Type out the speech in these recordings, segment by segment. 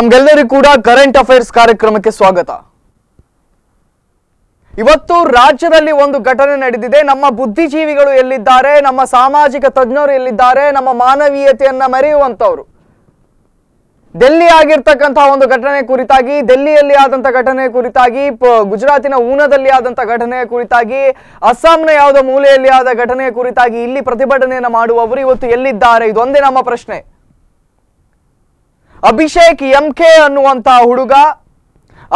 ತಮ್ಗೆಲ್ಲರಿಗೂ ಕೂಡ current affairs ಕಾರ್ಯಕ್ರಮಕ್ಕೆ ಸ್ವಾಗತ ಇವತ್ತು ರಾಜ್ಯದಲ್ಲಿ ಒಂದು ಘಟನೆ ನಡೆದಿದೆ ನಮ್ಮ ಬುದ್ಧಿಜೀವಿಗಳು ಎಲ್ಲಿದ್ದಾರೆ ನಮ್ಮ ಸಾಮಾಜಿಕ ತಜ್ಞರು ಎಲ್ಲಿದ್ದಾರೆ ನಮ್ಮ ಮಾನವೀಯತೆಯನ್ನ ಮೆರೆಯುವಂತವರು ಡೆಲ್ಲಿ ಆಗಿರ್ತಕ್ಕಂತಹ ಒಂದು ಘಟನೆ ಕುರಿತಾಗಿ ಡೆಲ್ಲಿಯಲ್ಲಿ ಆದಂತ ಘಟನೆ ಕುರಿತಾಗಿ ಗುಜರಾತಿನ ಊನದಲ್ಲಿ ಆದಂತ ಘಟನೆ ಕುರಿತಾಗಿ ಅಸ್ಸಾಂನ ಯಾವುದೋ ಮೂಲೆಯಲ್ಲಿ ಆದ ಘಟನೆ ಕುರಿತಾಗಿ ಇಲ್ಲಿ ಪ್ರತಿಭಟನೆಯನ್ನು ಮಾಡುವವರು ಇವತ್ತು ಎಲ್ಲಿದ್ದಾರೆ ಇದೊಂದೇ ನಮ್ಮ ಪ್ರಶ್ನೆ ಅಭಿಷೇಕ್ ಎಂ ಕೆ ಅನ್ನುವಂತಹ ಹುಡುಗ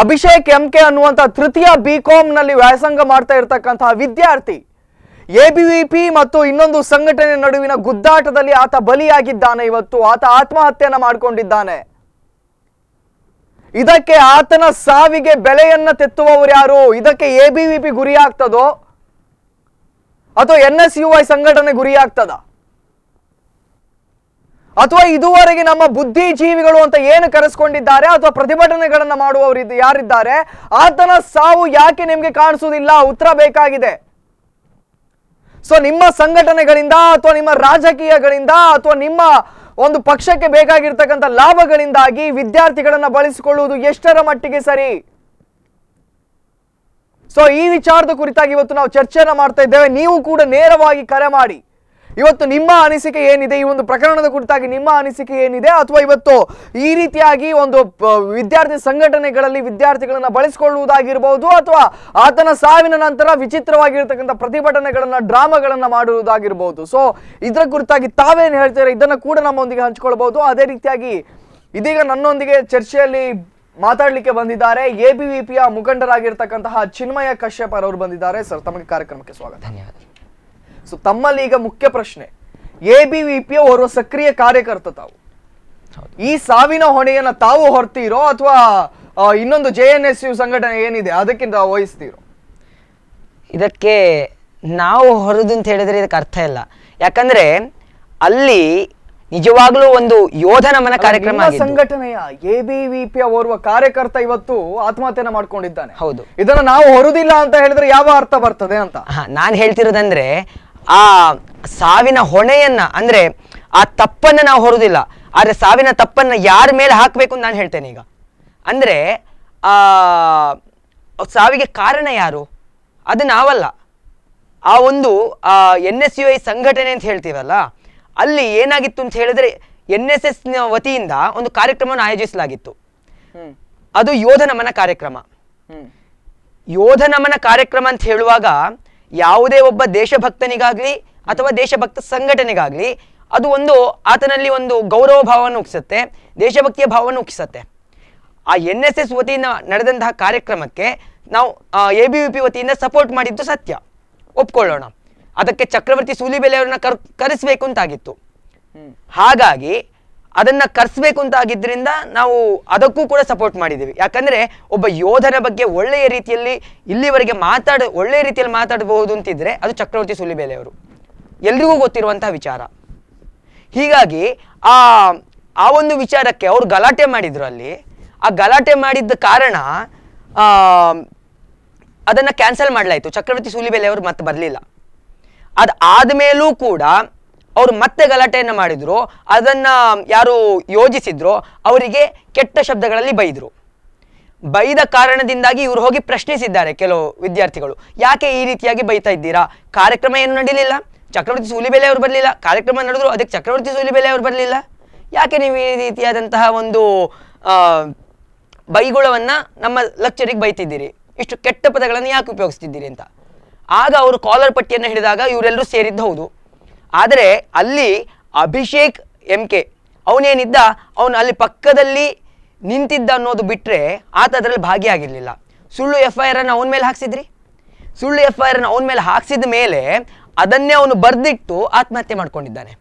ಅಭಿಷೇಕ್ ಎಂ ಕೆ ಅನ್ನುವಂತಹ ತೃತೀಯ ಬಿ ನಲ್ಲಿ ವ್ಯಾಸಂಗ ಮಾಡ್ತಾ ಇರತಕ್ಕಂತಹ ವಿದ್ಯಾರ್ಥಿ ಎ ಬಿ ವಿ ಪಿ ಮತ್ತು ಇನ್ನೊಂದು ಸಂಘಟನೆ ನಡುವಿನ ಗುದ್ದಾಟದಲ್ಲಿ ಆತ ಬಲಿಯಾಗಿದ್ದಾನೆ ಇವತ್ತು ಆತ ಆತ್ಮಹತ್ಯೆಯನ್ನು ಮಾಡಿಕೊಂಡಿದ್ದಾನೆ ಇದಕ್ಕೆ ಆತನ ಸಾವಿಗೆ ಬೆಲೆಯನ್ನ ತೆತ್ತುವವರು ಯಾರು ಇದಕ್ಕೆ ಎ ಬಿ ವಿ ಪಿ ಗುರಿಯಾಗ್ತದೋ ಅಥವಾ ಎನ್ ಎಸ್ ಯು ಐ ಸಂಘಟನೆ ಗುರಿಯಾಗ್ತದ ಅಥವಾ ಇದುವರೆಗೆ ನಮ್ಮ ಬುದ್ಧಿಜೀವಿಗಳು ಅಂತ ಏನು ಕರೆಸ್ಕೊಂಡಿದ್ದಾರೆ ಅಥವಾ ಪ್ರತಿಭಟನೆಗಳನ್ನು ಮಾಡುವವರು ಯಾರಿದ್ದಾರೆ ಆತನ ಸಾವು ಯಾಕೆ ನಿಮಗೆ ಕಾಣಿಸುವುದಿಲ್ಲ ಉತ್ತರ ಬೇಕಾಗಿದೆ ಸೊ ನಿಮ್ಮ ಸಂಘಟನೆಗಳಿಂದ ಅಥವಾ ನಿಮ್ಮ ರಾಜಕೀಯಗಳಿಂದ ಅಥವಾ ನಿಮ್ಮ ಒಂದು ಪಕ್ಷಕ್ಕೆ ಬೇಕಾಗಿರ್ತಕ್ಕಂಥ ಲಾಭಗಳಿಂದಾಗಿ ವಿದ್ಯಾರ್ಥಿಗಳನ್ನು ಬಳಸಿಕೊಳ್ಳುವುದು ಎಷ್ಟರ ಮಟ್ಟಿಗೆ ಸರಿ ಸೊ ಈ ವಿಚಾರದ ಕುರಿತಾಗಿ ಇವತ್ತು ನಾವು ಚರ್ಚೆಯನ್ನು ಮಾಡ್ತಾ ಇದ್ದೇವೆ ನೀವು ಕೂಡ ನೇರವಾಗಿ ಕರೆ ಮಾಡಿ ಇವತ್ತು ನಿಮ್ಮ ಅನಿಸಿಕೆ ಏನಿದೆ ಈ ಒಂದು ಪ್ರಕರಣದ ಕುರಿತಾಗಿ ನಿಮ್ಮ ಅನಿಸಿಕೆ ಏನಿದೆ ಅಥವಾ ಇವತ್ತು ಈ ರೀತಿಯಾಗಿ ಒಂದು ವಿದ್ಯಾರ್ಥಿ ಸಂಘಟನೆಗಳಲ್ಲಿ ವಿದ್ಯಾರ್ಥಿಗಳನ್ನ ಬಳಸಿಕೊಳ್ಳುವುದಾಗಿರಬಹುದು ಅಥವಾ ಆತನ ಸಾವಿನ ನಂತರ ವಿಚಿತ್ರವಾಗಿರ್ತಕ್ಕಂಥ ಪ್ರತಿಭಟನೆಗಳನ್ನ ಡ್ರಾಮಾಗಳನ್ನ ಮಾಡುವುದಾಗಿರಬಹುದು ಸೊ ಇದರ ಕುರಿತಾಗಿ ತಾವೇನು ಹೇಳ್ತಾರೆ ಇದನ್ನ ಕೂಡ ನಮ್ಮೊಂದಿಗೆ ಹಂಚಿಕೊಳ್ಳಬಹುದು ಅದೇ ರೀತಿಯಾಗಿ ಇದೀಗ ನನ್ನೊಂದಿಗೆ ಚರ್ಚೆಯಲ್ಲಿ ಮಾತಾಡಲಿಕ್ಕೆ ಬಂದಿದ್ದಾರೆ ಎ ಬಿ ಪಿಯ ಮುಖಂಡರಾಗಿರ್ತಕ್ಕಂತಹ ಚಿನ್ಮಯ ಕಶ್ಯಪ್ ಅವರು ಬಂದಿದ್ದಾರೆ ಸರ್ ತಮಗೆ ಕಾರ್ಯಕ್ರಮಕ್ಕೆ ಸ್ವಾಗತ ಧನ್ಯವಾದ ಸೊ ತಮ್ಮಲ್ಲಿ ಈಗ ಮುಖ್ಯ ಪ್ರಶ್ನೆ ಎ ಬಿ ವಿ ಪಿ ಓರ್ವ ಸಕ್ರಿಯ ಕಾರ್ಯಕರ್ತ ತಾವು ಈ ಸಾವಿನ ಹೊಣೆಯನ್ನ ತಾವು ಹೊರ್ತೀರೋ ಅಥವಾ ಇನ್ನೊಂದು ಜೆ ಎನ್ ಎಸ್ ಯು ಸಂಘಟನೆ ಏನಿದೆ ಅದಕ್ಕಿಂತ ವಹಿಸ್ತೀರೋ ಇದಕ್ಕೆ ನಾವು ಹೊರದು ಅಂತ ಹೇಳಿದ್ರೆ ಇದಕ್ಕೆ ಅರ್ಥ ಇಲ್ಲ ಯಾಕಂದ್ರೆ ಅಲ್ಲಿ ನಿಜವಾಗ್ಲೂ ಒಂದು ಯೋಧನ ಮನ ಕಾರ್ಯಕ್ರಮ ಸಂಘಟನೆಯ ಎ ಬಿ ವಿ ಪಿ ಓರ್ವ ಕಾರ್ಯಕರ್ತ ಇವತ್ತು ಆತ್ಮಹತ್ಯೆ ಮಾಡ್ಕೊಂಡಿದ್ದಾನೆ ಹೌದು ಇದನ್ನ ನಾವು ಹೊರದಿಲ್ಲ ಅಂತ ಹೇಳಿದ್ರೆ ಯಾವ ಅರ್ಥ ಬರ್ತದೆ ಅಂತ ನಾನು ಹೇಳ್ತಿರೋದಂದ್ರೆ ಆ ಸಾವಿನ ಹೊಣೆಯನ್ನ ಅಂದ್ರೆ ಆ ತಪ್ಪನ್ನ ನಾವು ಹೊರದಿಲ್ಲ ಆದರೆ ಸಾವಿನ ತಪ್ಪನ್ನ ಯಾರ ಮೇಲೆ ಹಾಕಬೇಕು ಅಂತ ನಾನು ಹೇಳ್ತೇನೆ ಈಗ ಅಂದ್ರೆ ಆ ಸಾವಿಗೆ ಕಾರಣ ಯಾರು ಅದು ನಾವಲ್ಲ ಆ ಒಂದು ಎನ್ ಎಸ್ ಯು ಐ ಸಂಘಟನೆ ಅಂತ ಹೇಳ್ತೀವಲ್ಲ ಅಲ್ಲಿ ಏನಾಗಿತ್ತು ಅಂತ ಹೇಳಿದ್ರೆ ಎನ್ ಎಸ್ ಎಸ್ ವತಿಯಿಂದ ಒಂದು ಕಾರ್ಯಕ್ರಮವನ್ನು ಆಯೋಜಿಸಲಾಗಿತ್ತು ಅದು ಯೋಧ ನಮನ ಕಾರ್ಯಕ್ರಮ ಯೋಧ ನಮನ ಕಾರ್ಯಕ್ರಮ ಅಂತ ಹೇಳುವಾಗ ಯಾವುದೇ ಒಬ್ಬ ದೇಶಭಕ್ತನಿಗಾಗಲಿ ಅಥವಾ ದೇಶಭಕ್ತ ಸಂಘಟನೆಗಾಗ್ಲಿ ಅದು ಒಂದು ಆತನಲ್ಲಿ ಒಂದು ಗೌರವ ಭಾವವನ್ನು ಉಕ್ಕಿಸುತ್ತೆ ದೇಶಭಕ್ತಿಯ ಭಾವವನ್ನು ಉಕ್ಕಿಸುತ್ತೆ ಆ ಎನ್ ಎಸ್ ಎಸ್ ವತಿಯಿಂದ ನಡೆದಂತಹ ಕಾರ್ಯಕ್ರಮಕ್ಕೆ ನಾವು ಎ ಬಿ ವಿ ಪಿ ವತಿಯಿಂದ ಸಪೋರ್ಟ್ ಮಾಡಿದ್ದು ಸತ್ಯ ಒಪ್ಕೊಳ್ಳೋಣ ಅದಕ್ಕೆ ಚಕ್ರವರ್ತಿ ಸೂಲಿಬೆಲೆಯವರನ್ನ ಕರ್ ಕರೆಸಬೇಕು ಅಂತಾಗಿತ್ತು ಹಾಗಾಗಿ ಅದನ್ನ ಕರ್ಸ್ಬೇಕು ಅಂತ ಆಗಿದ್ದರಿಂದ ನಾವು ಅದಕ್ಕೂ ಕೂಡ ಸಪೋರ್ಟ್ ಮಾಡಿದ್ದೀವಿ ಯಾಕಂದ್ರೆ ಒಬ್ಬ ಯೋಧನ ಬಗ್ಗೆ ಒಳ್ಳೆಯ ರೀತಿಯಲ್ಲಿ ಇಲ್ಲಿವರೆಗೆ ಮಾತಾಡ ಒಳ್ಳೆಯ ರೀತಿಯಲ್ಲಿ ಮಾತಾಡಬಹುದು ಅಂತಿದ್ರೆ ಅದು ಚಕ್ರವರ್ತಿ ಸುಲಿಬೇಲೆ ಅವರು ಎಲ್ರಿಗೂ ಗೊತ್ತಿರುವಂತಹ ವಿಚಾರ ಹೀಗಾಗಿ ಆ ಆ ಒಂದು ವಿಚಾರಕ್ಕೆ ಅವರು ಗಲಾಟೆ ಮಾಡಿದ್ರು ಅಲ್ಲಿ ಆ ಗಲಾಟೆ ಮಾಡಿದ್ದ ಕಾರಣ ಅದನ್ನು ಕ್ಯಾನ್ಸಲ್ ಮಾಡಲಾಯಿತು ಚಕ್ರವರ್ತಿ ಸುಲಿಬೇಲೆ ಅವರು ಮತ್ತೆ ಬರಲಿಲ್ಲ ಅದು ಆದಮೇಲೂ ಕೂಡ ಅವರು ಮತ್ತೆ ಗಲಾಟೆಯನ್ನು ಮಾಡಿದ್ರು ಅದನ್ನು ಯಾರು ಯೋಜಿಸಿದ್ರು ಅವರಿಗೆ ಕೆಟ್ಟ ಶಬ್ದಗಳಲ್ಲಿ ಬೈದರು ಬೈದ ಕಾರಣದಿಂದಾಗಿ ಇವರು ಹೋಗಿ ಪ್ರಶ್ನಿಸಿದ್ದಾರೆ ಕೆಲವು ವಿದ್ಯಾರ್ಥಿಗಳು ಯಾಕೆ ಈ ರೀತಿಯಾಗಿ ಬೈತಾ ಇದ್ದೀರಾ ಕಾರ್ಯಕ್ರಮ ಏನು ನಡೀಲಿಲ್ಲ ಚಕ್ರವರ್ತಿ ಸೂಲಿಬೆಲೆ ಅವರು ಬರಲಿಲ್ಲ ಕಾರ್ಯಕ್ರಮ ನಡೆದ್ರು ಅದಕ್ಕೆ ಚಕ್ರವರ್ತಿ ಸೂಲಿಬೆಲೆ ಅವರು ಬರಲಿಲ್ಲ ಯಾಕೆ ನೀವು ಈ ರೀತಿಯಾದಂತಹ ಒಂದು ಬೈಗುಳವನ್ನು ನಮ್ಮ ಲೆಕ್ಚರಿಗೆ ಬೈತಿದ್ದೀರಿ ಇಷ್ಟು ಕೆಟ್ಟ ಪದಗಳನ್ನು ಯಾಕೆ ಉಪಯೋಗಿಸ್ತಿದ್ದೀರಿ ಅಂತ ಆಗ ಅವರು ಕಾಲರ್ ಪಟ್ಟಿಯನ್ನು ಹಿಡಿದಾಗ ಇವರೆಲ್ಲರೂ ಸೇರಿದ್ದು ಹೌದು ಆದರೆ ಅಲ್ಲಿ ಅಭಿಷೇಕ್ ಎಂ ಕೆ ಅವನೇನಿದ್ದ ಅವನು ಅಲ್ಲಿ ಪಕ್ಕದಲ್ಲಿ ನಿಂತಿದ್ದ ಅನ್ನೋದು ಬಿಟ್ಟರೆ ಆತ ಅದರಲ್ಲಿ ಭಾಗಿಯಾಗಿರಲಿಲ್ಲ ಸುಳ್ಳು ಎಫ್ ಐ ಆರನ್ನು ಅವನ ಮೇಲೆ ಹಾಕ್ಸಿದ್ರಿ ಸುಳ್ಳು ಎಫ್ ಐ ಆರನ್ನು ಅವನ ಮೇಲೆ ಹಾಕ್ಸಿದ ಮೇಲೆ ಅದನ್ನೇ ಅವನು ಬರೆದಿಟ್ಟು ಆತ್ಮಹತ್ಯೆ ಮಾಡ್ಕೊಂಡಿದ್ದಾನೆ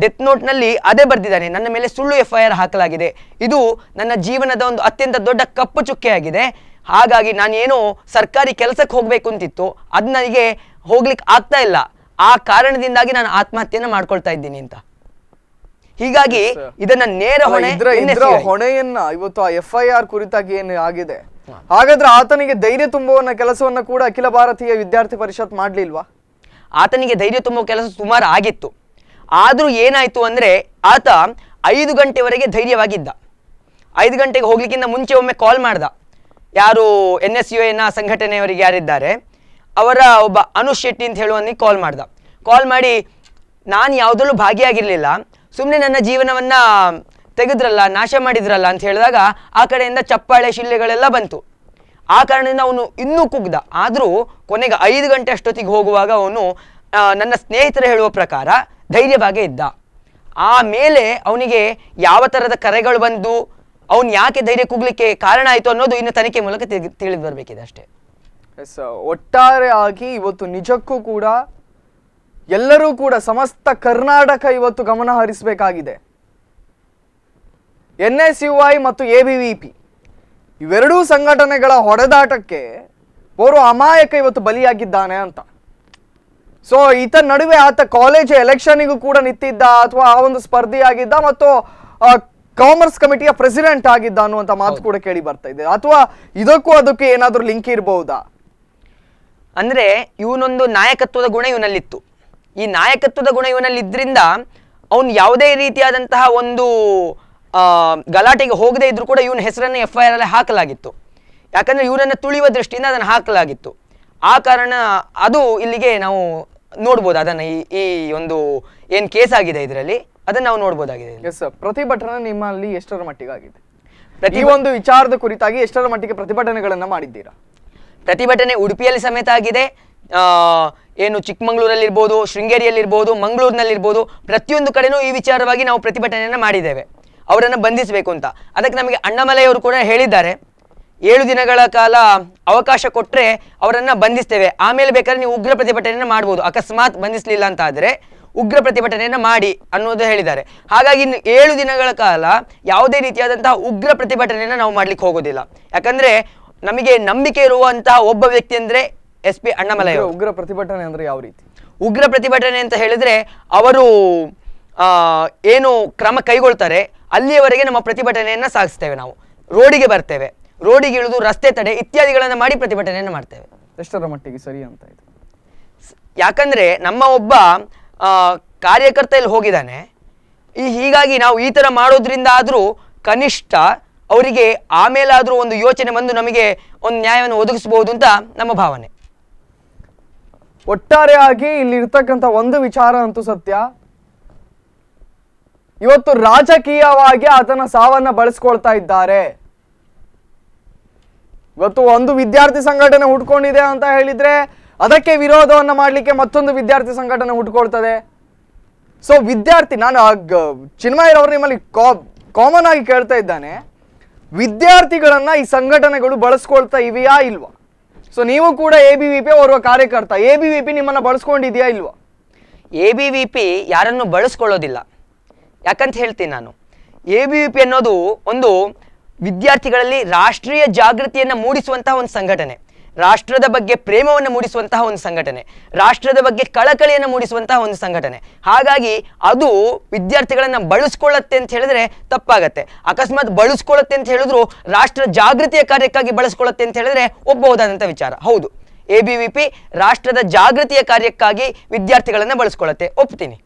ಡೆತ್ ನೋಟ್ನಲ್ಲಿ ಅದೇ ಬರೆದಿದ್ದಾನೆ ನನ್ನ ಮೇಲೆ ಸುಳ್ಳು ಎಫ್ ಐ ಆರ್ ಹಾಕಲಾಗಿದೆ ಇದು ನನ್ನ ಜೀವನದ ಒಂದು ಅತ್ಯಂತ ದೊಡ್ಡ ಕಪ್ಪು ಚುಕ್ಕೆಯಾಗಿದೆ ಹಾಗಾಗಿ ನಾನೇನು ಸರ್ಕಾರಿ ಕೆಲಸಕ್ಕೆ ಹೋಗಬೇಕು ಅಂತಿತ್ತು ಅದು ನನಗೆ ಹೋಗ್ಲಿಕ್ಕೆ ಆಗ್ತಾ ಇಲ್ಲ ಆ ಕಾರಣದಿಂದಾಗಿ ನಾನು ಆತ್ಮಹತ್ಯೆಯನ್ನ ಮಾಡ್ಕೊಳ್ತಾ ಇದ್ದೀನಿ ಅಂತ ಹೀಗಾಗಿ ಇದನ್ನ ನೇರ ಹೊಣೆ ಹೊಣೆಯನ್ನ ಇವತ್ತು ಆ ಎಫ್ ಐ ಆರ್ ಕುರಿತಾಗಿ ಏನು ಆಗಿದೆ ಹಾಗಾದ್ರೆ ಆತನಿಗೆ ಧೈರ್ಯ ತುಂಬುವನ್ನ ಕೆಲಸವನ್ನ ಕೂಡ ಅಖಿಲ ಭಾರತೀಯ ವಿದ್ಯಾರ್ಥಿ ಪರಿಷತ್ ಮಾಡ್ಲಿಲ್ವಾ ಆತನಿಗೆ ಧೈರ್ಯ ತುಂಬುವ ಕೆಲಸ ಸುಮಾರು ಆಗಿತ್ತು ಆದ್ರೂ ಏನಾಯ್ತು ಅಂದ್ರೆ ಆತ ಐದು ಗಂಟೆವರೆಗೆ ಧೈರ್ಯವಾಗಿದ್ದ ಐದು ಗಂಟೆಗೆ ಹೋಗ್ಲಿಕ್ಕಿಂತ ಮುಂಚೆ ಒಮ್ಮೆ ಕಾಲ್ ಮಾಡ್ದ ಯಾರು ಎನ್ ಎಸ್ ಯು ಎನ ಸಂಘಟನೆಯವರಿಗೆ ಯಾರಿದ್ದಾರೆ ಅವರ ಒಬ್ಬ ಅನುಷ್ ಶೆಟ್ಟಿ ಅಂತ ಹೇಳುವನಿಗೆ ಕಾಲ್ ಮಾಡ್ದ ಕಾಲ್ ಮಾಡಿ ನಾನು ಯಾವುದರಲ್ಲೂ ಭಾಗಿಯಾಗಿರಲಿಲ್ಲ ಸುಮ್ಮನೆ ನನ್ನ ಜೀವನವನ್ನು ತೆಗೆದ್ರಲ್ಲ ನಾಶ ಮಾಡಿದ್ರಲ್ಲ ಅಂತ ಹೇಳಿದಾಗ ಆ ಕಡೆಯಿಂದ ಚಪ್ಪಾಳೆ ಶಿಲ್ಲೆಗಳೆಲ್ಲ ಬಂತು ಆ ಕಾರಣದಿಂದ ಅವನು ಇನ್ನೂ ಕುಗ್ದ ಆದರೂ ಕೊನೆಗೆ ಐದು ಗಂಟೆ ಅಷ್ಟೊತ್ತಿಗೆ ಹೋಗುವಾಗ ಅವನು ನನ್ನ ಸ್ನೇಹಿತರು ಹೇಳುವ ಪ್ರಕಾರ ಧೈರ್ಯವಾಗೇ ಇದ್ದ ಆಮೇಲೆ ಅವನಿಗೆ ಯಾವ ಥರದ ಕರೆಗಳು ಬಂದು ಅವನು ಯಾಕೆ ಧೈರ್ಯ ಕುಗ್ಲಿಕ್ಕೆ ಕಾರಣ ಆಯಿತು ಅನ್ನೋದು ಇನ್ನು ತನಿಖೆ ಮೂಲಕ ತಿಳಿದು ಬರಬೇಕಿದೆ ಅಷ್ಟೇ ಒಟ್ಟಾರೆ ಆಗಿ ಇವತ್ತು ನಿಜಕ್ಕೂ ಕೂಡ ಎಲ್ಲರೂ ಕೂಡ ಸಮಸ್ತ ಕರ್ನಾಟಕ ಇವತ್ತು ಗಮನ ಹರಿಸಬೇಕಾಗಿದೆ ಎನ್ ಎಸ್ ಯು ಐ ಮತ್ತು ಎ ಬಿ ವಿ ಪಿ ಇವೆರಡೂ ಸಂಘಟನೆಗಳ ಹೊಡೆದಾಟಕ್ಕೆ ಓರು ಅಮಾಯಕ ಇವತ್ತು ಬಲಿಯಾಗಿದ್ದಾನೆ ಅಂತ ಸೊ ಈತ ನಡುವೆ ಆತ ಕಾಲೇಜ್ ಎಲೆಕ್ಷನ್ಗೂ ಕೂಡ ನಿಂತಿದ್ದ ಅಥವಾ ಆ ಒಂದು ಸ್ಪರ್ಧಿಯಾಗಿದ್ದ ಮತ್ತು ಕಾಮರ್ಸ್ ಕಮಿಟಿಯ ಪ್ರೆಸಿಡೆಂಟ್ ಆಗಿದ್ದ ಅನ್ನುವಂತ ಮಾತು ಕೂಡ ಕೇಳಿ ಬರ್ತಾ ಇದೆ ಅಥವಾ ಇದಕ್ಕೂ ಅದಕ್ಕೆ ಏನಾದರೂ ಲಿಂಕ್ ಇರಬಹುದಾ ಅಂದರೆ ಇವನೊಂದು ನಾಯಕತ್ವದ ಗುಣ ಇವನಲ್ಲಿತ್ತು ಈ ನಾಯಕತ್ವದ ಗುಣ ಇವನಲ್ಲಿದ್ದರಿಂದ ಅವನು ಯಾವುದೇ ರೀತಿಯಾದಂತಹ ಒಂದು ಗಲಾಟೆಗೆ ಹೋಗದೇ ಇದ್ರೂ ಕೂಡ ಇವನ ಹೆಸರನ್ನು ಎಫ್ ಐ ಆರ್ ಅಲ್ಲಿ ಹಾಕಲಾಗಿತ್ತು ಯಾಕಂದರೆ ಇವರನ್ನು ತುಳಿಯುವ ದೃಷ್ಟಿಯಿಂದ ಅದನ್ನು ಹಾಕಲಾಗಿತ್ತು ಆ ಕಾರಣ ಅದು ಇಲ್ಲಿಗೆ ನಾವು ನೋಡ್ಬೋದು ಅದನ್ನು ಈ ಈ ಒಂದು ಏನು ಕೇಸ್ ಆಗಿದೆ ಇದರಲ್ಲಿ ಅದನ್ನು ನಾವು ನೋಡ್ಬೋದಾಗಿದೆ ಪ್ರತಿಭಟನೆ ನಿಮ್ಮಲ್ಲಿ ಎಷ್ಟರ ಮಟ್ಟಿಗೆ ಆಗಿದೆ ಪ್ರತಿ ಒಂದು ವಿಚಾರದ ಕುರಿತಾಗಿ ಎಷ್ಟರ ಮಟ್ಟಿಗೆ ಪ್ರತಿಭಟನೆಗಳನ್ನು ಮಾಡಿದ್ದೀರಾ ಪ್ರತಿಭಟನೆ ಉಡುಪಿಯಲ್ಲಿ ಸಮೇತ ಆಗಿದೆ ಏನು ಚಿಕ್ಕಮಗಳೂರಲ್ಲಿರ್ಬೋದು ಶೃಂಗೇರಿಯಲ್ಲಿರ್ಬೋದು ಮಂಗಳೂರಿನಲ್ಲಿರ್ಬೋದು ಪ್ರತಿಯೊಂದು ಕಡೆನೂ ಈ ವಿಚಾರವಾಗಿ ನಾವು ಪ್ರತಿಭಟನೆಯನ್ನು ಮಾಡಿದ್ದೇವೆ ಅವರನ್ನು ಬಂಧಿಸಬೇಕು ಅಂತ ಅದಕ್ಕೆ ನಮಗೆ ಅಣ್ಣಮಲೆಯವರು ಕೂಡ ಹೇಳಿದ್ದಾರೆ ಏಳು ದಿನಗಳ ಕಾಲ ಅವಕಾಶ ಕೊಟ್ಟರೆ ಅವರನ್ನು ಬಂಧಿಸ್ತೇವೆ ಆಮೇಲೆ ಬೇಕಾದ್ರೆ ನೀವು ಉಗ್ರ ಪ್ರತಿಭಟನೆಯನ್ನು ಮಾಡ್ಬೋದು ಅಕಸ್ಮಾತ್ ಬಂಧಿಸಲಿಲ್ಲ ಅಂತ ಆದರೆ ಉಗ್ರ ಪ್ರತಿಭಟನೆಯನ್ನು ಮಾಡಿ ಅನ್ನೋದು ಹೇಳಿದ್ದಾರೆ ಹಾಗಾಗಿ ಇನ್ನು ಏಳು ದಿನಗಳ ಕಾಲ ಯಾವುದೇ ರೀತಿಯಾದಂತಹ ಉಗ್ರ ಪ್ರತಿಭಟನೆಯನ್ನು ನಾವು ಮಾಡಲಿಕ್ಕೆ ಹೋಗೋದಿಲ್ಲ ಯಾಕಂದರೆ ನಮಗೆ ನಂಬಿಕೆ ಇರುವಂತಹ ಒಬ್ಬ ವ್ಯಕ್ತಿ ಅಂದ್ರೆ ಎಸ್ ಪಿ ಅಣ್ಣಾಮಲೈ ಉಗ್ರ ಪ್ರತಿಭಟನೆ ಅಂದ್ರೆ ಯಾವ ರೀತಿ ಉಗ್ರ ಪ್ರತಿಭಟನೆ ಅಂತ ಹೇಳಿದ್ರೆ ಅವರು ಏನು ಕ್ರಮ ಕೈಗೊಳ್ತಾರೆ ಅಲ್ಲಿಯವರೆಗೆ ನಮ್ಮ ಪ್ರತಿಭಟನೆಯನ್ನು ಸಾಗಿಸ್ತೇವೆ ನಾವು ರೋಡಿಗೆ ಬರ್ತೇವೆ ರೋಡಿಗೆ ಇಳಿದು ರಸ್ತೆ ತಡೆ ಇತ್ಯಾದಿಗಳನ್ನು ಮಾಡಿ ಪ್ರತಿಭಟನೆಯನ್ನು ಮಾಡ್ತೇವೆ ಎಷ್ಟರ ಮಟ್ಟಿಗೆ ಸರಿ ಅಂತ ಇದು ಯಾಕಂದ್ರೆ ನಮ್ಮ ಒಬ್ಬ ಕಾರ್ಯಕರ್ತ ಇಲ್ಲಿ ಹೋಗಿದ್ದಾನೆ ಈ ಹೀಗಾಗಿ ನಾವು ಈ ತರ ಮಾಡೋದ್ರಿಂದ ಆದರೂ ಕನಿಷ್ಠ ಅವರಿಗೆ ಆಮೇಲಾದರೂ ಒಂದು ಯೋಚನೆ ಬಂದು ನಮಗೆ ಒಂದು ನ್ಯಾಯವನ್ನು ಒದಗಿಸಬಹುದು ಅಂತ ನಮ್ಮ ಭಾವನೆ ಒಟ್ಟಾರೆಯಾಗಿ ಇಲ್ಲಿ ಇರ್ತಕ್ಕಂಥ ಒಂದು ವಿಚಾರ ಅಂತೂ ಸತ್ಯ ಇವತ್ತು ರಾಜಕೀಯವಾಗಿ ಆತನ ಸಾವನ್ನ ಬಳಸ್ಕೊಳ್ತಾ ಇದ್ದಾರೆ ಇವತ್ತು ಒಂದು ವಿದ್ಯಾರ್ಥಿ ಸಂಘಟನೆ ಹುಟ್ಕೊಂಡಿದೆ ಅಂತ ಹೇಳಿದ್ರೆ ಅದಕ್ಕೆ ವಿರೋಧವನ್ನು ಮಾಡಲಿಕ್ಕೆ ಮತ್ತೊಂದು ವಿದ್ಯಾರ್ಥಿ ಸಂಘಟನೆ ಹುಟ್ಕೊಳ್ತದೆ ಸೊ ವಿದ್ಯಾರ್ಥಿ ನಾನು ಚಿನ್ಮಯ್ಯರವ್ರು ನಿಮ್ಮಲ್ಲಿ ಕಾಮನ್ ಆಗಿ ಕೇಳ್ತಾ ಇದ್ದಾನೆ ವಿದ್ಯಾರ್ಥಿಗಳನ್ನು ಈ ಸಂಘಟನೆಗಳು ಬಳಸ್ಕೊಳ್ತಾ ಇವೆಯಾ ಇಲ್ವಾ ಸೊ ನೀವು ಕೂಡ ಎ ಬಿ ವಿ ಪಿ ಓರ್ವ ಕಾರ್ಯಕರ್ತ ಎ ಬಿ ವಿ ಪಿ ನಿಮ್ಮನ್ನು ಬಳಸ್ಕೊಂಡಿದೆಯಾ ಇಲ್ವಾ ಎ ಬಿ ವಿ ಪಿ ಯಾರನ್ನು ಬಳಸ್ಕೊಳ್ಳೋದಿಲ್ಲ ಯಾಕಂತ ಹೇಳ್ತೀನಿ ನಾನು ಎ ಬಿ ವಿ ಪಿ ಅನ್ನೋದು ಒಂದು ವಿದ್ಯಾರ್ಥಿಗಳಲ್ಲಿ ರಾಷ್ಟ್ರೀಯ ಜಾಗೃತಿಯನ್ನು ಮೂಡಿಸುವಂತಹ ಒಂದು ಸಂಘಟನೆ ರಾಷ್ಟ್ರದ ಬಗ್ಗೆ ಪ್ರೇಮವನ್ನು ಮೂಡಿಸುವಂತಹ ಒಂದು ಸಂಘಟನೆ ರಾಷ್ಟ್ರದ ಬಗ್ಗೆ ಕಳಕಳಿಯನ್ನು ಮೂಡಿಸುವಂತಹ ಒಂದು ಸಂಘಟನೆ ಹಾಗಾಗಿ ಅದು ವಿದ್ಯಾರ್ಥಿಗಳನ್ನು ಬಳಸ್ಕೊಳ್ಳತ್ತೆ ಅಂತ ಹೇಳಿದ್ರೆ ತಪ್ಪಾಗತ್ತೆ ಅಕಸ್ಮಾತ್ ಬಳಸ್ಕೊಳ್ಳುತ್ತೆ ಅಂತ ಹೇಳಿದ್ರು ರಾಷ್ಟ್ರ ಜಾಗೃತಿಯ ಕಾರ್ಯಕ್ಕಾಗಿ ಬಳಸ್ಕೊಳ್ಳುತ್ತೆ ಅಂತ ಹೇಳಿದ್ರೆ ಒಪ್ಪಬಹುದಾದಂಥ ವಿಚಾರ ಹೌದು ಎ ಬಿ ರಾಷ್ಟ್ರದ ಜಾಗೃತಿಯ ಕಾರ್ಯಕ್ಕಾಗಿ ವಿದ್ಯಾರ್ಥಿಗಳನ್ನು ಬಳಸ್ಕೊಳ್ಳುತ್ತೆ ಒಪ್ತೀನಿ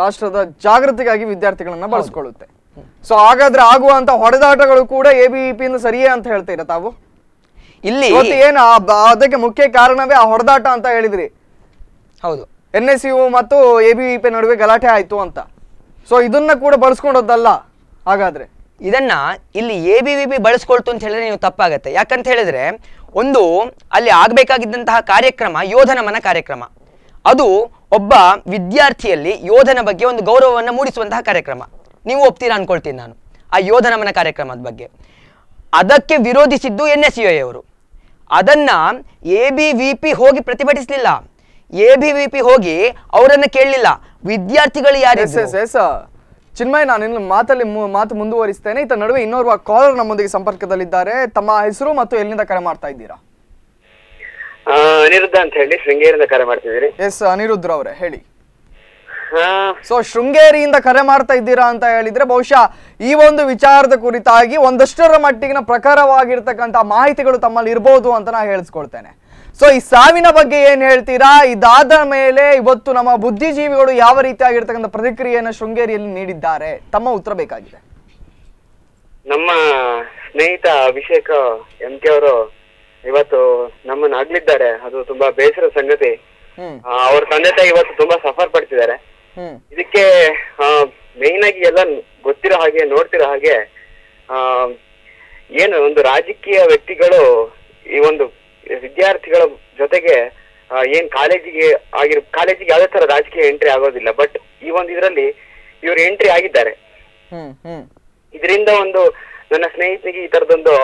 ರಾಷ್ಟ್ರದ ಜಾಗೃತಿಗಾಗಿ ವಿದ್ಯಾರ್ಥಿಗಳನ್ನ ಬಳಸ್ಕೊಳ್ಳುತ್ತೆ ಸೊ ಹಾಗಾದ್ರೆ ಆಗುವಂತ ಹೊಡೆದಾಟಗಳು ಕೂಡ ಎ ಬಿ ಸರಿಯೇ ಅಂತ ಹೇಳ್ತೀರಾ ತಾವು ಇಲ್ಲಿ ಏನು ಅದಕ್ಕೆ ಮುಖ್ಯ ಕಾರಣವೇ ಆ ಹೊಡೆದಾಟ ಅಂತ ಹೇಳಿದ್ರಿ ಹೌದು ಎನ್ ಎಸ್ ಯು ಮತ್ತು ಎ ಬಿ ಪಿ ನಡುವೆ ಗಲಾಟೆ ಆಯಿತು ಅಂತ ಸೊ ಇದನ್ನ ಕೂಡ ಬಳಸ್ಕೊಂಡದ್ದಲ್ಲ ಹಾಗಾದ್ರೆ ಇದನ್ನ ಇಲ್ಲಿ ಎ ಬಿ ವಿ ಪಿ ಬಳಸ್ಕೊಳ್ತು ಅಂತ ಹೇಳಿದ್ರೆ ನೀವು ತಪ್ಪಾಗತ್ತೆ ಯಾಕಂತ ಹೇಳಿದ್ರೆ ಒಂದು ಅಲ್ಲಿ ಆಗಬೇಕಾಗಿದ್ದಂತಹ ಕಾರ್ಯಕ್ರಮ ಯೋಧನ ಮನ ಕಾರ್ಯಕ್ರಮ ಅದು ಒಬ್ಬ ವಿದ್ಯಾರ್ಥಿಯಲ್ಲಿ ಯೋಧನ ಬಗ್ಗೆ ಒಂದು ಗೌರವವನ್ನು ಮೂಡಿಸುವಂತಹ ಕಾರ್ಯಕ್ರಮ ನೀವು ಒಪ್ತೀರಾ ಅನ್ಕೊಳ್ತೀನಿ ನಾನು ಆ ಯೋಧನ ಮನ ಕಾರ್ಯಕ್ರಮದ ಬಗ್ಗೆ ಅದಕ್ಕೆ ವಿರೋಧಿಸಿದ್ದು ಎನ್ ಎಸ್ ಯು ಅವರು ಅದನ್ನ ಎ ಬಿ ವಿ ಪಿ ಹೋಗಿ ಪ್ರತಿಭಟಿಸಲಿಲ್ಲ ಎ ಬಿ ವಿ ಪಿ ಹೋಗಿ ಅವರನ್ನು ಕೇಳಲಿಲ್ಲ ವಿದ್ಯಾರ್ಥಿಗಳು ಯಾರು ಚಿನ್ಮಯ್ ನಾನು ಇನ್ನು ಮಾತಲ್ಲಿ ಮಾತು ಮುಂದುವರಿಸ್ತೇನೆ ಇತ್ತ ನಡುವೆ ಇನ್ನೋರ್ವ ಕಾಲರ್ ನಮ್ಮೊಂದಿಗೆ ಸಂಪರ್ಕದಲ್ಲಿದ್ದಾರೆ ತಮ್ಮ ಹೆಸರು ಮತ್ತು ಎಲ್ಲಿಂದ ಕರೆ ಮಾಡ್ತಾ ಇದ್ದೀರಾ ಅನಿರುದ್ಧ ಅಂತ ಹೇಳಿ ಶೃಂಗೇರಿಯಿಂದ ಕರೆ ಮಾಡ್ತಿದ್ದೀರಿ ಎಸ್ ಅನಿರುದ್ಧ ಅವರೇ ಹೇಳಿ ಸೊ ಶೃಂಗೇರಿಯಿಂದ ಕರೆ ಮಾಡ್ತಾ ಇದ್ದೀರಾ ಅಂತ ಹೇಳಿದ್ರೆ ಬಹುಶಃ ಈ ಒಂದು ವಿಚಾರದ ಕುರಿತಾಗಿ ಒಂದಷ್ಟರ ಮಟ್ಟಿಗಿನ ಪ್ರಕಾರವಾಗಿರ್ತಕ್ಕಂಥ ಮಾಹಿತಿಗಳು ತಮ್ಮಲ್ಲಿ ಇರಬಹುದು ಅಂತ ನಾ ಹೇಳಿಸ್ಕೊಳ್ತೇನೆ ಸೊ ಈ ಸಾವಿನ ಬಗ್ಗೆ ಏನ್ ಹೇಳ್ತೀರಾ ಇದಾದ ಮೇಲೆ ಇವತ್ತು ನಮ್ಮ ಬುದ್ಧಿಜೀವಿಗಳು ಯಾವ ರೀತಿ ಆಗಿರ್ತಕ್ಕಂಥ ಪ್ರತಿಕ್ರಿಯೆಯನ್ನು ಶೃಂಗೇರಿಯಲ್ಲಿ ನೀಡಿದ್ದಾರೆ ತಮ್ಮ ಉತ್ತರ ಬೇಕಾಗಿದೆ ನಮ್ಮ ಸ್ನೇಹಿತ ಅಭಿಷೇಕ್ ಎಂ ಕೆ ಅವರು ಇವತ್ತು ನಮ್ಮನ್ನ ಅಗ್ಲಿದ್ದಾರೆ ಅದು ತುಂಬಾ ಬೇಸರ ಸಂಗತಿ ಅವ್ರ ತಂದೆ ತಾಯಿ ಇವತ್ತು ತುಂಬಾ ಸಫರ್ ಪಡ್ತಿದ್ದಾರೆ ಇದಕ್ಕೆ ಮೇನ್ ಆಗಿ ಎಲ್ಲ ಗೊತ್ತಿರೋ ಹಾಗೆ ನೋಡ್ತಿರೋ ಹಾಗೆ ಏನು ಒಂದು ರಾಜಕೀಯ ವ್ಯಕ್ತಿಗಳು ಈ ಒಂದು ವಿದ್ಯಾರ್ಥಿಗಳ ಜೊತೆಗೆ ಏನ್ ಕಾಲೇಜಿಗೆ ಆಗಿರೋ ಕಾಲೇಜಿಗೆ ಯಾವ್ದೇ ತರ ರಾಜಕೀಯ ಎಂಟ್ರಿ ಆಗೋದಿಲ್ಲ ಬಟ್ ಈ ಒಂದು ಇದರಲ್ಲಿ ಇವರು ಎಂಟ್ರಿ ಆಗಿದ್ದಾರೆ ಇದರಿಂದ ಒಂದು ನನ್ನ ಸ್ನೇಹಿತನಿಗೆ ಈ ತರದೊಂದು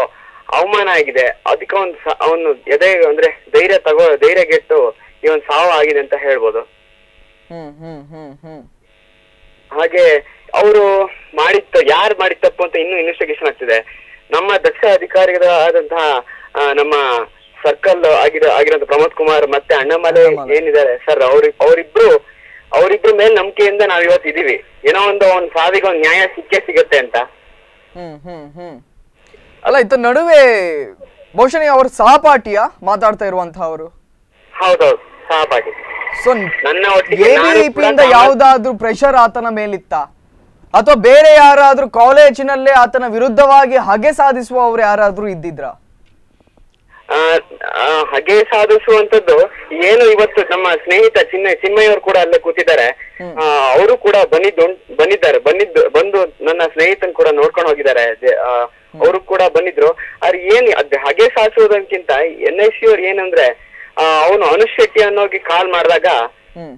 ಅವಮಾನ ಆಗಿದೆ ಅದಕ್ಕೆ ಒಂದು ಅವನು ಎದೆ ಅಂದ್ರೆ ಧೈರ್ಯ ತಗೋ ಗೆಟ್ಟು ಈ ಒಂದು ಸಾವು ಆಗಿದೆ ಅಂತ ಹೇಳ್ಬೋದು ಹಾಗೆ ಅವರು ಮಾಡಿದ್ದ ಯಾರು ಮಾಡಿದ ತಪ್ಪು ಅಂತ ಇನ್ನು ಇನ್ವೆಸ್ಟಿಗೇಷನ್ ಆಗ್ತಿದೆ ನಮ್ಮ ದಕ್ಷ ಅಧಿಕಾರಿಗಳ ಆದಂತಹ ನಮ್ಮ ಸರ್ಕಲ್ ಆಗಿರೋ ಆಗಿರೋ ಪ್ರಮೋದ್ ಕುಮಾರ್ ಮತ್ತೆ ಅಣ್ಣಮಲೆ ಏನಿದ್ದಾರೆ ಸರ್ ಅವ್ರಿ ಅವರಿಬ್ರು ಅವರಿಬ್ರು ಮೇಲೆ ನಂಬಿಕೆಯಿಂದ ನಾವ್ ಇವತ್ತು ಇದೀವಿ ಏನೋ ಒಂದು ಒಂದ್ ಸಾವಿಗೆ ಒಂದ್ ನ್ಯಾಯ ಸಿಕ್ಕೇ ಸಿಗತ್ತೆ ಅಂತ ಹ್ಮ್ ಹ್ಮ್ ಅಲ್ಲ ಇದು ನಡುವೆ ಬಹುಶಃ ಅವ್ರ ಸಹಪಾಠಿಯ ಮಾತಾಡ್ತಾ ಇರುವಂತಹ ಅವರು ಹೌದೌದು ಸಹಪಾಠಿ ಸೊ ಎಬಿಇಪಿಯಿಂದ ಯಾವ್ದಾದ್ರು ಪ್ರೆಷರ್ ಆತನ ಮೇಲಿತ್ತ ಅಥವಾ ಬೇರೆ ಯಾರಾದ್ರೂ ಕಾಲೇಜಿನಲ್ಲೇ ಆತನ ವಿರುದ್ಧವಾಗಿ ಹಗೆ ಸಾಧಿಸುವವರು ಯಾರಾದ್ರೂ ಇದ್ದಿದ್ರಾ ಹಗೆ ಸಾಧಿಸುವಂತದ್ದು ಏನು ಇವತ್ತು ನಮ್ಮ ಸ್ನೇಹಿತ ಚಿನ್ನ ಚಿನ್ಮಯ್ಯವ್ರು ಕೂಡ ಅಲ್ಲೇ ಕೂತಿದ್ದಾರೆ ಅವರು ಕೂಡ ಬಂದಿದ್ದು ಬಂದಿದ್ದಾರೆ ಬಂದಿದ್ದು ಬಂದು ನನ್ನ ಸ್ನೇಹಿತನ ಕೂಡ ನೋಡ್ಕೊಂಡು ಹೋಗಿದ್ದಾರೆ ಅವರು ಕೂಡ ಬಂದಿದ್ರು ಅವ್ರ ಏನ್ ಹಗೆ ಸಾಧಿಸುವುದಕ್ಕಿಂತ ಎನ್ ಐ ಸಿ ಅವ್ರು ಏನಂದ್ರೆ ಅವನು ಅನುಷ್ ಶೆಟ್ಟಿ ಅನ್ನೋಗಿ ಕಾಲ್ ಮಾಡಿದಾಗ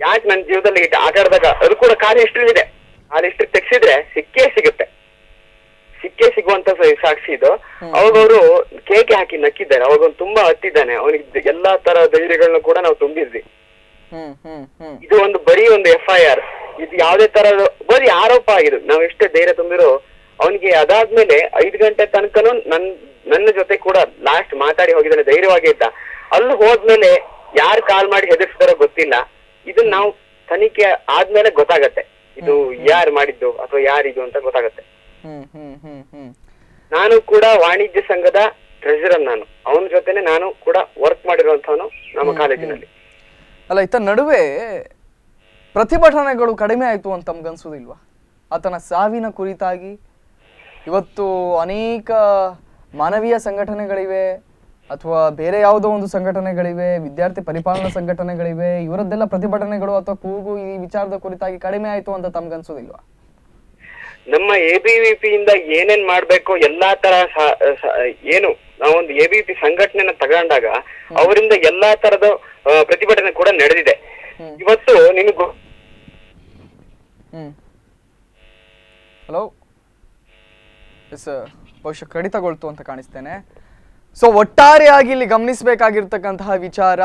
ಯಾಕೆ ನನ್ನ ಜೀವನದಲ್ಲಿ ಆಟಾಡಿದಾಗ ಅದು ಕೂಡ ಕಾಲ್ ಎಷ್ಟು ಇದೆ ಕಾಲ ಲಿಸ್ಟ್ ತೆಗ್ಸಿದ್ರೆ ಸಿಕ್ಕೇ ಸಿಗುತ್ತೆ ಸಿಕ್ಕೇ ಸಿಗುವಂತ ಸಾಕ್ಷಿ ಇದು ಅವಾಗ ಅವರು ಕೇಕೆ ಹಾಕಿ ನಕ್ಕಿದ್ದಾರೆ ಅವಾಗ ತುಂಬಾ ಹತ್ತಿದ್ದಾನೆ ಅವನಿಗೆ ಎಲ್ಲಾ ತರ ಧೈರ್ಯಗಳನ್ನ ಕೂಡ ನಾವು ತುಂಬಿದ್ವಿ ಇದು ಒಂದು ಬರೀ ಒಂದು ಎಫ್ ಐ ಆರ್ ಇದು ಯಾವ್ದೇ ತರ ಬರೀ ಆರೋಪ ಆಗಿದ್ರು ನಾವ್ ಎಷ್ಟೇ ಧೈರ್ಯ ತುಂಬಿರೋ ಅವನಿಗೆ ಅದಾದ್ಮೇಲೆ ಐದು ಗಂಟೆ ತನಕನು ನನ್ ನನ್ನ ಜೊತೆ ಕೂಡ ಲಾಸ್ಟ್ ಮಾತಾಡಿ ಹೋಗಿದ್ದಾನೆ ಧೈರ್ಯವಾಗಿ ಇದ್ದ ಅಲ್ಲಿ ಹೋದ್ಮೇಲೆ ಯಾರು ಕಾಲ್ ಮಾಡಿ ಹೆದರ್ಸ್ತಾರೋ ಗೊತ್ತಿಲ್ಲ ಇದನ್ನ ನಾವು ತನಿಖೆ ಆದ್ಮೇಲೆ ಗೊತ್ತಾಗತ್ತೆ ಇದು ಯಾರು ಮಾಡಿದ್ದು ಅಥವಾ ಯಾರಿದು ಅಂತ ಗೊತ್ತಾಗತ್ತೆ ನಾನು ಕೂಡ ವಾಣಿಜ್ಯ ಸಂಘದ ಟ್ರೆಜರರ್ ನಾನು ಅವನ ಜೊತೆನೆ ನಾನು ಕೂಡ ವರ್ಕ್ ಮಾಡಿರುವಂತವನು ನಮ್ಮ ಕಾಲೇಜಿನಲ್ಲಿ ಅಲ್ಲ ಇತ್ತ ನಡುವೆ ಪ್ರತಿಭಟನೆಗಳು ಕಡಿಮೆ ಆಯ್ತು ಅಂತ ಇಲ್ವಾ ಆತನ ಸಾವಿನ ಕುರಿತಾಗಿ ಇವತ್ತು ಅನೇಕ ಮಾನವೀಯ ಸಂಘಟನೆಗಳಿವೆ ಅಥವಾ ಬೇರೆ ಯಾವುದೋ ಒಂದು ಸಂಘಟನೆಗಳಿವೆ ವಿದ್ಯಾರ್ಥಿ ಪರಿಪಾಲನಾ ಸಂಘಟನೆಗಳಿವೆ ಇವರದ್ದೆಲ್ಲ ಪ್ರತಿಭಟನೆಗಳು ಅಥವಾ ಕೂಗು ಈ ವಿಚಾರದ ಕುರಿತಾಗಿ ಕಡಿಮೆ ಆಯ್ತು ಅಂತ ತಮ್ಗನ್ಸೋದಿಲ್ವಾ ನಮ್ಮ ಎ ಬಿ ವಿ ಪಿ ಇಂದ ಏನೇನ್ ಮಾಡ್ಬೇಕು ಎಲ್ಲಾ ತರ ಏನು ನಾವೊಂದು ಎ ಬಿ ಪಿ ಸಂಘಟನೆನ ತಗೊಂಡಾಗ ಅವರಿಂದ ಎಲ್ಲಾ ತರದ ಪ್ರತಿಭಟನೆ ಕೂಡ ನಡೆದಿದೆ ಇವತ್ತು ನಿಮಗೂ ಹಲೋ ಎಸ್ ಬಹುಶಃ ಕಡಿತಗೊಳ್ತು ಅಂತ ಕಾಣಿಸ್ತೇನೆ ಸೊ ಒಟ್ಟಾರೆಯಾಗಿ ಇಲ್ಲಿ ಗಮನಿಸಬೇಕಾಗಿರ್ತಕ್ಕಂತಹ ವಿಚಾರ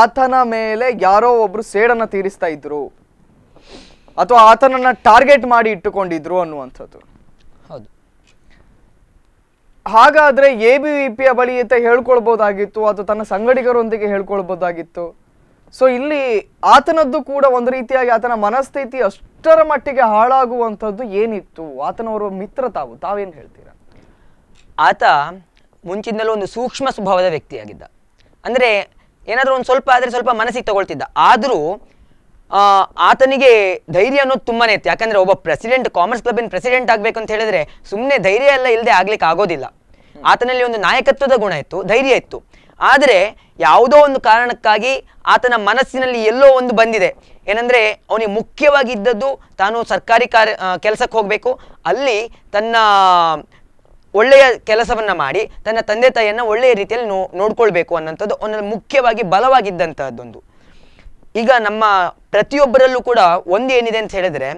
ಆತನ ಮೇಲೆ ಯಾರೋ ಒಬ್ರು ಸೇಡನ್ನ ತೀರಿಸ್ತಾ ಇದ್ರು ಅಥವಾ ಆತನನ್ನ ಟಾರ್ಗೆಟ್ ಮಾಡಿ ಇಟ್ಟುಕೊಂಡಿದ್ರು ಅನ್ನುವಂಥದ್ದು ಹೌದು ಹಾಗಾದ್ರೆ ಎ ಬಿ ವಿ ಪಿಯ ಬಳಿ ಅಂತ ಹೇಳ್ಕೊಳ್ಬೋದಾಗಿತ್ತು ಅಥವಾ ತನ್ನ ಸಂಗಡಿಗರೊಂದಿಗೆ ಹೇಳ್ಕೊಳ್ಬೋದಾಗಿತ್ತು ಸೊ ಇಲ್ಲಿ ಆತನದ್ದು ಕೂಡ ಒಂದು ರೀತಿಯಾಗಿ ಆತನ ಮನಸ್ಥಿತಿ ಅಷ್ಟರ ಮಟ್ಟಿಗೆ ಹಾಳಾಗುವಂಥದ್ದು ಏನಿತ್ತು ಆತನವರ ಮಿತ್ರ ತಾವು ತಾವೇನು ಹೇಳ್ತೀರಾ ಆತ ಮುಂಚಿನಲ್ಲೂ ಒಂದು ಸೂಕ್ಷ್ಮ ಸ್ವಭಾವದ ವ್ಯಕ್ತಿಯಾಗಿದ್ದ ಅಂದರೆ ಏನಾದರೂ ಒಂದು ಸ್ವಲ್ಪ ಆದರೆ ಸ್ವಲ್ಪ ಮನಸ್ಸಿಗೆ ತಗೊಳ್ತಿದ್ದ ಆದರೂ ಆತನಿಗೆ ಧೈರ್ಯ ಅನ್ನೋದು ತುಂಬಾ ಇತ್ತು ಯಾಕಂದರೆ ಒಬ್ಬ ಪ್ರೆಸಿಡೆಂಟ್ ಕಾಮರ್ಸ್ ಕ್ಲಬ್ಬಿನ ಪ್ರೆಸಿಡೆಂಟ್ ಆಗಬೇಕು ಅಂತ ಹೇಳಿದ್ರೆ ಸುಮ್ಮನೆ ಧೈರ್ಯ ಎಲ್ಲ ಇಲ್ಲದೆ ಆಗ್ಲಿಕ್ಕೆ ಆಗೋದಿಲ್ಲ ಆತನಲ್ಲಿ ಒಂದು ನಾಯಕತ್ವದ ಗುಣ ಇತ್ತು ಧೈರ್ಯ ಇತ್ತು ಆದರೆ ಯಾವುದೋ ಒಂದು ಕಾರಣಕ್ಕಾಗಿ ಆತನ ಮನಸ್ಸಿನಲ್ಲಿ ಎಲ್ಲೋ ಒಂದು ಬಂದಿದೆ ಏನಂದರೆ ಅವನಿಗೆ ಮುಖ್ಯವಾಗಿದ್ದದ್ದು ತಾನು ಸರ್ಕಾರಿ ಕಾರ್ಯ ಕೆಲಸಕ್ಕೆ ಹೋಗಬೇಕು ಅಲ್ಲಿ ತನ್ನ ಒಳ್ಳೆಯ ಕೆಲಸವನ್ನು ಮಾಡಿ ತನ್ನ ತಂದೆ ತಾಯಿಯನ್ನು ಒಳ್ಳೆಯ ರೀತಿಯಲ್ಲಿ ನೋ ನೋಡ್ಕೊಳ್ಬೇಕು ಅನ್ನೋಂಥದ್ದು ಒಂದು ಮುಖ್ಯವಾಗಿ ಬಲವಾಗಿದ್ದಂತಹದ್ದೊಂದು ಈಗ ನಮ್ಮ ಪ್ರತಿಯೊಬ್ಬರಲ್ಲೂ ಕೂಡ ಒಂದು ಏನಿದೆ ಅಂತ ಹೇಳಿದ್ರೆ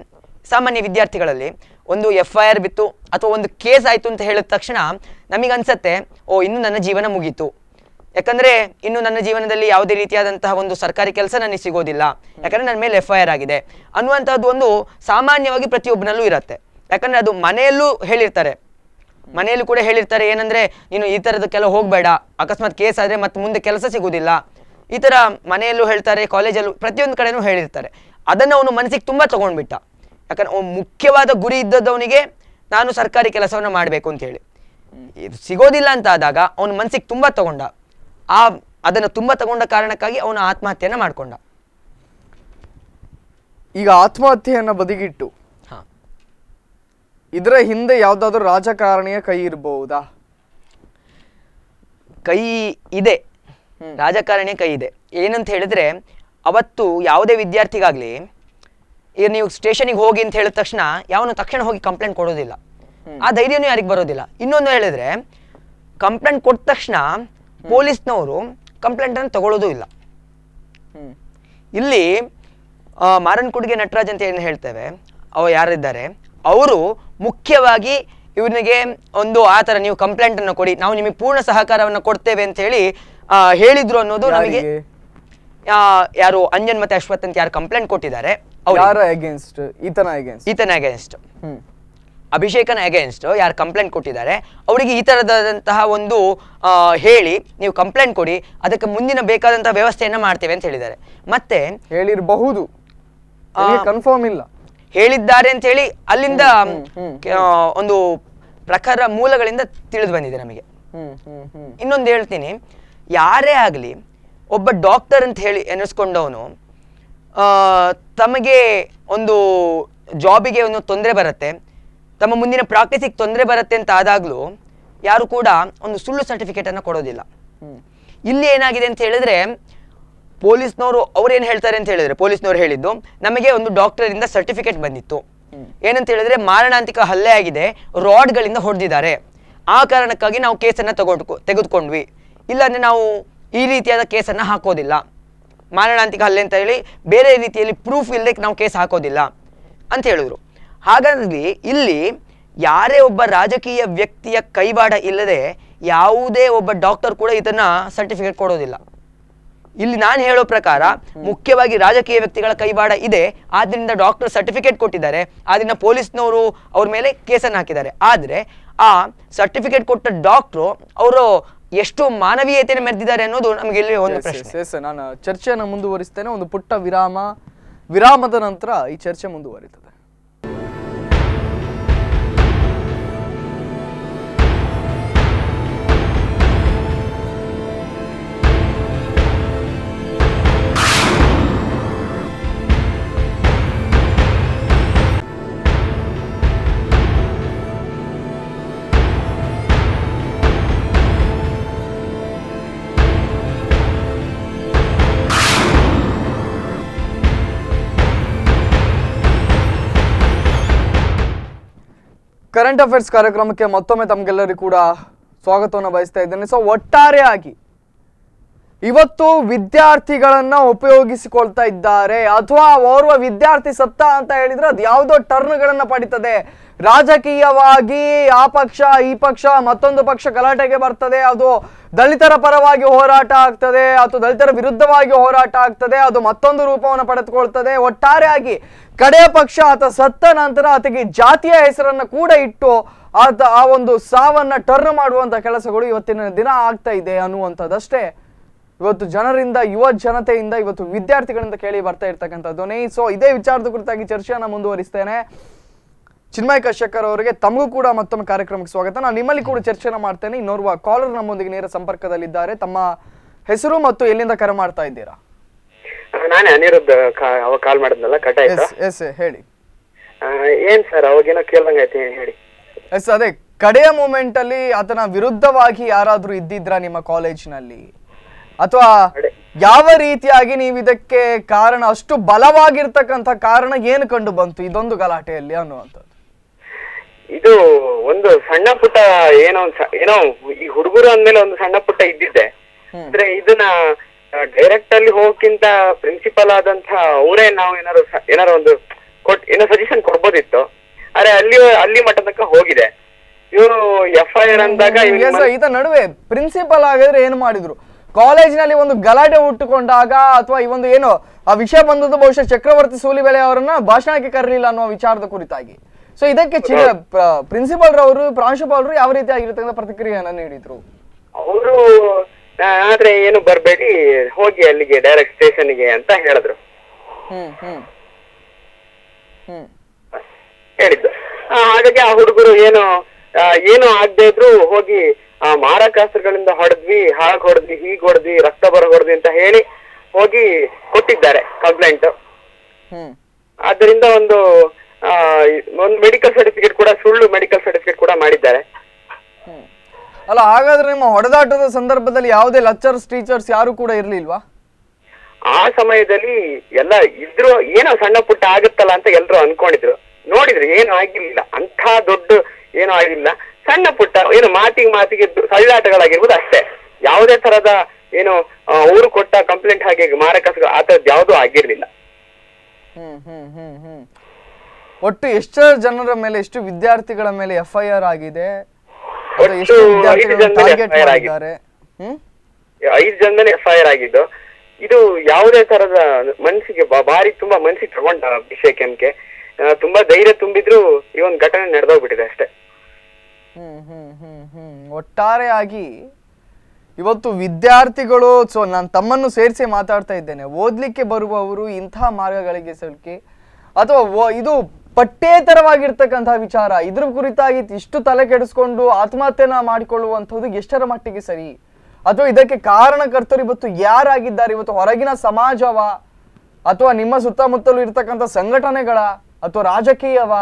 ಸಾಮಾನ್ಯ ವಿದ್ಯಾರ್ಥಿಗಳಲ್ಲಿ ಒಂದು ಎಫ್ ಐ ಆರ್ ಬಿತ್ತು ಅಥವಾ ಒಂದು ಕೇಸ್ ಆಯಿತು ಅಂತ ಹೇಳಿದ ತಕ್ಷಣ ನಮಗನ್ಸತ್ತೆ ಓ ಇನ್ನು ನನ್ನ ಜೀವನ ಮುಗೀತು ಯಾಕಂದರೆ ಇನ್ನು ನನ್ನ ಜೀವನದಲ್ಲಿ ಯಾವುದೇ ರೀತಿಯಾದಂತಹ ಒಂದು ಸರ್ಕಾರಿ ಕೆಲಸ ನನಗೆ ಸಿಗೋದಿಲ್ಲ ಯಾಕಂದರೆ ನನ್ನ ಮೇಲೆ ಎಫ್ ಐ ಆರ್ ಆಗಿದೆ ಅನ್ನುವಂಥದ್ದು ಒಂದು ಸಾಮಾನ್ಯವಾಗಿ ಪ್ರತಿಯೊಬ್ಬನಲ್ಲೂ ಇರುತ್ತೆ ಯಾಕಂದರೆ ಅದು ಮನೆಯಲ್ಲೂ ಹೇಳಿರ್ತಾರೆ ಮನೆಯಲ್ಲಿ ಕೂಡ ಹೇಳಿರ್ತಾರೆ ಏನಂದ್ರೆ ನೀನು ಈ ತರದ ಕೆಲವು ಹೋಗಬೇಡ ಅಕಸ್ಮಾತ್ ಕೇಸ್ ಆದ್ರೆ ಮತ್ತೆ ಮುಂದೆ ಕೆಲಸ ಸಿಗೋದಿಲ್ಲ ಈ ತರ ಮನೆಯಲ್ಲೂ ಹೇಳ್ತಾರೆ ಕಾಲೇಜಲ್ಲೂ ಪ್ರತಿಯೊಂದು ಕಡೆನೂ ಹೇಳಿರ್ತಾರೆ ಅದನ್ನು ಅವನು ಮನಸ್ಸಿಗೆ ತುಂಬ ತಗೊಂಡ್ಬಿಟ್ಟ ಯಾಕಂದ್ರೆ ಮುಖ್ಯವಾದ ಗುರಿ ಇದ್ದದವನಿಗೆ ನಾನು ಸರ್ಕಾರಿ ಕೆಲಸವನ್ನು ಮಾಡಬೇಕು ಅಂತ ಹೇಳಿ ಸಿಗೋದಿಲ್ಲ ಅಂತ ಆದಾಗ ಅವನು ಮನಸ್ಸಿಗೆ ತುಂಬ ತಗೊಂಡ ಆ ಅದನ್ನು ತುಂಬ ತಗೊಂಡ ಕಾರಣಕ್ಕಾಗಿ ಅವನು ಆತ್ಮಹತ್ಯೆಯನ್ನು ಮಾಡಿಕೊಂಡ ಈಗ ಆತ್ಮಹತ್ಯೆಯನ್ನು ಬದಿಗಿಟ್ಟು ಇದರ ಹಿಂದೆ ಯಾವುದಾದ್ರೂ ರಾಜಕಾರಣಿಯ ಕೈ ಇರಬಹುದಾ ಕೈ ಇದೆ ರಾಜಕಾರಣಿಯ ಕೈ ಇದೆ ಏನಂತ ಹೇಳಿದ್ರೆ ಅವತ್ತು ಯಾವುದೇ ವಿದ್ಯಾರ್ಥಿಗಾಗ್ಲಿ ಈಗ ನೀವು ಸ್ಟೇಷನಿಗೆ ಹೋಗಿ ಅಂತ ಹೇಳಿದ ತಕ್ಷಣ ಯಾವನು ತಕ್ಷಣ ಹೋಗಿ ಕಂಪ್ಲೇಂಟ್ ಕೊಡೋದಿಲ್ಲ ಆ ಧೈರ್ಯನೂ ಯಾರಿಗೆ ಬರೋದಿಲ್ಲ ಇನ್ನೊಂದು ಹೇಳಿದ್ರೆ ಕಂಪ್ಲೇಂಟ್ ಕೊಟ್ಟ ತಕ್ಷಣ ಪೊಲೀಸ್ನವರು ಕಂಪ್ಲೇಂಟ್ ಅನ್ನು ತಗೊಳ್ಳೋದು ಇಲ್ಲ ಇಲ್ಲಿ ಮಾರನ್ಕುಡುಗೆ ನಟರಾಜ್ ಅಂತ ಏನು ಹೇಳ್ತೇವೆ ಅವ ಯಾರಿದ್ದಾರೆ ಅವರು ಮುಖ್ಯವಾಗಿ ಇವನಿಗೆ ಒಂದು ಆ ಥರ ನೀವು ಅನ್ನು ಕೊಡಿ ನಾವು ನಿಮಗೆ ಪೂರ್ಣ ಸಹಕಾರವನ್ನು ಕೊಡ್ತೇವೆ ಅಂತ ಹೇಳಿ ಹೇಳಿದ್ರು ಅನ್ನೋದು ನಮಗೆ ಯಾರು ಅಂಜನ್ ಮತ್ತೆ ಅಶ್ವಥ್ ಅಂತ ಯಾರು ಕಂಪ್ಲೇಂಟ್ ಕೊಟ್ಟಿದ್ದಾರೆ ಅಗೈನ್ಸ್ಟ್ ಈತನ ಈತನ ಅಭಿಷೇಕನ ಅಗೇನ್ಸ್ಟ್ ಯಾರು ಕಂಪ್ಲೇಂಟ್ ಕೊಟ್ಟಿದ್ದಾರೆ ಅವರಿಗೆ ಈ ತರದಂತಹ ಒಂದು ಹೇಳಿ ನೀವು ಕಂಪ್ಲೇಂಟ್ ಕೊಡಿ ಅದಕ್ಕೆ ಮುಂದಿನ ಬೇಕಾದಂತಹ ವ್ಯವಸ್ಥೆಯನ್ನ ಮಾಡ್ತೇವೆ ಅಂತ ಹೇಳಿದ್ದಾರೆ ಮತ್ತೆ ಹೇಳಿರಬಹುದು ಕನ್ಫರ್ಮ್ ಇಲ್ಲ ಹೇಳಿದ್ದಾರೆ ಅಂತ ಹೇಳಿ ಅಲ್ಲಿಂದ ಒಂದು ಪ್ರಖರ ಮೂಲಗಳಿಂದ ತಿಳಿದು ಬಂದಿದೆ ನಮಗೆ ಇನ್ನೊಂದು ಹೇಳ್ತೀನಿ ಯಾರೇ ಆಗಲಿ ಒಬ್ಬ ಡಾಕ್ಟರ್ ಅಂತ ಹೇಳಿ ಎನಿಸ್ಕೊಂಡವನು ತಮಗೆ ಒಂದು ಜಾಬಿಗೆ ಒಂದು ತೊಂದರೆ ಬರುತ್ತೆ ತಮ್ಮ ಮುಂದಿನ ಪ್ರಾಕ್ಟೀಸಿಗೆ ತೊಂದರೆ ಬರುತ್ತೆ ಅಂತ ಆದಾಗಲೂ ಯಾರು ಕೂಡ ಒಂದು ಸುಳ್ಳು ಸರ್ಟಿಫಿಕೇಟನ್ನು ಕೊಡೋದಿಲ್ಲ ಇಲ್ಲಿ ಏನಾಗಿದೆ ಅಂತ ಹೇಳಿದ್ರೆ ಪೊಲೀಸ್ನವರು ಏನು ಹೇಳ್ತಾರೆ ಅಂತ ಹೇಳಿದ್ರೆ ಪೊಲೀಸ್ನವ್ರು ಹೇಳಿದ್ದು ನಮಗೆ ಒಂದು ಡಾಕ್ಟರ್ ಇಂದ ಸರ್ಟಿಫಿಕೇಟ್ ಬಂದಿತ್ತು ಏನಂತ ಹೇಳಿದ್ರೆ ಮಾರಣಾಂತಿಕ ಹಲ್ಲೆ ಆಗಿದೆ ರಾಡ್ಗಳಿಂದ ಹೊಡೆದಿದ್ದಾರೆ ಆ ಕಾರಣಕ್ಕಾಗಿ ನಾವು ಕೇಸನ್ನು ತಗೊಂಡು ತೆಗೆದುಕೊಂಡ್ವಿ ಇಲ್ಲಾಂದರೆ ನಾವು ಈ ರೀತಿಯಾದ ಕೇಸನ್ನು ಹಾಕೋದಿಲ್ಲ ಮಾರಣಾಂತಿಕ ಹಲ್ಲೆ ಅಂತ ಹೇಳಿ ಬೇರೆ ರೀತಿಯಲ್ಲಿ ಪ್ರೂಫ್ ಇಲ್ಲದೆ ನಾವು ಕೇಸ್ ಹಾಕೋದಿಲ್ಲ ಅಂತ ಹೇಳಿದ್ರು ಹಾಗಾಗಿ ಇಲ್ಲಿ ಯಾರೇ ಒಬ್ಬ ರಾಜಕೀಯ ವ್ಯಕ್ತಿಯ ಕೈವಾಡ ಇಲ್ಲದೆ ಯಾವುದೇ ಒಬ್ಬ ಡಾಕ್ಟರ್ ಕೂಡ ಇದನ್ನು ಸರ್ಟಿಫಿಕೇಟ್ ಕೊಡೋದಿಲ್ಲ ಇಲ್ಲಿ ನಾನು ಹೇಳೋ ಪ್ರಕಾರ ಮುಖ್ಯವಾಗಿ ರಾಜಕೀಯ ವ್ಯಕ್ತಿಗಳ ಕೈವಾಡ ಇದೆ ಆದ್ರಿಂದ ಡಾಕ್ಟರ್ ಸರ್ಟಿಫಿಕೇಟ್ ಕೊಟ್ಟಿದ್ದಾರೆ ಆದ್ರಿಂದ ಪೊಲೀಸ್ನವರು ಅವ್ರ ಮೇಲೆ ಕೇಸನ್ನು ಹಾಕಿದ್ದಾರೆ ಆದರೆ ಆ ಸರ್ಟಿಫಿಕೇಟ್ ಕೊಟ್ಟ ಡಾಕ್ಟ್ರು ಅವರು ಎಷ್ಟು ಮಾನವೀಯತೆಯನ್ನು ಮೆರೆದಿದ್ದಾರೆ ಅನ್ನೋದು ನಮಗೆ ಇಲ್ಲಿ ಒಂದು ಪ್ರಶ್ನೆ ನಾನು ಚರ್ಚೆಯನ್ನು ಮುಂದುವರಿಸ್ತೇನೆ ಒಂದು ಪುಟ್ಟ ವಿರಾಮ ವಿರಾಮದ ನಂತರ ಈ ಚರ್ಚೆ ಮುಂದುವರಿತದೆ ಕರೆಂಟ್ ಅಫೇರ್ಸ್ ಕಾರ್ಯಕ್ರಮಕ್ಕೆ ಮತ್ತೊಮ್ಮೆ ತಮಗೆಲ್ಲರಿಗೂ ಕೂಡ ಸ್ವಾಗತವನ್ನು ಬಯಸ್ತಾ ಇದ್ದೇನೆ ಸೊ ಒಟ್ಟಾರೆಯಾಗಿ ಇವತ್ತು ವಿದ್ಯಾರ್ಥಿಗಳನ್ನ ಉಪಯೋಗಿಸಿಕೊಳ್ತಾ ಇದ್ದಾರೆ ಅಥವಾ ಓರ್ವ ವಿದ್ಯಾರ್ಥಿ ಸತ್ತ ಅಂತ ಹೇಳಿದ್ರೆ ಅದು ಯಾವುದೋ ಟರ್ನ್ಗಳನ್ನ ಪಡಿತದೆ ರಾಜಕೀಯವಾಗಿ ಆ ಪಕ್ಷ ಈ ಪಕ್ಷ ಮತ್ತೊಂದು ಪಕ್ಷ ಗಲಾಟೆಗೆ ಬರ್ತದೆ ಅದು ದಲಿತರ ಪರವಾಗಿ ಹೋರಾಟ ಆಗ್ತದೆ ಅಥವಾ ದಲಿತರ ವಿರುದ್ಧವಾಗಿ ಹೋರಾಟ ಆಗ್ತದೆ ಅದು ಮತ್ತೊಂದು ರೂಪವನ್ನು ಪಡೆದುಕೊಳ್ತದೆ ಒಟ್ಟಾರೆಯಾಗಿ ಕಡೆಯ ಪಕ್ಷ ಆತ ಸತ್ತ ನಂತರ ಆತಗೆ ಜಾತಿಯ ಹೆಸರನ್ನು ಕೂಡ ಇಟ್ಟು ಆತ ಆ ಒಂದು ಸಾವನ್ನ ಟರ್ನ್ ಮಾಡುವಂತ ಕೆಲಸಗಳು ಇವತ್ತಿನ ದಿನ ಆಗ್ತಾ ಇದೆ ಅನ್ನುವಂಥದ್ದಷ್ಟೇ ಇವತ್ತು ಜನರಿಂದ ಯುವ ಜನತೆಯಿಂದ ಇವತ್ತು ವಿದ್ಯಾರ್ಥಿಗಳಿಂದ ಕೇಳಿ ಬರ್ತಾ ಇರ್ತಕ್ಕಂಥ ಧ್ವನಿ ಸೊ ಇದೇ ವಿಚಾರದ ಕುರಿತಾಗಿ ಚರ್ಚೆಯನ್ನು ಮುಂದುವರಿಸ್ತೇನೆ ಚಿನ್ಮಯ ಕಶ್ಯಕರ್ ಅವರಿಗೆ ತಮಗೂ ಕೂಡ ಮತ್ತೊಮ್ಮೆ ಕಾರ್ಯಕ್ರಮಕ್ಕೆ ಸ್ವಾಗತ ನಾನು ನಿಮ್ಮಲ್ಲಿ ಕೂಡ ಚರ್ಚೆನ ಮಾಡ್ತೇನೆ ಇನ್ನೋರ್ವ ಕಾಲರ್ ನಮ್ಮೊಂದಿಗೆ ನೇರ ಸಂಪರ್ಕದಲ್ಲಿದ್ದಾರೆ ತಮ್ಮ ಹೆಸರು ಮತ್ತು ಎಲ್ಲಿಂದ ಕರೆ ಮಾಡ್ತಾ ಇದ್ದೀರಾ ನಾನೇ ಅನಿರುದ್ಧ ಕಾಲ್ ಮಾಡಿದ್ನಲ್ಲ ಕಟ್ ಎಸ್ ಹೇಳಿ ಏನ್ ಸರ್ ಅವಾಗೇನೋ ಹೇಳಿ ಎಸ್ ಅದೇ ಕಡೆಯ ಮೂಮೆಂಟ್ ಅಲ್ಲಿ ಆತನ ವಿರುದ್ಧವಾಗಿ ಯಾರಾದ್ರೂ ಇದ್ದಿದ್ರಾ ನಿಮ್ಮ ಕಾಲೇಜಿನಲ್ಲಿ ಅಥವಾ ಯಾವ ರೀತಿಯಾಗಿ ನೀವು ಇದಕ್ಕೆ ಕಾರಣ ಅಷ್ಟು ಬಲವಾಗಿರ್ತಕ್ಕಂತ ಕಾರಣ ಏನು ಕಂಡು ಬಂತು ಇದೊಂದು ಗಲಾಟೆಯಲ್ಲಿ ಅನ್ನುವಂಥದ್ದು ಇದು ಒಂದು ಸಣ್ಣ ಪುಟ್ಟ ಏನೋ ಏನೋ ಈ ಹುಡುಗರು ಅಂದ್ಮೇಲೆ ಒಂದು ಸಣ್ಣ ಪುಟ್ಟ ಇದ್ದಿದ್ದೆ ಅಂದ್ರೆ ಇದನ್ನ ಡೈರೆಕ್ಟ್ ಅಲ್ಲಿ ಹೋಗಕ್ಕಿಂತ ಪ್ರಿನ್ಸಿಪಲ್ ಆದಂತ ಅವರೇ ನಾವು ಏನಾರು ಏನಾರು ಒಂದು ಕೊಟ್ ಏನೋ ಸಜೆಷನ್ ಕೊಡ್ಬೋದಿತ್ತು ಆದ್ರೆ ಅಲ್ಲಿ ಅಲ್ಲಿ ಮಟ್ಟದಕ್ಕ ಹೋಗಿದೆ ಇವರು ಎಫ್ ಐ ಆರ್ ಅಂದಾಗ ನಡುವೆ ಪ್ರಿನ್ಸಿಪಲ್ ಆಗಿದ್ರೆ ಏನ್ ಮಾಡಿದ್ರು ಕಾಲೇಜಿನಲ್ಲಿ ಒಂದು ಗಲಾಟೆ ಹುಟ್ಟುಕೊಂಡಾಗ ಅಥವಾ ಈ ಒಂದು ಏನು ಆ ವಿಷಯ ಬಂದದ್ದು ಬಹುಶಃ ಚಕ್ರವರ್ತಿ ಸೂಲಿಬೆಲೆ ಅವರನ್ನ ಭಾಷಣಕ್ಕೆ ಕರಲಿಲ್ಲ ಅನ್ನೋ ವಿಚಾರದ ಕುರಿತಾಗಿ ಸೊ ಇದಕ್ಕೆ ಪ್ರಿನ್ಸಿಪಾಲ್ ರವರು ಪ್ರಾಂಶುಪಾಲರು ಯಾವ ರೀತಿ ಆಗಿರ್ತಕ್ಕಂಥ ಪ್ರತಿಕ್ರಿಯೆಯನ್ನ ನೀಡಿದ್ರು ಅವರು ಆದ್ರೆ ಏನು ಬರ್ಬೇಡಿ ಹೋಗಿ ಅಲ್ಲಿಗೆ ಡೈರೆಕ್ಟ್ ಸ್ಟೇಷನ್ ಗೆ ಅಂತ ಹೇಳಿದ್ರು ಹೇಳಿದ್ದು ಹಾಗಾಗಿ ಆ ಹುಡುಗರು ಏನು ಏನು ಆಗದೆ ಇದ್ರು ಹೋಗಿ ಆ ಮಾರಕಾಸ್ತ್ರಗಳಿಂದ ಹೊಡೆದ್ವಿ ಹಾಗೆ ಹೊಡೆದ್ವಿ ಹೀಗ್ ಹೊಡೆದ್ವಿ ರಕ್ತ ಬರ ಹೊಡೆದ್ವಿ ಅಂತ ಹೇಳಿ ಹೋಗಿ ಕೊಟ್ಟಿದ್ದಾರೆ ಕಂಪ್ಲೇಂಟ್ ಆದ್ದರಿಂದ ಒಂದು ಒಂದು ಮೆಡಿಕಲ್ ಸರ್ಟಿಫಿಕೇಟ್ ಕೂಡ ಸುಳ್ಳು ಮೆಡಿಕಲ್ ಸರ್ಟಿಫಿಕೇಟ್ ಕೂಡ ಮಾಡಿದ್ದಾರೆ ಅಲ್ಲ ಹಾಗಾದ್ರೆ ನಿಮ್ಮ ಹೊಡೆದಾಟದ ಸಂದರ್ಭದಲ್ಲಿ ಯಾವುದೇ ಲೆಕ್ಚರ್ಸ್ ಟೀಚರ್ಸ್ ಯಾರು ಕೂಡ ಇರ್ಲಿಲ್ವಾ ಆ ಸಮಯದಲ್ಲಿ ಎಲ್ಲ ಇದ್ರು ಏನೋ ಸಣ್ಣ ಪುಟ್ಟ ಆಗುತ್ತಲ್ಲ ಅಂತ ಎಲ್ರು ಅನ್ಕೊಂಡಿದ್ರು ನೋಡಿದ್ರು ಏನು ಆಗಿರ್ಲಿಲ್ಲ ಅಂತ ದೊಡ್ಡ ಏನೋ ಆಗಿಲ್ಲ ಸಣ್ಣ ಪುಟ್ಟ ಏನು ಮಾತಿಗೆ ಮಾತಿಗೆ ಸಳ್ಳಾಟಗಳಾಗಿರ್ಬೋದು ಅಷ್ಟೇ ಯಾವುದೇ ತರದ ಏನು ಊರು ಕೊಟ್ಟ ಕಂಪ್ಲೇಂಟ್ ಹಾಗೆ ಮಾರಕ ಆ ತರದ್ ಯಾವ್ದು ಆಗಿರ್ಲಿಲ್ಲ ಒಟ್ಟು ಎಷ್ಟು ಜನರ ಮೇಲೆ ಎಷ್ಟು ವಿದ್ಯಾರ್ಥಿಗಳ ಮೇಲೆ ಎಫ್ ಐ ಆರ್ ಆಗಿದೆ ಐದು ಜನ ಮೇಲೆ ಎಫ್ ಐ ಆರ್ ಆಗಿದ್ದು ಇದು ಯಾವುದೇ ತರದ ಮನ್ಸಿಗೆ ಬಾರಿ ತುಂಬಾ ಮನ್ಸಿಗೆ ತಗೊಂಡ ಅಭಿಷೇಕ್ ಎಂಕೆ ತುಂಬಾ ಧೈರ್ಯ ತುಂಬಿದ್ರು ಈ ಒಂದು ಘಟನೆ ನಡೆದೋಗ್ಬಿಟ್ಟಿದೆ ಅಷ್ಟೇ ಒಟ್ಟಾರೆಯಾಗಿ ಇವತ್ತು ವಿದ್ಯಾರ್ಥಿಗಳು ಸೊ ನಾನು ತಮ್ಮನ್ನು ಸೇರಿಸಿ ಮಾತಾಡ್ತಾ ಇದ್ದೇನೆ ಓದ್ಲಿಕ್ಕೆ ಬರುವವರು ಇಂತಹ ಮಾರ್ಗಗಳಿಗೆ ಸಿಲುಕಿ ಅಥವಾ ಇದು ಪಠ್ಯೇತರವಾಗಿರ್ತಕ್ಕಂತಹ ವಿಚಾರ ಇದ್ರ ಕುರಿತಾಗಿ ಇಷ್ಟು ತಲೆ ಕೆಡಿಸ್ಕೊಂಡು ಆತ್ಮಹತ್ಯೆನ ಮಾಡಿಕೊಳ್ಳುವಂಥದ್ದು ಎಷ್ಟರ ಮಟ್ಟಿಗೆ ಸರಿ ಅಥವಾ ಇದಕ್ಕೆ ಕಾರಣಕರ್ತರು ಇವತ್ತು ಯಾರಾಗಿದ್ದಾರೆ ಇವತ್ತು ಹೊರಗಿನ ಸಮಾಜವ ಅಥವಾ ನಿಮ್ಮ ಸುತ್ತಮುತ್ತಲೂ ಇರ್ತಕ್ಕಂಥ ಸಂಘಟನೆಗಳ ಅಥವಾ ರಾಜಕೀಯವ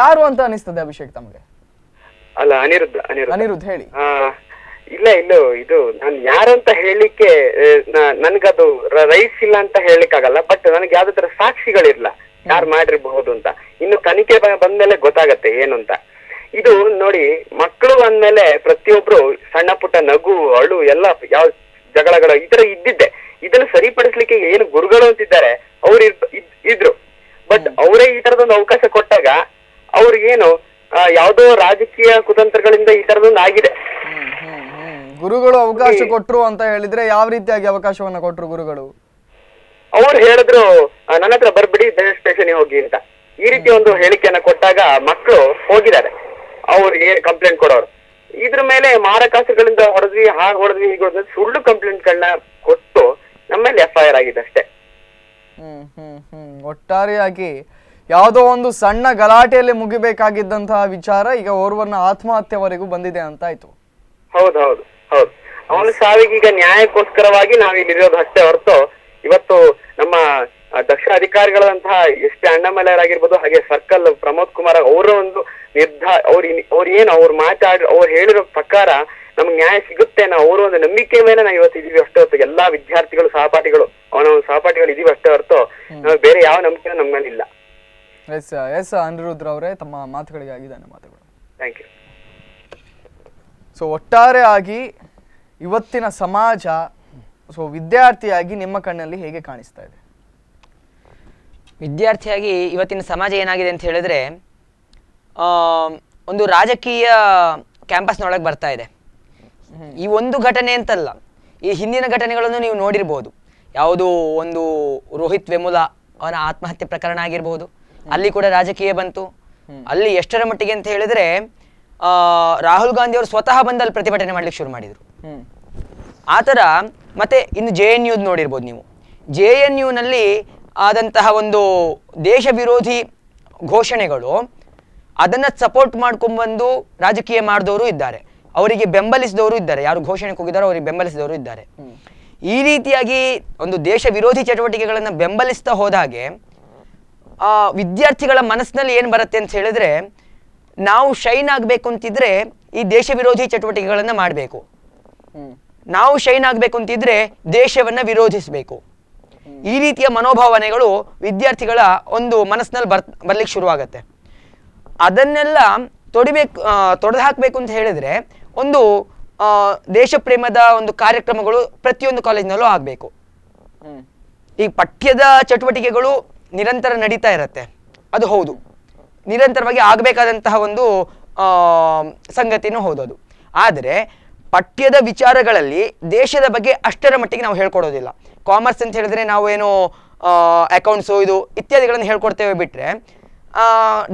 ಯಾರು ಅಂತ ಅನಿಸ್ತದೆ ಅಭಿಷೇಕ್ ತಮಗೆ ಅಲ್ಲ ಅನಿರುದ್ಧ ಅನಿರುದ್ಧ ಅನಿರುದ್ಧ ಹೇಳಿ ಇಲ್ಲ ಇಲ್ಲ ಇದು ನಾನು ಯಾರಂತ ಹೇಳಿಕ್ಕೆ ನನ್ಗದು ರೈಸ್ ಇಲ್ಲ ಅಂತ ಹೇಳಿಕ್ಕಾಗಲ್ಲ ಬಟ್ ನನಗೆ ಯಾವ್ದು ತರ ಸಾಕ್ಷಿಗಳಿಲ್ಲ ಯಾರು ಮಾಡಿರ್ಬಹುದು ಅಂತ ಇನ್ನು ತನಿಖೆ ಬಂದ್ಮೇಲೆ ಗೊತ್ತಾಗತ್ತೆ ಏನು ಅಂತ ಇದು ನೋಡಿ ಮಕ್ಕಳು ಅಂದ್ಮೇಲೆ ಪ್ರತಿಯೊಬ್ರು ಸಣ್ಣ ಪುಟ್ಟ ನಗು ಅಳು ಎಲ್ಲ ಯಾವ ಜಗಳಗಳ ಈ ತರ ಇದ್ದಿದ್ದೆ ಇದನ್ನ ಸರಿಪಡಿಸ್ಲಿಕ್ಕೆ ಏನು ಗುರುಗಳು ಅಂತಿದ್ದಾರೆ ಅವ್ರು ಇದ್ರು ಬಟ್ ಅವರೇ ಈ ತರದೊಂದು ಅವಕಾಶ ಕೊಟ್ಟಾಗ ಅವ್ರಿಗೇನು ಯಾವುದೋ ರಾಜಕೀಯ ಕುತಂತ್ರಗಳಿಂದ ಈ ತರದೊಂದು ಆಗಿದೆ ಗುರುಗಳು ಅವಕಾಶ ಕೊಟ್ಟರು ಅಂತ ಹೇಳಿದ್ರೆ ಯಾವ ರೀತಿಯಾಗಿ ಅವಕಾಶವನ್ನ ಕೊಟ್ಟರು ಗುರುಗಳು ಅವ್ರು ಹೇಳಿದ್ರು ನನ್ನ ಹತ್ರ ಬರ್ಬಿಡಿ ಸ್ಟೇಷನ್ ಹೋಗಿ ಅಂತ ಈ ರೀತಿ ಒಂದು ಹೇಳಿಕೆಯನ್ನ ಕೊಟ್ಟಾಗ ಮಕ್ಕಳು ಹೋಗಿದ್ದಾರೆ ಅವ್ರಿಗೆ ಕಂಪ್ಲೇಂಟ್ ಕೊಡೋರು ಇದ್ರ ಮೇಲೆ ಮಾರಕಾಸುಗಳಿಂದ ಹೊಡೆದ್ವಿ ಹಾಗೆ ಹೊಡೆದ್ವಿ ಹೀಗೆ ಹೊಡೆದ್ ಸುಳ್ಳು ಕಂಪ್ಲೇಂಟ್ ಗಳನ್ನ ಕೊಟ್ಟು ನಮ್ಮಲ್ಲಿ ಎಫ್ ಐ ಆರ್ ಆಗಿದೆ ಅಷ್ಟೇ ಹ್ಮ್ ಹ್ಮ್ ಹ್ಮ್ ಒಟ್ಟಾರೆಯಾಗಿ ಯಾವುದೋ ಒಂದು ಸಣ್ಣ ಗಲಾಟೆಯಲ್ಲಿ ಮುಗಿಬೇಕಾಗಿದ್ದಂತಹ ವಿಚಾರ ಈಗ ಓರ್ವನ ಆತ್ಮಹತ್ಯೆವರೆಗೂ ಬಂದಿದೆ ಅಂತ ಆಯ್ತು ಹೌದೌದು ಹೌದು ಅವನ ನ್ಯಾಯಕ್ಕೋಸ್ಕರವಾಗಿ ಈಗ ಇಲ್ಲಿ ನಾವಿಲ್ಲಿರೋದು ಅಷ್ಟೇ ಹೊರತು ಇವತ್ತು ನಮ್ಮ ದಕ್ಷ ಅಧಿಕಾರಿಗಳಂತಹ ಎಸ್ ಪಿ ಹಾಗೆ ಸರ್ಕಲ್ ಪ್ರಮೋದ್ ಕುಮಾರ್ ಅವರ ಒಂದು ನಿರ್ಧಾರ ಅವ್ರ ಅವ್ರ ಏನು ಅವ್ರು ಮಾತಾಡಿ ಅವ್ರು ಹೇಳಿರೋ ಪ್ರಕಾರ ನಮ್ಗೆ ನ್ಯಾಯ ಸಿಗುತ್ತೆ ನಾವು ಅವರ ಒಂದು ನಂಬಿಕೆ ಮೇಲೆ ನಾವು ಇವತ್ತು ಇದೀವಿ ಅಷ್ಟೇ ಹೊರತು ಎಲ್ಲಾ ವಿದ್ಯಾರ್ಥಿಗಳು ಸಹಪಾಠಿಗಳು ಅವನ ಸಹಪಾಠಿಗಳು ಇದೀವಿ ಅಷ್ಟೇ ಹೊರತು ಬೇರೆ ಯಾವ ನಂಬಿಕೆ ಇಲ್ಲ ಎಸ್ ಎಸ್ ಅವರೇ ತಮ್ಮ ಮಾತುಗಳಿಗೆ ಮಾತುಗಳು ಥ್ಯಾಂಕ್ ಯು ಸೊ ಒಟ್ಟಾರೆ ಆಗಿ ಇವತ್ತಿನ ಸಮಾಜ ಸೊ ವಿದ್ಯಾರ್ಥಿಯಾಗಿ ನಿಮ್ಮ ಕಣ್ಣಲ್ಲಿ ಹೇಗೆ ಕಾಣಿಸ್ತಾ ಇದೆ ವಿದ್ಯಾರ್ಥಿಯಾಗಿ ಇವತ್ತಿನ ಸಮಾಜ ಏನಾಗಿದೆ ಅಂತ ಹೇಳಿದ್ರೆ ಒಂದು ರಾಜಕೀಯ ಕ್ಯಾಂಪಸ್ನೊಳಗೆ ಬರ್ತಾ ಇದೆ ಈ ಒಂದು ಘಟನೆ ಅಂತಲ್ಲ ಈ ಹಿಂದಿನ ಘಟನೆಗಳನ್ನು ನೀವು ನೋಡಿರ್ಬೋದು ಯಾವುದು ಒಂದು ರೋಹಿತ್ ವೆಮುಲ ಅವನ ಆತ್ಮಹತ್ಯೆ ಪ್ರಕರಣ ಆಗಿರ್ಬೋದು ಅಲ್ಲಿ ಕೂಡ ರಾಜಕೀಯ ಬಂತು ಅಲ್ಲಿ ಎಷ್ಟರ ಮಟ್ಟಿಗೆ ಅಂತ ಹೇಳಿದ್ರೆ ರಾಹುಲ್ ಗಾಂಧಿ ಅವರು ಸ್ವತಃ ಬಂದಲ್ಲಿ ಪ್ರತಿಭಟನೆ ಮಾಡ್ಲಿಕ್ಕೆ ಶುರು ಮಾಡಿದ್ರು ಆತರ ಮತ್ತೆ ಇನ್ನು ಜೆ ಎನ್ ಯು ನೋಡಿರ್ಬೋದು ನೀವು ಜೆ ಎನ್ ಯು ನಲ್ಲಿ ಆದಂತಹ ಒಂದು ದೇಶ ವಿರೋಧಿ ಘೋಷಣೆಗಳು ಅದನ್ನ ಸಪೋರ್ಟ್ ಮಾಡ್ಕೊಂಡ್ಬಂದು ರಾಜಕೀಯ ಮಾಡಿದವರು ಇದ್ದಾರೆ ಅವರಿಗೆ ಬೆಂಬಲಿಸಿದವರು ಇದ್ದಾರೆ ಯಾರು ಘೋಷಣೆ ಹೋಗಿದಾರೋ ಅವರಿಗೆ ಬೆಂಬಲಿಸಿದವರು ಇದ್ದಾರೆ ಈ ರೀತಿಯಾಗಿ ಒಂದು ದೇಶ ವಿರೋಧಿ ಚಟುವಟಿಕೆಗಳನ್ನು ಬೆಂಬಲಿಸ್ತಾ ಹೋದಾಗೆ ವಿದ್ಯಾರ್ಥಿಗಳ ಮನಸ್ಸಿನಲ್ಲಿ ಏನು ಬರುತ್ತೆ ಅಂತ ಹೇಳಿದ್ರೆ ನಾವು ಶೈನ್ ಆಗಬೇಕು ಅಂತಿದ್ರೆ ಈ ದೇಶ ವಿರೋಧಿ ಚಟುವಟಿಕೆಗಳನ್ನು ಮಾಡಬೇಕು ನಾವು ಶೈನ್ ಆಗಬೇಕು ಅಂತಿದ್ರೆ ದೇಶವನ್ನು ವಿರೋಧಿಸಬೇಕು ಈ ರೀತಿಯ ಮನೋಭಾವನೆಗಳು ವಿದ್ಯಾರ್ಥಿಗಳ ಒಂದು ಮನಸ್ಸಿನಲ್ಲಿ ಬರ್ ಬರ್ಲಿಕ್ಕೆ ಶುರುವಾಗತ್ತೆ ಅದನ್ನೆಲ್ಲ ತೊಡಿಬೇಕು ತೊಡೆದು ಹಾಕಬೇಕು ಅಂತ ಹೇಳಿದ್ರೆ ಒಂದು ದೇಶ ಪ್ರೇಮದ ಒಂದು ಕಾರ್ಯಕ್ರಮಗಳು ಪ್ರತಿಯೊಂದು ಕಾಲೇಜಿನಲ್ಲೂ ಆಗಬೇಕು ಈ ಪಠ್ಯದ ಚಟುವಟಿಕೆಗಳು ನಿರಂತರ ನಡೀತಾ ಇರತ್ತೆ ಅದು ಹೌದು ನಿರಂತರವಾಗಿ ಆಗಬೇಕಾದಂತಹ ಒಂದು ಸಂಗತಿನೂ ಹೌದು ಅದು ಆದರೆ ಪಠ್ಯದ ವಿಚಾರಗಳಲ್ಲಿ ದೇಶದ ಬಗ್ಗೆ ಅಷ್ಟರ ಮಟ್ಟಿಗೆ ನಾವು ಹೇಳ್ಕೊಡೋದಿಲ್ಲ ಕಾಮರ್ಸ್ ಅಂತ ಹೇಳಿದ್ರೆ ನಾವು ಏನು ಅಕೌಂಟ್ಸು ಇದು ಇತ್ಯಾದಿಗಳನ್ನು ಹೇಳ್ಕೊಡ್ತೇವೆ ಬಿಟ್ಟರೆ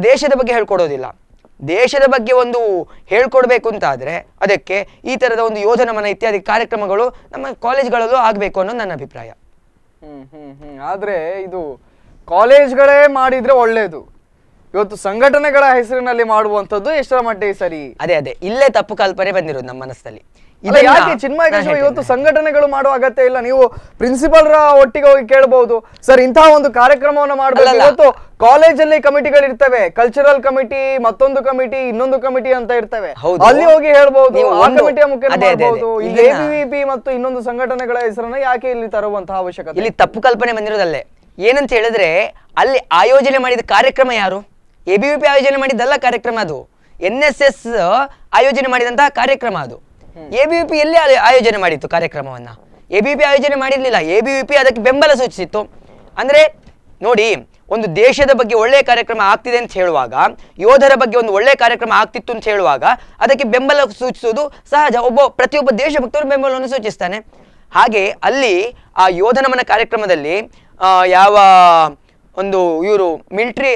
ದೇಶದ ಬಗ್ಗೆ ಹೇಳ್ಕೊಡೋದಿಲ್ಲ ದೇಶದ ಬಗ್ಗೆ ಒಂದು ಹೇಳ್ಕೊಡ್ಬೇಕು ಅಂತ ಆದರೆ ಅದಕ್ಕೆ ಈ ಥರದ ಒಂದು ಯೋಜನೆ ಮನ ಇತ್ಯಾದಿ ಕಾರ್ಯಕ್ರಮಗಳು ನಮ್ಮ ಕಾಲೇಜ್ಗಳಲ್ಲೂ ಆಗಬೇಕು ಅನ್ನೋದು ನನ್ನ ಅಭಿಪ್ರಾಯ ಹ್ಞೂ ಹ್ಞೂ ಹ್ಞೂ ಆದರೆ ಇದು ಕಾಲೇಜ್ಗಳೇ ಮಾಡಿದ್ರೆ ಒಳ್ಳೇದು ಇವತ್ತು ಸಂಘಟನೆಗಳ ಹೆಸರಿನಲ್ಲಿ ಮಾಡುವಂತದ್ದು ಎಷ್ಟರ ಮಟ್ಟಿಗೆ ಸರಿ ಅದೇ ಅದೇ ಇಲ್ಲೇ ತಪ್ಪು ಕಲ್ಪನೆ ಬಂದಿರೋದು ನಮ್ಮ ಮನಸ್ಸಲ್ಲಿ ಯಾಕೆ ಚಿನ್ಮಯ ಇವತ್ತು ಸಂಘಟನೆಗಳು ಮಾಡುವ ಅಗತ್ಯ ಇಲ್ಲ ನೀವು ರ ಒಟ್ಟಿಗೆ ಹೋಗಿ ಕೇಳಬಹುದು ಸರ್ ಇಂತಹ ಒಂದು ಕಾರ್ಯಕ್ರಮವನ್ನು ಮಾಡಬೇಕು ಇವತ್ತು ಕಾಲೇಜಲ್ಲಿ ಕಮಿಟಿಗಳು ಇರ್ತವೆ ಕಲ್ಚರಲ್ ಕಮಿಟಿ ಮತ್ತೊಂದು ಕಮಿಟಿ ಇನ್ನೊಂದು ಕಮಿಟಿ ಅಂತ ಇರ್ತವೆ ಅಲ್ಲಿ ಹೋಗಿ ಹೇಳ್ಬಹುದು ಆ ಕಮಿಟಿಯ ಎಬಿವಿಪಿ ಮತ್ತು ಇನ್ನೊಂದು ಸಂಘಟನೆಗಳ ಹೆಸರನ್ನ ಯಾಕೆ ಇಲ್ಲಿ ತರುವಂತಹ ಅವಶ್ಯಕತೆ ಇಲ್ಲಿ ತಪ್ಪು ಕಲ್ಪನೆ ಬಂದಿರೋದಲ್ಲೇ ಏನಂತ ಹೇಳಿದ್ರೆ ಅಲ್ಲಿ ಆಯೋಜನೆ ಮಾಡಿದ ಕಾರ್ಯಕ್ರಮ ಯಾರು ಎ ಬಿ ಪಿ ಆಯೋಜನೆ ಮಾಡಿದ್ದಲ್ಲ ಕಾರ್ಯಕ್ರಮ ಅದು ಎನ್ ಎಸ್ ಎಸ್ ಆಯೋಜನೆ ಮಾಡಿದಂತಹ ಕಾರ್ಯಕ್ರಮ ಅದು ಎ ಬಿ ಪಿ ಎಲ್ಲಿ ಆಯೋಜನೆ ಮಾಡಿತ್ತು ಕಾರ್ಯಕ್ರಮವನ್ನ ಎ ಬಿ ಪಿ ಆಯೋಜನೆ ಮಾಡಿರಲಿಲ್ಲ ಎ ಬಿ ಪಿ ಅದಕ್ಕೆ ಬೆಂಬಲ ಸೂಚಿಸಿತ್ತು ಅಂದ್ರೆ ನೋಡಿ ಒಂದು ದೇಶದ ಬಗ್ಗೆ ಒಳ್ಳೆ ಕಾರ್ಯಕ್ರಮ ಆಗ್ತಿದೆ ಅಂತ ಹೇಳುವಾಗ ಯೋಧರ ಬಗ್ಗೆ ಒಂದು ಒಳ್ಳೆ ಕಾರ್ಯಕ್ರಮ ಆಗ್ತಿತ್ತು ಅಂತ ಹೇಳುವಾಗ ಅದಕ್ಕೆ ಬೆಂಬಲ ಸೂಚಿಸುವುದು ಸಹಜ ಒಬ್ಬ ಪ್ರತಿಯೊಬ್ಬ ದೇಶಭಕ್ತರು ಬೆಂಬಲವನ್ನು ಸೂಚಿಸ್ತಾನೆ ಹಾಗೆ ಅಲ್ಲಿ ಆ ಯೋಧನಮನ ಕಾರ್ಯಕ್ರಮದಲ್ಲಿ ಯಾವ ಒಂದು ಇವರು ಮಿಲ್ಟ್ರಿ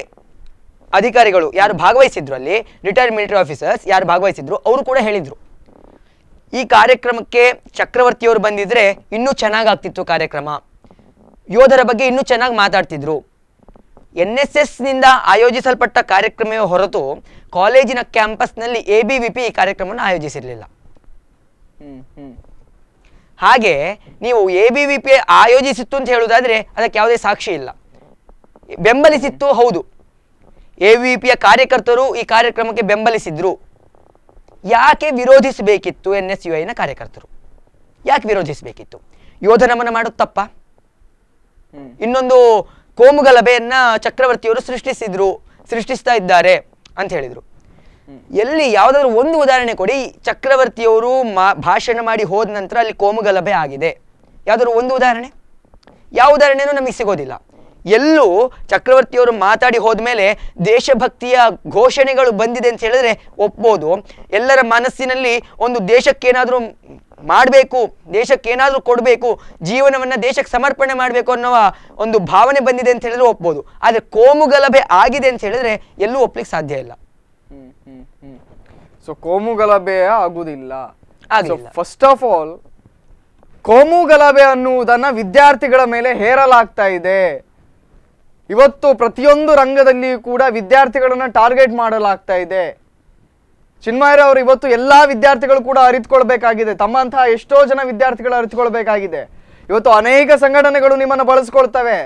ಅಧಿಕಾರಿಗಳು ಯಾರು ಭಾಗವಹಿಸಿದ್ರು ಅಲ್ಲಿ ರಿಟೈರ್ಡ್ ಮಿಲಿಟರಿ ಆಫೀಸರ್ಸ್ ಯಾರು ಭಾಗವಹಿಸಿದ್ರು ಅವರು ಕೂಡ ಹೇಳಿದರು ಈ ಕಾರ್ಯಕ್ರಮಕ್ಕೆ ಚಕ್ರವರ್ತಿಯವರು ಬಂದಿದ್ರೆ ಇನ್ನೂ ಚೆನ್ನಾಗಾಗ್ತಿತ್ತು ಕಾರ್ಯಕ್ರಮ ಯೋಧರ ಬಗ್ಗೆ ಇನ್ನೂ ಚೆನ್ನಾಗಿ ಮಾತಾಡ್ತಿದ್ರು ಎನ್ ಎಸ್ ಎಸ್ನಿಂದ ಆಯೋಜಿಸಲ್ಪಟ್ಟ ಕಾರ್ಯಕ್ರಮವೇ ಹೊರತು ಕಾಲೇಜಿನ ಕ್ಯಾಂಪಸ್ನಲ್ಲಿ ಎ ಬಿ ವಿ ಪಿ ಈ ಕಾರ್ಯಕ್ರಮವನ್ನು ಆಯೋಜಿಸಿರಲಿಲ್ಲ ಹ್ಞೂ ಹ್ಞೂ ಹಾಗೆ ನೀವು ಎ ಬಿ ವಿ ಪಿ ಆಯೋಜಿಸಿತ್ತು ಅಂತ ಹೇಳುವುದಾದರೆ ಅದಕ್ಕೆ ಯಾವುದೇ ಸಾಕ್ಷಿ ಇಲ್ಲ ಬೆಂಬಲಿಸಿತ್ತು ಹೌದು ಎ ವಿ ಪಿಯ ಕಾರ್ಯಕರ್ತರು ಈ ಕಾರ್ಯಕ್ರಮಕ್ಕೆ ಬೆಂಬಲಿಸಿದ್ರು ಯಾಕೆ ವಿರೋಧಿಸಬೇಕಿತ್ತು ಎನ್ ಎಸ್ ಯು ಐನ ಕಾರ್ಯಕರ್ತರು ಯಾಕೆ ವಿರೋಧಿಸಬೇಕಿತ್ತು ಯೋಧನಮನ ಮಾಡುತ್ತಪ್ಪ ಇನ್ನೊಂದು ಕೋಮುಗಲಭೆಯನ್ನ ಚಕ್ರವರ್ತಿಯವರು ಸೃಷ್ಟಿಸಿದ್ರು ಸೃಷ್ಟಿಸ್ತಾ ಇದ್ದಾರೆ ಅಂತ ಹೇಳಿದರು ಎಲ್ಲಿ ಯಾವುದಾದ್ರೂ ಒಂದು ಉದಾಹರಣೆ ಕೊಡಿ ಚಕ್ರವರ್ತಿಯವರು ಮಾ ಭಾಷಣ ಮಾಡಿ ಹೋದ ನಂತರ ಅಲ್ಲಿ ಕೋಮುಗಲಭೆ ಆಗಿದೆ ಯಾವ್ದಾದ್ರು ಒಂದು ಉದಾಹರಣೆ ಯಾವ ಉದಾಹರಣೆನೂ ನಮಗೆ ಸಿಗೋದಿಲ್ಲ ಎಲ್ಲೂ ಚಕ್ರವರ್ತಿಯವರು ಮಾತಾಡಿ ಹೋದ್ಮೇಲೆ ದೇಶಭಕ್ತಿಯ ಘೋಷಣೆಗಳು ಬಂದಿದೆ ಅಂತ ಹೇಳಿದ್ರೆ ಒಪ್ಬೋದು ಎಲ್ಲರ ಮನಸ್ಸಿನಲ್ಲಿ ಒಂದು ದೇಶಕ್ಕೇನಾದರೂ ಮಾಡಬೇಕು ಏನಾದರೂ ಕೊಡಬೇಕು ಜೀವನವನ್ನು ದೇಶಕ್ಕೆ ಸಮರ್ಪಣೆ ಮಾಡಬೇಕು ಅನ್ನೋ ಒಂದು ಭಾವನೆ ಬಂದಿದೆ ಅಂತ ಹೇಳಿದ್ರೆ ಒಪ್ಬೋದು ಆದರೆ ಕೋಮುಗಲಭೆ ಆಗಿದೆ ಅಂತ ಹೇಳಿದ್ರೆ ಎಲ್ಲೂ ಒಪ್ಲಿಕ್ಕೆ ಸಾಧ್ಯ ಇಲ್ಲ ಸೊ ಕೋಮು ಗಲಭೆ ಆಗುದಿಲ್ಲ ಫಸ್ಟ್ ಆಫ್ ಆಲ್ ಕೋಮು ಗಲಭೆ ಅನ್ನುವುದನ್ನ ವಿದ್ಯಾರ್ಥಿಗಳ ಮೇಲೆ ಹೇರಲಾಗ್ತಾ ಇದೆ ಇವತ್ತು ಪ್ರತಿಯೊಂದು ರಂಗದಲ್ಲಿ ಕೂಡ ವಿದ್ಯಾರ್ಥಿಗಳನ್ನ ಟಾರ್ಗೆಟ್ ಮಾಡಲಾಗ್ತಾ ಇದೆ ಅವರು ಇವತ್ತು ಎಲ್ಲಾ ವಿದ್ಯಾರ್ಥಿಗಳು ಕೂಡ ಅರಿತುಕೊಳ್ಬೇಕಾಗಿದೆ ತಮ್ಮಂತಹ ಎಷ್ಟೋ ಜನ ವಿದ್ಯಾರ್ಥಿಗಳು ಅರಿತುಕೊಳ್ಬೇಕಾಗಿದೆ ಇವತ್ತು ಅನೇಕ ಸಂಘಟನೆಗಳು ನಿಮ್ಮನ್ನು ಬಳಸ್ಕೊಳ್ತವೆ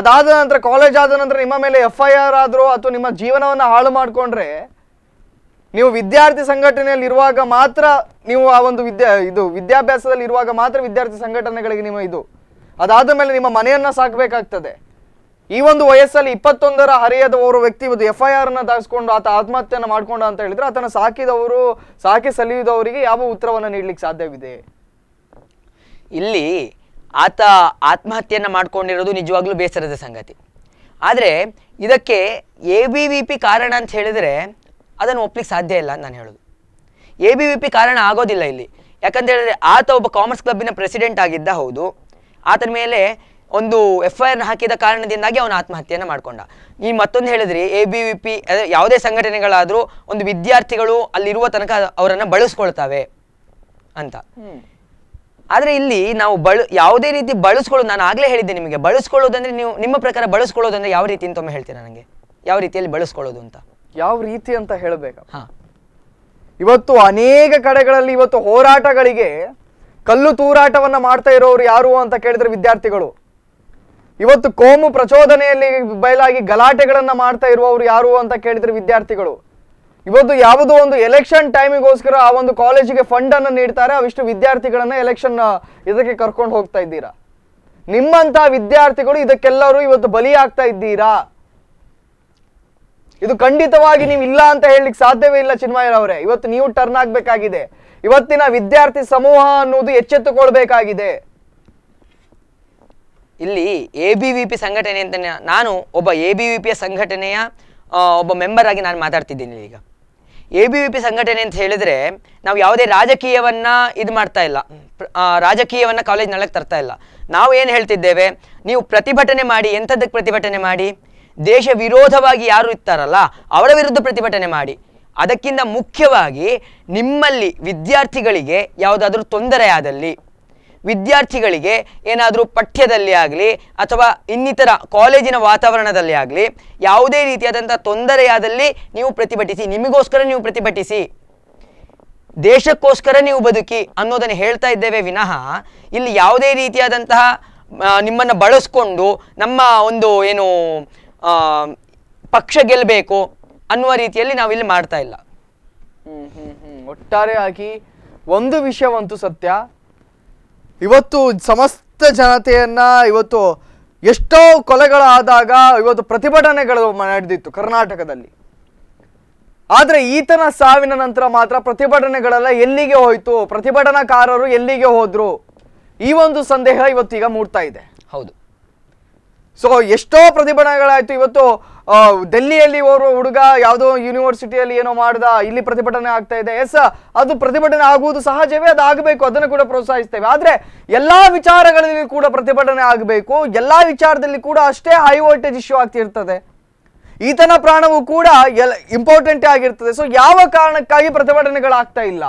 ಅದಾದ ನಂತರ ಕಾಲೇಜ್ ಆದ ನಂತರ ನಿಮ್ಮ ಮೇಲೆ ಎಫ್ ಐ ಆರ್ ಆದ್ರೂ ಅಥವಾ ನಿಮ್ಮ ಜೀವನವನ್ನ ಹಾಳು ಮಾಡ್ಕೊಂಡ್ರೆ ನೀವು ವಿದ್ಯಾರ್ಥಿ ಸಂಘಟನೆಯಲ್ಲಿ ಇರುವಾಗ ಮಾತ್ರ ನೀವು ಆ ಒಂದು ವಿದ್ಯಾ ಇದು ವಿದ್ಯಾಭ್ಯಾಸದಲ್ಲಿ ಇರುವಾಗ ಮಾತ್ರ ವಿದ್ಯಾರ್ಥಿ ಸಂಘಟನೆಗಳಿಗೆ ನಿಮ್ಮ ಇದು ಅದಾದ ಮೇಲೆ ನಿಮ್ಮ ಮನೆಯನ್ನ ಸಾಕಬೇಕಾಗ್ತದೆ ಈ ಒಂದು ವಯಸ್ಸಲ್ಲಿ ಇಪ್ಪತ್ತೊಂದರ ಹರಿಯದ ಓರ್ವ ವ್ಯಕ್ತಿ ಒಂದು ಎಫ್ ಐ ಆರ್ನ ದಾಗಿಸ್ಕೊಂಡು ಆತ ಆತ್ಮಹತ್ಯೆಯನ್ನು ಮಾಡಿಕೊಂಡು ಅಂತ ಹೇಳಿದ್ರೆ ಆತನ ಸಾಕಿದವರು ಸಾಕಿ ಸಲಿಯಿದವರಿಗೆ ಯಾವ ಉತ್ತರವನ್ನು ನೀಡಲಿಕ್ಕೆ ಸಾಧ್ಯವಿದೆ ಇಲ್ಲಿ ಆತ ಆತ್ಮಹತ್ಯೆಯನ್ನು ಮಾಡ್ಕೊಂಡಿರೋದು ನಿಜವಾಗ್ಲೂ ಬೇಸರದ ಸಂಗತಿ ಆದರೆ ಇದಕ್ಕೆ ಎ ಬಿ ವಿ ಪಿ ಕಾರಣ ಅಂತ ಹೇಳಿದರೆ ಅದನ್ನು ಒಪ್ಲಿಕ್ಕೆ ಸಾಧ್ಯ ಇಲ್ಲ ನಾನು ಹೇಳೋದು ಎ ಬಿ ವಿ ಪಿ ಕಾರಣ ಆಗೋದಿಲ್ಲ ಇಲ್ಲಿ ಯಾಕಂತ ಹೇಳಿದ್ರೆ ಆತ ಒಬ್ಬ ಕಾಮರ್ಸ್ ಕ್ಲಬ್ನ ಪ್ರೆಸಿಡೆಂಟ್ ಆಗಿದ್ದ ಹೌದು ಆತನ ಮೇಲೆ ಒಂದು ಎಫ್ ಐ ಆರ್ನ ಹಾಕಿದ ಕಾರಣದಿಂದಾಗಿ ಅವನು ಆತ್ಮಹತ್ಯೆಯನ್ನು ಮಾಡಿಕೊಂಡ ಈ ಮತ್ತೊಂದು ಹೇಳಿದ್ರಿ ಎ ಬಿ ವಿ ಪಿ ಯಾವುದೇ ಸಂಘಟನೆಗಳಾದರೂ ಒಂದು ವಿದ್ಯಾರ್ಥಿಗಳು ಅಲ್ಲಿರುವ ತನಕ ಅವರನ್ನು ಬಳಸ್ಕೊಳ್ತಾವೆ ಅಂತ ಆದರೆ ಇಲ್ಲಿ ನಾವು ಬಳ ಯಾವುದೇ ರೀತಿ ಬಳಸ್ಕೊಳ್ಳೋದು ನಾನು ಆಗಲೇ ಹೇಳಿದ್ದೆ ನಿಮಗೆ ಬಳಸ್ಕೊಳ್ಳೋದಂದ್ರೆ ನೀವು ನಿಮ್ಮ ಪ್ರಕಾರ ಬಳಸ್ಕೊಳ್ಳೋದಂದ್ರೆ ಯಾವ ರೀತಿ ಒಮ್ಮೆ ಹೇಳ್ತೀರಾ ನನಗೆ ಯಾವ ರೀತಿಯಲ್ಲಿ ಬಳಸ್ಕೊಳ್ಳೋದು ಅಂತ ಯಾವ ರೀತಿ ಅಂತ ಹೇಳಬೇಕ ಇವತ್ತು ಅನೇಕ ಕಡೆಗಳಲ್ಲಿ ಇವತ್ತು ಹೋರಾಟಗಳಿಗೆ ಕಲ್ಲು ತೂರಾಟವನ್ನ ಮಾಡ್ತಾ ಇರೋರು ಯಾರು ಅಂತ ಕೇಳಿದ್ರೆ ವಿದ್ಯಾರ್ಥಿಗಳು ಇವತ್ತು ಕೋಮು ಪ್ರಚೋದನೆಯಲ್ಲಿ ಬಯಲಾಗಿ ಗಲಾಟೆಗಳನ್ನ ಮಾಡ್ತಾ ಇರುವವರು ಯಾರು ಅಂತ ಕೇಳಿದ್ರೆ ವಿದ್ಯಾರ್ಥಿಗಳು ಇವತ್ತು ಯಾವುದೋ ಒಂದು ಎಲೆಕ್ಷನ್ ಟೈಮಿಗೋಸ್ಕರ ಆ ಒಂದು ಕಾಲೇಜಿಗೆ ಫಂಡ್ ಅನ್ನು ನೀಡ್ತಾರೆ ಅವಿಷ್ಟು ವಿದ್ಯಾರ್ಥಿಗಳನ್ನ ಎಲೆಕ್ಷನ್ ಇದಕ್ಕೆ ಕರ್ಕೊಂಡು ಹೋಗ್ತಾ ಇದ್ದೀರಾ ನಿಮ್ಮಂತ ವಿದ್ಯಾರ್ಥಿಗಳು ಇದಕ್ಕೆಲ್ಲರೂ ಇವತ್ತು ಬಲಿಯಾಗ್ತಾ ಇದ್ದೀರಾ ಇದು ಖಂಡಿತವಾಗಿ ನೀವು ಇಲ್ಲ ಅಂತ ಹೇಳಲಿಕ್ಕೆ ಸಾಧ್ಯವೇ ಇಲ್ಲ ಚಿನ್ಮಯರವರೇ ಇವತ್ತು ನೀವು ಟರ್ನ್ ಆಗಬೇಕಾಗಿದೆ ಇವತ್ತಿನ ವಿದ್ಯಾರ್ಥಿ ಸಮೂಹ ಅನ್ನೋದು ಎಚ್ಚೆತ್ತುಕೊಳ್ಬೇಕಾಗಿದೆ ಇಲ್ಲಿ ಎ ಬಿ ವಿ ಪಿ ಸಂಘಟನೆ ಅಂತ ನಾನು ಒಬ್ಬ ಎ ಬಿ ವಿ ಪಿಯ ಸಂಘಟನೆಯ ಒಬ್ಬ ಮೆಂಬರ್ ಆಗಿ ನಾನು ಮಾತಾಡ್ತಿದ್ದೀನಿ ಈಗ ಎ ಬಿ ವಿ ಪಿ ಸಂಘಟನೆ ಅಂತ ಹೇಳಿದ್ರೆ ನಾವು ಯಾವುದೇ ರಾಜಕೀಯವನ್ನು ಇದು ಮಾಡ್ತಾ ಇಲ್ಲ ರಾಜಕೀಯವನ್ನು ಕಾಲೇಜ್ ತರ್ತಾ ಇಲ್ಲ ನಾವು ಏನು ಹೇಳ್ತಿದ್ದೇವೆ ನೀವು ಪ್ರತಿಭಟನೆ ಮಾಡಿ ಎಂಥದ್ದಕ್ಕೆ ಪ್ರತಿಭಟನೆ ಮಾಡಿ ದೇಶ ವಿರೋಧವಾಗಿ ಯಾರು ಇರ್ತಾರಲ್ಲ ಅವರ ವಿರುದ್ಧ ಪ್ರತಿಭಟನೆ ಮಾಡಿ ಅದಕ್ಕಿಂತ ಮುಖ್ಯವಾಗಿ ನಿಮ್ಮಲ್ಲಿ ವಿದ್ಯಾರ್ಥಿಗಳಿಗೆ ಯಾವುದಾದ್ರೂ ತೊಂದರೆ ಆದಲ್ಲಿ ವಿದ್ಯಾರ್ಥಿಗಳಿಗೆ ಏನಾದರೂ ಪಠ್ಯದಲ್ಲಿ ಆಗಲಿ ಅಥವಾ ಇನ್ನಿತರ ಕಾಲೇಜಿನ ವಾತಾವರಣದಲ್ಲಿ ಆಗಲಿ ಯಾವುದೇ ರೀತಿಯಾದಂಥ ತೊಂದರೆಯಾದಲ್ಲಿ ನೀವು ಪ್ರತಿಭಟಿಸಿ ನಿಮಗೋಸ್ಕರ ನೀವು ಪ್ರತಿಭಟಿಸಿ ದೇಶಕ್ಕೋಸ್ಕರ ನೀವು ಬದುಕಿ ಅನ್ನೋದನ್ನು ಹೇಳ್ತಾ ಇದ್ದೇವೆ ವಿನಃ ಇಲ್ಲಿ ಯಾವುದೇ ರೀತಿಯಾದಂತಹ ನಿಮ್ಮನ್ನು ಬಳಸ್ಕೊಂಡು ನಮ್ಮ ಒಂದು ಏನು ಪಕ್ಷ ಗೆಲ್ಲಬೇಕು ಅನ್ನುವ ರೀತಿಯಲ್ಲಿ ನಾವಿಲ್ಲಿ ಮಾಡ್ತಾ ಇಲ್ಲ ಒಟ್ಟಾರೆಯಾಗಿ ಒಂದು ವಿಷಯವಂತೂ ಸತ್ಯ ಇವತ್ತು ಸಮಸ್ತ ಜನತೆಯನ್ನ ಇವತ್ತು ಎಷ್ಟೋ ಕೊಲೆಗಳಾದಾಗ ಇವತ್ತು ಪ್ರತಿಭಟನೆಗಳು ನಡೆದಿತ್ತು ಕರ್ನಾಟಕದಲ್ಲಿ ಆದರೆ ಈತನ ಸಾವಿನ ನಂತರ ಮಾತ್ರ ಪ್ರತಿಭಟನೆಗಳೆಲ್ಲ ಎಲ್ಲಿಗೆ ಹೋಯಿತು ಪ್ರತಿಭಟನಾಕಾರರು ಎಲ್ಲಿಗೆ ಹೋದ್ರು ಈ ಒಂದು ಸಂದೇಹ ಇವತ್ತೀಗ ಮೂಡ್ತಾ ಇದೆ ಹೌದು ಸೊ ಎಷ್ಟೋ ಪ್ರತಿಭಟನೆಗಳಾಯಿತು ಇವತ್ತು ಡೆಲ್ಲಿಯಲ್ಲಿ ಓರ್ವ ಹುಡುಗ ಯಾವುದೋ ಯೂನಿವರ್ಸಿಟಿಯಲ್ಲಿ ಏನೋ ಮಾಡ್ದ ಇಲ್ಲಿ ಪ್ರತಿಭಟನೆ ಆಗ್ತಾ ಇದೆ ಎಸ್ ಅದು ಪ್ರತಿಭಟನೆ ಆಗುವುದು ಸಹಜವೇ ಅದು ಆಗಬೇಕು ಅದನ್ನು ಕೂಡ ಪ್ರೋತ್ಸಾಹಿಸ್ತೇವೆ ಆದರೆ ಎಲ್ಲ ವಿಚಾರಗಳಲ್ಲಿ ಕೂಡ ಪ್ರತಿಭಟನೆ ಆಗಬೇಕು ಎಲ್ಲ ವಿಚಾರದಲ್ಲಿ ಕೂಡ ಅಷ್ಟೇ ಹೈ ವೋಲ್ಟೇಜ್ ಇಶ್ಯೂ ಆಗ್ತಿರ್ತದೆ ಈತನ ಪ್ರಾಣವು ಕೂಡ ಇಂಪಾರ್ಟೆಂಟ್ ಇಂಪಾರ್ಟೆಂಟೇ ಆಗಿರ್ತದೆ ಸೊ ಯಾವ ಕಾರಣಕ್ಕಾಗಿ ಪ್ರತಿಭಟನೆಗಳಾಗ್ತಾ ಇಲ್ಲ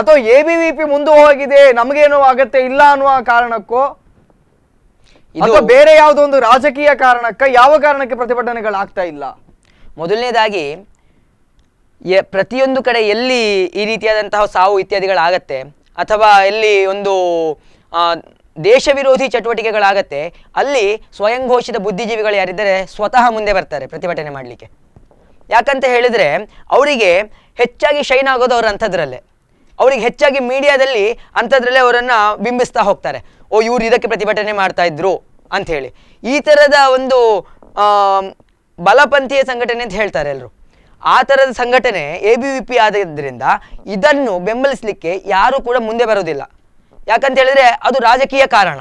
ಅಥವಾ ಎ ಬಿ ವಿ ಪಿ ಮುಂದೆ ಹೋಗಿದೆ ನಮಗೇನು ಅಗತ್ಯ ಇಲ್ಲ ಅನ್ನುವ ಕಾರಣಕ್ಕೂ ಇದು ಬೇರೆ ಯಾವುದೋ ಒಂದು ರಾಜಕೀಯ ಕಾರಣಕ್ಕೆ ಯಾವ ಕಾರಣಕ್ಕೆ ಪ್ರತಿಭಟನೆಗಳಾಗ್ತಾ ಇಲ್ಲ ಮೊದಲನೇದಾಗಿ ಪ್ರತಿಯೊಂದು ಕಡೆ ಎಲ್ಲಿ ಈ ರೀತಿಯಾದಂತಹ ಸಾವು ಇತ್ಯಾದಿಗಳಾಗತ್ತೆ ಅಥವಾ ಎಲ್ಲಿ ಒಂದು ದೇಶ ವಿರೋಧಿ ಚಟುವಟಿಕೆಗಳಾಗತ್ತೆ ಅಲ್ಲಿ ಸ್ವಯಂ ಘೋಷಿತ ಬುದ್ಧಿಜೀವಿಗಳು ಯಾರಿದ್ದಾರೆ ಸ್ವತಃ ಮುಂದೆ ಬರ್ತಾರೆ ಪ್ರತಿಭಟನೆ ಮಾಡಲಿಕ್ಕೆ ಯಾಕಂತ ಹೇಳಿದರೆ ಅವರಿಗೆ ಹೆಚ್ಚಾಗಿ ಶೈನ್ ಆಗೋದು ಅವ್ರ ಅಂಥದ್ರಲ್ಲೇ ಅವರಿಗೆ ಹೆಚ್ಚಾಗಿ ಮೀಡಿಯಾದಲ್ಲಿ ಅಂಥದ್ರಲ್ಲೇ ಅವರನ್ನು ಬಿಂಬಿಸ್ತಾ ಹೋಗ್ತಾರೆ ಓ ಇವರು ಇದಕ್ಕೆ ಪ್ರತಿಭಟನೆ ಮಾಡ್ತಾ ಇದ್ರು ಅಂತ ಹೇಳಿ ಈ ಥರದ ಒಂದು ಬಲಪಂಥೀಯ ಸಂಘಟನೆ ಅಂತ ಹೇಳ್ತಾರೆ ಎಲ್ಲರೂ ಆ ಥರದ ಸಂಘಟನೆ ಎ ಬಿ ವಿ ಪಿ ಆದ್ದರಿಂದ ಇದನ್ನು ಬೆಂಬಲಿಸಲಿಕ್ಕೆ ಯಾರೂ ಕೂಡ ಮುಂದೆ ಬರೋದಿಲ್ಲ ಯಾಕಂತ ಹೇಳಿದ್ರೆ ಅದು ರಾಜಕೀಯ ಕಾರಣ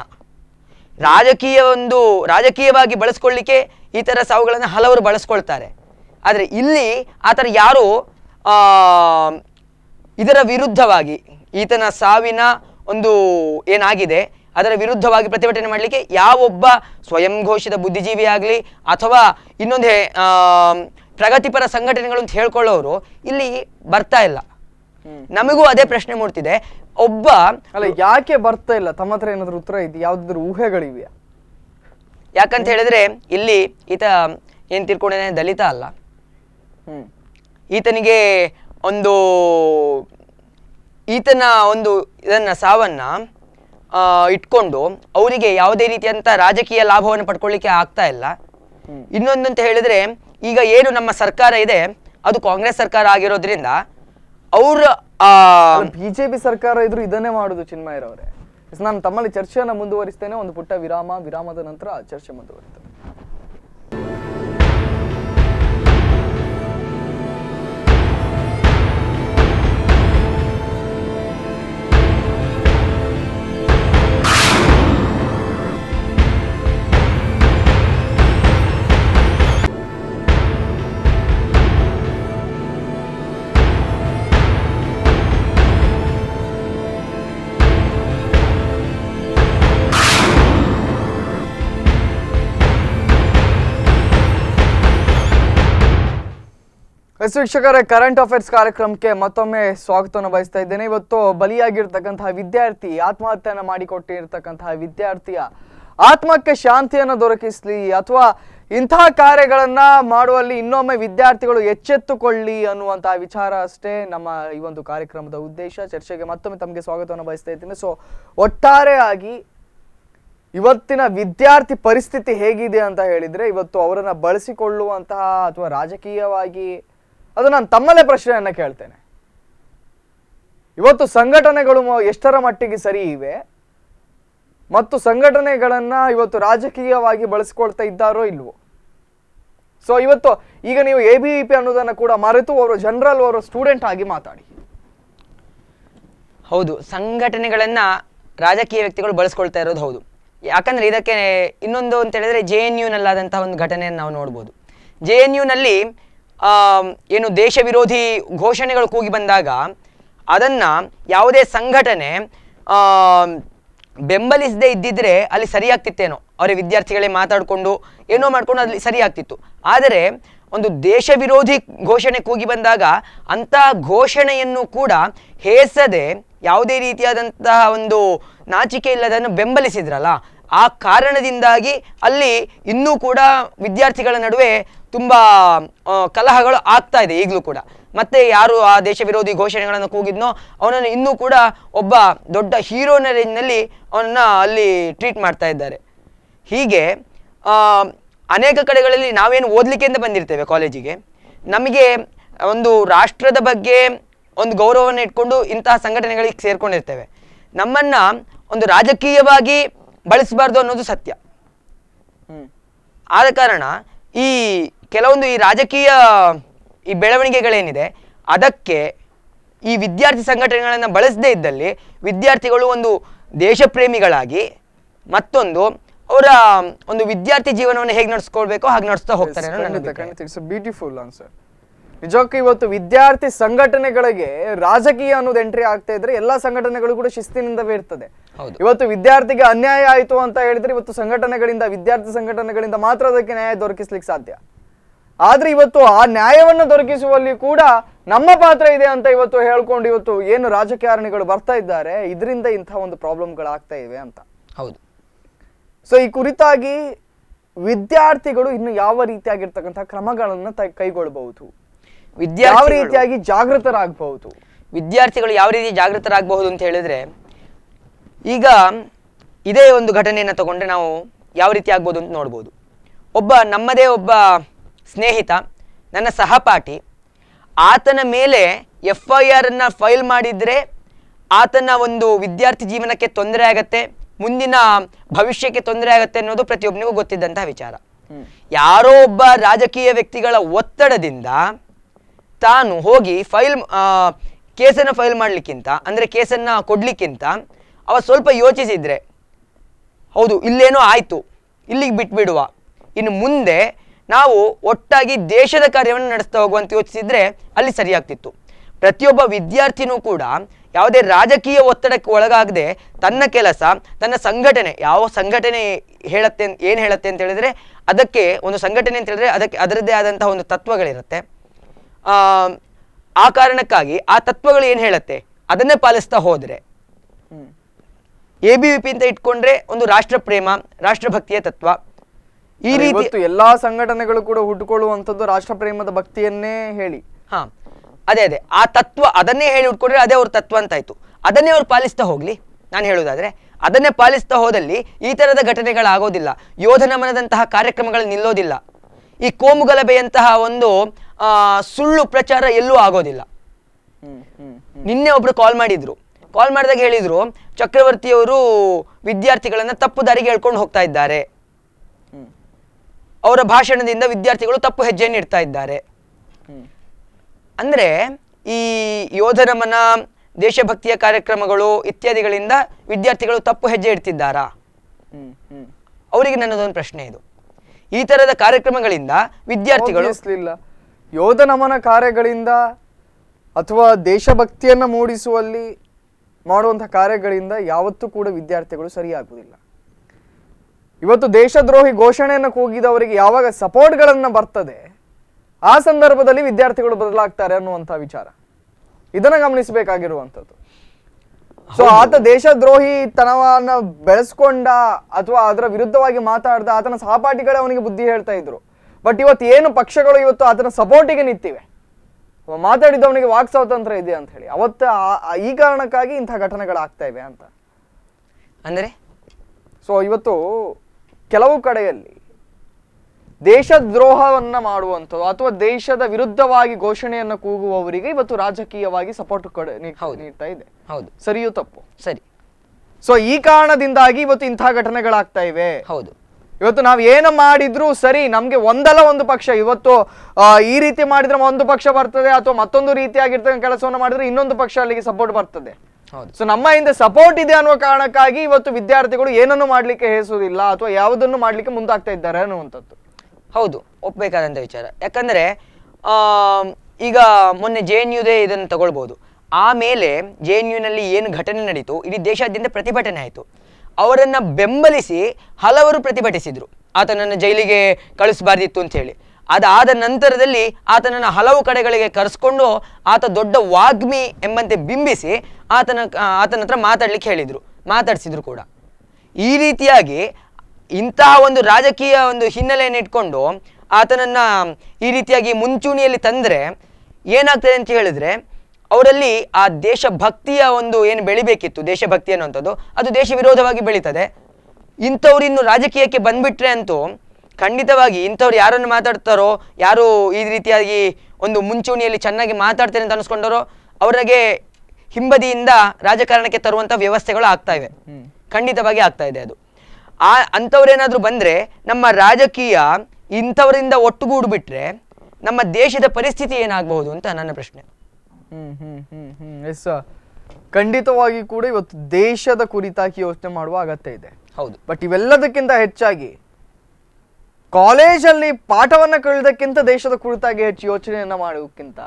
ರಾಜಕೀಯ ಒಂದು ರಾಜಕೀಯವಾಗಿ ಬಳಸ್ಕೊಳ್ಳಿಕ್ಕೆ ಈ ಥರ ಸಾವುಗಳನ್ನು ಹಲವರು ಬಳಸ್ಕೊಳ್ತಾರೆ ಆದರೆ ಇಲ್ಲಿ ಆ ಥರ ಯಾರು ಇದರ ವಿರುದ್ಧವಾಗಿ ಈತನ ಸಾವಿನ ಒಂದು ಏನಾಗಿದೆ ಅದರ ವಿರುದ್ಧವಾಗಿ ಪ್ರತಿಭಟನೆ ಮಾಡಲಿಕ್ಕೆ ಯಾವೊಬ್ಬ ಸ್ವಯಂ ಘೋಷಿತ ಬುದ್ಧಿಜೀವಿ ಆಗಲಿ ಅಥವಾ ಇನ್ನೊಂದು ಪ್ರಗತಿಪರ ಸಂಘಟನೆಗಳು ಅಂತ ಹೇಳ್ಕೊಳ್ಳೋರು ಇಲ್ಲಿ ಬರ್ತಾ ಇಲ್ಲ ನಮಗೂ ಅದೇ ಪ್ರಶ್ನೆ ಮೂಡ್ತಿದೆ ಒಬ್ಬ ಅಲ್ಲ ಯಾಕೆ ಬರ್ತಾ ಇಲ್ಲ ತಮ್ಮ ಹತ್ರ ಏನಾದ್ರು ಉತ್ತರ ಇದು ಯಾವ್ದಾದ್ರು ಊಹೆಗಳಿವೆಯಾ ಯಾಕಂತ ಹೇಳಿದ್ರೆ ಇಲ್ಲಿ ಈತ ಏನ್ ತಿಳ್ಕೊಂಡಿದ್ದಾನೆ ದಲಿತ ಅಲ್ಲ ಈತನಿಗೆ ಒಂದು ಈತನ ಒಂದು ಇದನ್ನ ಸಾವನ್ನ ಇಟ್ಕೊಂಡು ಅವರಿಗೆ ಯಾವುದೇ ರೀತಿಯಂತ ರಾಜಕೀಯ ಲಾಭವನ್ನು ಪಡ್ಕೊಳ್ಳಿಕ್ಕೆ ಆಗ್ತಾ ಇಲ್ಲ ಇನ್ನೊಂದಂತ ಹೇಳಿದ್ರೆ ಈಗ ಏನು ನಮ್ಮ ಸರ್ಕಾರ ಇದೆ ಅದು ಕಾಂಗ್ರೆಸ್ ಸರ್ಕಾರ ಆಗಿರೋದ್ರಿಂದ ಅವ್ರ ಬಿಜೆಪಿ ಸರ್ಕಾರ ಇದ್ರು ಇದನ್ನೇ ಮಾಡುದು ಚಿನ್ಮಯ್ಯರವರೇ ನಾನು ತಮ್ಮಲ್ಲಿ ಚರ್ಚೆಯನ್ನು ಮುಂದುವರಿಸ್ತೇನೆ ಒಂದು ಪುಟ್ಟ ವಿರಾಮ ವಿರಾಮದ ನಂತರ ಚರ್ಚೆ ಮುಂದುವರಿತು ಶಿಕ್ಷಕರ ಕರೆಂಟ್ ಅಫೇರ್ಸ್ ಕಾರ್ಯಕ್ರಮಕ್ಕೆ ಮತ್ತೊಮ್ಮೆ ಸ್ವಾಗತವನ್ನು ಬಯಸ್ತಾ ಇದ್ದೇನೆ ಇವತ್ತು ಬಲಿಯಾಗಿರ್ತಕ್ಕಂತಹ ವಿದ್ಯಾರ್ಥಿ ಆತ್ಮಹತ್ಯೆಯನ್ನು ಮಾಡಿಕೊಟ್ಟಿರ್ತಕ್ಕಂತಹ ವಿದ್ಯಾರ್ಥಿಯ ಆತ್ಮಕ್ಕೆ ಶಾಂತಿಯನ್ನು ದೊರಕಿಸಲಿ ಅಥವಾ ಇಂತಹ ಕಾರ್ಯಗಳನ್ನು ಮಾಡುವಲ್ಲಿ ಇನ್ನೊಮ್ಮೆ ವಿದ್ಯಾರ್ಥಿಗಳು ಎಚ್ಚೆತ್ತುಕೊಳ್ಳಿ ಅನ್ನುವಂತಹ ವಿಚಾರ ಅಷ್ಟೇ ನಮ್ಮ ಈ ಒಂದು ಕಾರ್ಯಕ್ರಮದ ಉದ್ದೇಶ ಚರ್ಚೆಗೆ ಮತ್ತೊಮ್ಮೆ ತಮಗೆ ಸ್ವಾಗತವನ್ನು ಬಯಸ್ತಾ ಇದ್ದೇನೆ ಸೊ ಒಟ್ಟಾರೆಯಾಗಿ ಇವತ್ತಿನ ವಿದ್ಯಾರ್ಥಿ ಪರಿಸ್ಥಿತಿ ಹೇಗಿದೆ ಅಂತ ಹೇಳಿದರೆ ಇವತ್ತು ಅವರನ್ನು ಬಳಸಿಕೊಳ್ಳುವಂತಹ ಅಥವಾ ರಾಜಕೀಯವಾಗಿ ಅದು ನಾನು ತಮ್ಮಲ್ಲೇ ಪ್ರಶ್ನೆಯನ್ನು ಕೇಳ್ತೇನೆ ಇವತ್ತು ಸಂಘಟನೆಗಳು ಎಷ್ಟರ ಮಟ್ಟಿಗೆ ಸರಿ ಇವೆ ಮತ್ತು ಸಂಘಟನೆಗಳನ್ನು ಇವತ್ತು ರಾಜಕೀಯವಾಗಿ ಬಳಸ್ಕೊಳ್ತಾ ಇದ್ದಾರೋ ಇಲ್ವೋ ಸೊ ಇವತ್ತು ಈಗ ನೀವು ಎ ಬಿ ಪಿ e ಅನ್ನೋದನ್ನು ಕೂಡ ಮರೆತು ಅವರು ಜನರಲ್ ಅವರು ಸ್ಟೂಡೆಂಟ್ ಆಗಿ ಮಾತಾಡಿ ಹೌದು ಸಂಘಟನೆಗಳನ್ನು ರಾಜಕೀಯ ವ್ಯಕ್ತಿಗಳು ಬಳಸ್ಕೊಳ್ತಾ ಇರೋದು ಹೌದು ಯಾಕಂದರೆ ಇದಕ್ಕೆ ಇನ್ನೊಂದು ಅಂತ ಹೇಳಿದ್ರೆ ಜೆ ಎನ್ ನಲ್ಲಾದಂತಹ ಒಂದು ಘಟನೆಯನ್ನು ನಾವು ನೋಡ್ಬೋದು ಜೆ ಎನ್ ನಲ್ಲಿ ಏನು ದೇಶ ವಿರೋಧಿ ಘೋಷಣೆಗಳು ಕೂಗಿ ಬಂದಾಗ ಅದನ್ನು ಯಾವುದೇ ಸಂಘಟನೆ ಬೆಂಬಲಿಸದೇ ಇದ್ದಿದ್ರೆ ಅಲ್ಲಿ ಸರಿಯಾಗ್ತಿತ್ತೇನೋ ಅವರ ವಿದ್ಯಾರ್ಥಿಗಳೇ ಮಾತಾಡಿಕೊಂಡು ಏನೋ ಮಾಡಿಕೊಂಡು ಅಲ್ಲಿ ಸರಿಯಾಗ್ತಿತ್ತು ಆದರೆ ಒಂದು ದೇಶ ವಿರೋಧಿ ಘೋಷಣೆ ಕೂಗಿ ಬಂದಾಗ ಅಂತಹ ಘೋಷಣೆಯನ್ನು ಕೂಡ ಹೇಸದೆ ಯಾವುದೇ ರೀತಿಯಾದಂತಹ ಒಂದು ನಾಚಿಕೆ ಇಲ್ಲದನ್ನು ಬೆಂಬಲಿಸಿದ್ರಲ್ಲ ಆ ಕಾರಣದಿಂದಾಗಿ ಅಲ್ಲಿ ಇನ್ನೂ ಕೂಡ ವಿದ್ಯಾರ್ಥಿಗಳ ನಡುವೆ ತುಂಬ ಕಲಹಗಳು ಆಗ್ತಾ ಇದೆ ಈಗಲೂ ಕೂಡ ಮತ್ತೆ ಯಾರು ಆ ದೇಶ ವಿರೋಧಿ ಘೋಷಣೆಗಳನ್ನು ಕೂಗಿದ್ನೋ ಅವನನ್ನು ಇನ್ನೂ ಕೂಡ ಒಬ್ಬ ದೊಡ್ಡ ಹೀರೋನ ರೇಂಜ್ನಲ್ಲಿ ಅವನನ್ನ ಅಲ್ಲಿ ಟ್ರೀಟ್ ಮಾಡ್ತಾ ಇದ್ದಾರೆ ಹೀಗೆ ಅನೇಕ ಕಡೆಗಳಲ್ಲಿ ನಾವೇನು ಓದಲಿಕ್ಕೆ ಅಂತ ಬಂದಿರ್ತೇವೆ ಕಾಲೇಜಿಗೆ ನಮಗೆ ಒಂದು ರಾಷ್ಟ್ರದ ಬಗ್ಗೆ ಒಂದು ಗೌರವವನ್ನು ಇಟ್ಕೊಂಡು ಇಂತಹ ಸಂಘಟನೆಗಳಿಗೆ ಸೇರಿಕೊಂಡಿರ್ತೇವೆ ನಮ್ಮನ್ನು ಒಂದು ರಾಜಕೀಯವಾಗಿ ಬಳಸಬಾರ್ದು ಅನ್ನೋದು ಸತ್ಯ ಆದ ಕಾರಣ ಈ ಕೆಲವೊಂದು ಈ ರಾಜಕೀಯ ಈ ಬೆಳವಣಿಗೆಗಳೇನಿದೆ ಅದಕ್ಕೆ ಈ ವಿದ್ಯಾರ್ಥಿ ಸಂಘಟನೆಗಳನ್ನು ಬಳಸದೇ ಇದ್ದಲ್ಲಿ ವಿದ್ಯಾರ್ಥಿಗಳು ಒಂದು ದೇಶಪ್ರೇಮಿಗಳಾಗಿ ಮತ್ತೊಂದು ಅವರ ಒಂದು ವಿದ್ಯಾರ್ಥಿ ಜೀವನವನ್ನು ಹೇಗೆ ನಡೆಸ್ಕೊಳ್ಬೇಕು ಹಾಗೆ ನಡೆಸ್ತಾ ಹೋಗ್ತಾರೆ ಬ್ಯೂಟಿಫುಲ್ ಆನ್ಸರ್ ನಿಜಕ್ಕೂ ಇವತ್ತು ವಿದ್ಯಾರ್ಥಿ ಸಂಘಟನೆಗಳಿಗೆ ರಾಜಕೀಯ ಅನ್ನೋದು ಎಂಟ್ರಿ ಆಗ್ತಾ ಇದ್ರೆ ಎಲ್ಲಾ ಸಂಘಟನೆಗಳು ಕೂಡ ಶಿಸ್ತಿನಿಂದ ಇರ್ತದೆ ಇವತ್ತು ವಿದ್ಯಾರ್ಥಿಗೆ ಅನ್ಯಾಯ ಆಯಿತು ಅಂತ ಹೇಳಿದ್ರೆ ಇವತ್ತು ಸಂಘಟನೆಗಳಿಂದ ವಿದ್ಯಾರ್ಥಿ ಸಂಘಟನೆಗಳಿಂದ ಮಾತ್ರ ಅದಕ್ಕೆ ನ್ಯಾಯ ದೊರಕಿಸ್ಲಿಕ್ಕೆ ಸಾಧ್ಯ ಆದ್ರೆ ಇವತ್ತು ಆ ನ್ಯಾಯವನ್ನು ದೊರಕಿಸುವಲ್ಲಿ ಕೂಡ ನಮ್ಮ ಪಾತ್ರ ಇದೆ ಅಂತ ಇವತ್ತು ಹೇಳ್ಕೊಂಡು ಇವತ್ತು ಏನು ರಾಜಕಾರಣಿಗಳು ಬರ್ತಾ ಇದ್ದಾರೆ ಇದರಿಂದ ಇಂತಹ ಒಂದು ಪ್ರಾಬ್ಲಮ್ಗಳಾಗ್ತಾ ಇವೆ ಅಂತ ಹೌದು ಸೊ ಈ ಕುರಿತಾಗಿ ವಿದ್ಯಾರ್ಥಿಗಳು ಇನ್ನು ಯಾವ ರೀತಿಯಾಗಿರ್ತಕ್ಕಂಥ ಕ್ರಮಗಳನ್ನು ಕೈಗೊಳ್ಳಬಹುದು ಯಾವ ರೀತಿಯಾಗಿ ಜಾಗೃತರಾಗಬಹುದು ವಿದ್ಯಾರ್ಥಿಗಳು ಯಾವ ರೀತಿ ಜಾಗೃತರಾಗಬಹುದು ಅಂತ ಹೇಳಿದ್ರೆ ಈಗ ಇದೇ ಒಂದು ಘಟನೆಯನ್ನು ತಗೊಂಡ್ರೆ ನಾವು ಯಾವ ರೀತಿ ಆಗ್ಬೋದು ಅಂತ ನೋಡ್ಬೋದು ಒಬ್ಬ ನಮ್ಮದೇ ಒಬ್ಬ ಸ್ನೇಹಿತ ನನ್ನ ಸಹಪಾಠಿ ಆತನ ಮೇಲೆ ಎಫ್ ಐ ಆರನ್ನು ಫೈಲ್ ಮಾಡಿದರೆ ಆತನ ಒಂದು ವಿದ್ಯಾರ್ಥಿ ಜೀವನಕ್ಕೆ ತೊಂದರೆ ಆಗತ್ತೆ ಮುಂದಿನ ಭವಿಷ್ಯಕ್ಕೆ ತೊಂದರೆ ಆಗತ್ತೆ ಅನ್ನೋದು ಪ್ರತಿಯೊಬ್ಬನಿಗೂ ಗೊತ್ತಿದ್ದಂತಹ ವಿಚಾರ ಯಾರೋ ಒಬ್ಬ ರಾಜಕೀಯ ವ್ಯಕ್ತಿಗಳ ಒತ್ತಡದಿಂದ ತಾನು ಹೋಗಿ ಫೈಲ್ ಕೇಸನ್ನು ಫೈಲ್ ಮಾಡಲಿಕ್ಕಿಂತ ಅಂದರೆ ಕೇಸನ್ನು ಕೊಡಲಿಕ್ಕಿಂತ ಅವ ಸ್ವಲ್ಪ ಯೋಚಿಸಿದರೆ ಹೌದು ಇಲ್ಲೇನೋ ಆಯಿತು ಇಲ್ಲಿಗೆ ಬಿಟ್ಬಿಡುವ ಇನ್ನು ಮುಂದೆ ನಾವು ಒಟ್ಟಾಗಿ ದೇಶದ ಕಾರ್ಯವನ್ನು ನಡೆಸ್ತಾ ಹೋಗುವಂತ ಯೋಚಿಸಿದರೆ ಅಲ್ಲಿ ಸರಿಯಾಗ್ತಿತ್ತು ಪ್ರತಿಯೊಬ್ಬ ವಿದ್ಯಾರ್ಥಿನೂ ಕೂಡ ಯಾವುದೇ ರಾಜಕೀಯ ಒತ್ತಡಕ್ಕೆ ಒಳಗಾಗದೆ ತನ್ನ ಕೆಲಸ ತನ್ನ ಸಂಘಟನೆ ಯಾವ ಸಂಘಟನೆ ಹೇಳತ್ತೆ ಏನು ಹೇಳುತ್ತೆ ಅಂತ ಹೇಳಿದರೆ ಅದಕ್ಕೆ ಒಂದು ಸಂಘಟನೆ ಅಂತ ಹೇಳಿದ್ರೆ ಅದಕ್ಕೆ ಅದರದ್ದೇ ಆದಂತಹ ಒಂದು ತತ್ವಗಳಿರುತ್ತೆ ಆ ಕಾರಣಕ್ಕಾಗಿ ಆ ತತ್ವಗಳು ಏನು ಹೇಳುತ್ತೆ ಅದನ್ನೇ ಪಾಲಿಸ್ತಾ ಹೋದರೆ ಎ ಬಿ ಪಿ ಅಂತ ಇಟ್ಕೊಂಡ್ರೆ ಒಂದು ರಾಷ್ಟ್ರ ಪ್ರೇಮ ರಾಷ್ಟ್ರಭಕ್ತಿಯ ತತ್ವ ಈ ರೀತಿ ಎಲ್ಲಾ ಸಂಘಟನೆಗಳು ಕೂಡ ಹುಟ್ಟುಕೊಳ್ಳುವಂಥದ್ದು ರಾಷ್ಟ್ರ ಪ್ರೇಮದ ಭಕ್ತಿಯನ್ನೇ ಹೇಳಿ ಹಾ ಅದೇ ಅದೇ ಆ ತತ್ವ ಅದನ್ನೇ ಹೇಳಿ ಉಟ್ಕೊಂಡ್ರೆ ಅದೇ ಅವ್ರ ತತ್ವ ಅಂತಾಯ್ತು ಅದನ್ನೇ ಅವ್ರು ಪಾಲಿಸ್ತಾ ಹೋಗ್ಲಿ ನಾನು ಹೇಳೋದಾದ್ರೆ ಅದನ್ನೇ ಪಾಲಿಸ್ತಾ ಹೋದಲ್ಲಿ ಈ ತರದ ಘಟನೆಗಳಾಗೋದಿಲ್ಲ ಯೋಧನ ಮನದಂತಹ ಕಾರ್ಯಕ್ರಮಗಳು ನಿಲ್ಲೋದಿಲ್ಲ ಈ ಕೋಮುಗಲಭೆಯಂತಹ ಒಂದು ಸುಳ್ಳು ಪ್ರಚಾರ ಎಲ್ಲೂ ಆಗೋದಿಲ್ಲ ನಿನ್ನೆ ಒಬ್ರು ಕಾಲ್ ಮಾಡಿದ್ರು ಕಾಲ್ ಮಾಡಿದಾಗ ಹೇಳಿದ್ರು ಚಕ್ರವರ್ತಿಯವರು ವಿದ್ಯಾರ್ಥಿಗಳನ್ನ ತಪ್ಪು ದಾರಿಗೆ ಹೇಳ್ಕೊಂಡು ಹೋಗ್ತಾ ಇದ್ದಾರೆ ಅವರ ಭಾಷಣದಿಂದ ವಿದ್ಯಾರ್ಥಿಗಳು ತಪ್ಪು ಹೆಜ್ಜೆಯನ್ನು ಇಡ್ತಾ ಇದ್ದಾರೆ ಅಂದ್ರೆ ಈ ಯೋಧರ ಮನ ದೇಶಭಕ್ತಿಯ ಕಾರ್ಯಕ್ರಮಗಳು ಇತ್ಯಾದಿಗಳಿಂದ ವಿದ್ಯಾರ್ಥಿಗಳು ತಪ್ಪು ಹೆಜ್ಜೆ ಇಡ್ತಿದ್ದಾರಾ ಅವರಿಗೆ ನನ್ನದೊಂದು ಪ್ರಶ್ನೆ ಇದು ಈ ತರದ ಕಾರ್ಯಕ್ರಮಗಳಿಂದ ವಿದ್ಯಾರ್ಥಿಗಳು ಯೋಧ ನಮನ ಕಾರ್ಯಗಳಿಂದ ಅಥವಾ ದೇಶಭಕ್ತಿಯನ್ನು ಮೂಡಿಸುವಲ್ಲಿ ಮಾಡುವಂಥ ಕಾರ್ಯಗಳಿಂದ ಯಾವತ್ತೂ ಕೂಡ ವಿದ್ಯಾರ್ಥಿಗಳು ಸರಿಯಾಗುವುದಿಲ್ಲ ಇವತ್ತು ದೇಶದ್ರೋಹಿ ಘೋಷಣೆಯನ್ನು ಕೂಗಿದವರಿಗೆ ಯಾವಾಗ ಸಪೋರ್ಟ್ಗಳನ್ನು ಬರ್ತದೆ ಆ ಸಂದರ್ಭದಲ್ಲಿ ವಿದ್ಯಾರ್ಥಿಗಳು ಬದಲಾಗ್ತಾರೆ ಅನ್ನುವಂಥ ವಿಚಾರ ಇದನ್ನು ಗಮನಿಸಬೇಕಾಗಿರುವಂಥದ್ದು ಸೊ ಆತ ದೇಶದ್ರೋಹಿ ತನವನ್ನ ಬೆಳೆಸ್ಕೊಂಡ ಅಥವಾ ಅದರ ವಿರುದ್ಧವಾಗಿ ಮಾತಾಡ್ದ ಆತನ ಸಹಪಾಠಿಗಳೇ ಅವನಿಗೆ ಬುದ್ಧಿ ಹೇಳ್ತಾ ಇದ್ರು ಬಟ್ ಇವತ್ತು ಏನು ಪಕ್ಷಗಳು ಇವತ್ತು ಅದರ ಸಪೋರ್ಟಿಗೆ ನಿಂತಿವೆ ಮಾತಾಡಿದವನಿಗೆ ವಾಕ್ ಸ್ವಾತಂತ್ರ್ಯ ಇದೆ ಅಂತ ಹೇಳಿ ಅವತ್ತು ಈ ಕಾರಣಕ್ಕಾಗಿ ಇಂಥ ಘಟನೆಗಳಾಗ್ತಾ ಇವೆ ಅಂತ ಅಂದರೆ ಸೊ ಇವತ್ತು ಕೆಲವು ಕಡೆಯಲ್ಲಿ ದೇಶದ್ರೋಹವನ್ನು ಮಾಡುವಂಥದ್ದು ಅಥವಾ ದೇಶದ ವಿರುದ್ಧವಾಗಿ ಘೋಷಣೆಯನ್ನು ಕೂಗುವವರಿಗೆ ಇವತ್ತು ರಾಜಕೀಯವಾಗಿ ಸಪೋರ್ಟ್ ನೀಡ್ತಾ ಇದೆ ಹೌದು ಸರಿಯೂ ತಪ್ಪು ಸರಿ ಸೊ ಈ ಕಾರಣದಿಂದಾಗಿ ಇವತ್ತು ಇಂಥ ಘಟನೆಗಳಾಗ್ತಾ ಇವೆ ಹೌದು ಇವತ್ತು ನಾವು ಏನು ಮಾಡಿದ್ರು ಸರಿ ನಮಗೆ ಒಂದಲ್ಲ ಒಂದು ಪಕ್ಷ ಇವತ್ತು ಈ ರೀತಿ ಮಾಡಿದ್ರೆ ಒಂದು ಪಕ್ಷ ಬರ್ತದೆ ಅಥವಾ ಮತ್ತೊಂದು ರೀತಿಯಾಗಿರ್ತಕ್ಕಂಥ ಕೆಲಸವನ್ನು ಮಾಡಿದ್ರೆ ಇನ್ನೊಂದು ಪಕ್ಷ ಅಲ್ಲಿಗೆ ಸಪೋರ್ಟ್ ಬರ್ತದೆ ಸೊ ನಮ್ಮ ಹಿಂದೆ ಸಪೋರ್ಟ್ ಇದೆ ಅನ್ನೋ ಕಾರಣಕ್ಕಾಗಿ ಇವತ್ತು ವಿದ್ಯಾರ್ಥಿಗಳು ಏನನ್ನು ಮಾಡ್ಲಿಕ್ಕೆ ಹೇಸುವುದಿಲ್ಲ ಅಥವಾ ಯಾವುದನ್ನು ಮಾಡ್ಲಿಕ್ಕೆ ಮುಂದಾಗ್ತಾ ಇದ್ದಾರೆ ಅನ್ನುವಂಥದ್ದು ಹೌದು ಒಪ್ಪಬೇಕಾದಂತ ವಿಚಾರ ಯಾಕಂದ್ರೆ ಈಗ ಮೊನ್ನೆ ಜೆ ಎನ್ ಯುದೇ ಇದನ್ನು ತಗೊಳ್ಬಹುದು ಆಮೇಲೆ ಜೆ ಎನ್ ಯುನಲ್ಲಿ ಏನು ಘಟನೆ ನಡೀತು ಇಡೀ ದೇಶಾದ್ಯಂತ ಪ್ರತಿಭಟನೆ ಆಯಿತು ಅವರನ್ನು ಬೆಂಬಲಿಸಿ ಹಲವರು ಪ್ರತಿಭಟಿಸಿದರು ಆತನನ್ನು ಜೈಲಿಗೆ ಕಳಿಸಬಾರ್ದಿತ್ತು ಅಂತ ಹೇಳಿ ಅದಾದ ನಂತರದಲ್ಲಿ ಆತನನ್ನು ಹಲವು ಕಡೆಗಳಿಗೆ ಕರೆಸ್ಕೊಂಡು ಆತ ದೊಡ್ಡ ವಾಗ್ಮಿ ಎಂಬಂತೆ ಬಿಂಬಿಸಿ ಆತನ ಆತನ ಹತ್ರ ಮಾತಾಡಲಿಕ್ಕೆ ಹೇಳಿದರು ಮಾತಾಡಿಸಿದ್ರು ಕೂಡ ಈ ರೀತಿಯಾಗಿ ಇಂತಹ ಒಂದು ರಾಜಕೀಯ ಒಂದು ಹಿನ್ನೆಲೆಯನ್ನು ಇಟ್ಕೊಂಡು ಆತನನ್ನು ಈ ರೀತಿಯಾಗಿ ಮುಂಚೂಣಿಯಲ್ಲಿ ತಂದರೆ ಏನಾಗ್ತದೆ ಅಂತ ಹೇಳಿದರೆ ಅವರಲ್ಲಿ ಆ ದೇಶಭಕ್ತಿಯ ಒಂದು ಏನು ಬೆಳಿಬೇಕಿತ್ತು ದೇಶಭಕ್ತಿ ಅನ್ನುವಂಥದ್ದು ಅದು ದೇಶ ವಿರೋಧವಾಗಿ ಬೆಳೀತದೆ ಇಂಥವ್ರು ಇನ್ನು ರಾಜಕೀಯಕ್ಕೆ ಬಂದ್ಬಿಟ್ರೆ ಅಂತೂ ಖಂಡಿತವಾಗಿ ಇಂಥವ್ರು ಯಾರನ್ನು ಮಾತಾಡ್ತಾರೋ ಯಾರು ಈ ರೀತಿಯಾಗಿ ಒಂದು ಮುಂಚೂಣಿಯಲ್ಲಿ ಚೆನ್ನಾಗಿ ಮಾತಾಡ್ತಾರೆ ಅಂತ ಅನಿಸ್ಕೊಂಡರೋ ಅವರಿಗೆ ಹಿಂಬದಿಯಿಂದ ರಾಜಕಾರಣಕ್ಕೆ ತರುವಂಥ ವ್ಯವಸ್ಥೆಗಳು ಆಗ್ತಾ ಇವೆ ಖಂಡಿತವಾಗಿ ಆಗ್ತಾ ಇದೆ ಅದು ಆ ಅಂಥವ್ರೇನಾದರೂ ಬಂದರೆ ನಮ್ಮ ರಾಜಕೀಯ ಇಂಥವರಿಂದ ಒಟ್ಟುಗೂಡ್ಬಿಟ್ರೆ ನಮ್ಮ ದೇಶದ ಪರಿಸ್ಥಿತಿ ಏನಾಗಬಹುದು ಅಂತ ನನ್ನ ಪ್ರಶ್ನೆ ಎಸ್ ಖಂಡಿತವಾಗಿ ಕೂಡ ಇವತ್ತು ದೇಶದ ಕುರಿತಾಗಿ ಯೋಚನೆ ಮಾಡುವ ಅಗತ್ಯ ಇದೆ ಹೌದು ಬಟ್ ಇವೆಲ್ಲದಕ್ಕಿಂತ ಹೆಚ್ಚಾಗಿ ಕಾಲೇಜಲ್ಲಿ ಪಾಠವನ್ನ ಕಳೆದಕ್ಕಿಂತ ದೇಶದ ಕುರಿತಾಗಿ ಹೆಚ್ಚು ಯೋಚನೆಯನ್ನ ಮಾಡುವುದಕ್ಕಿಂತ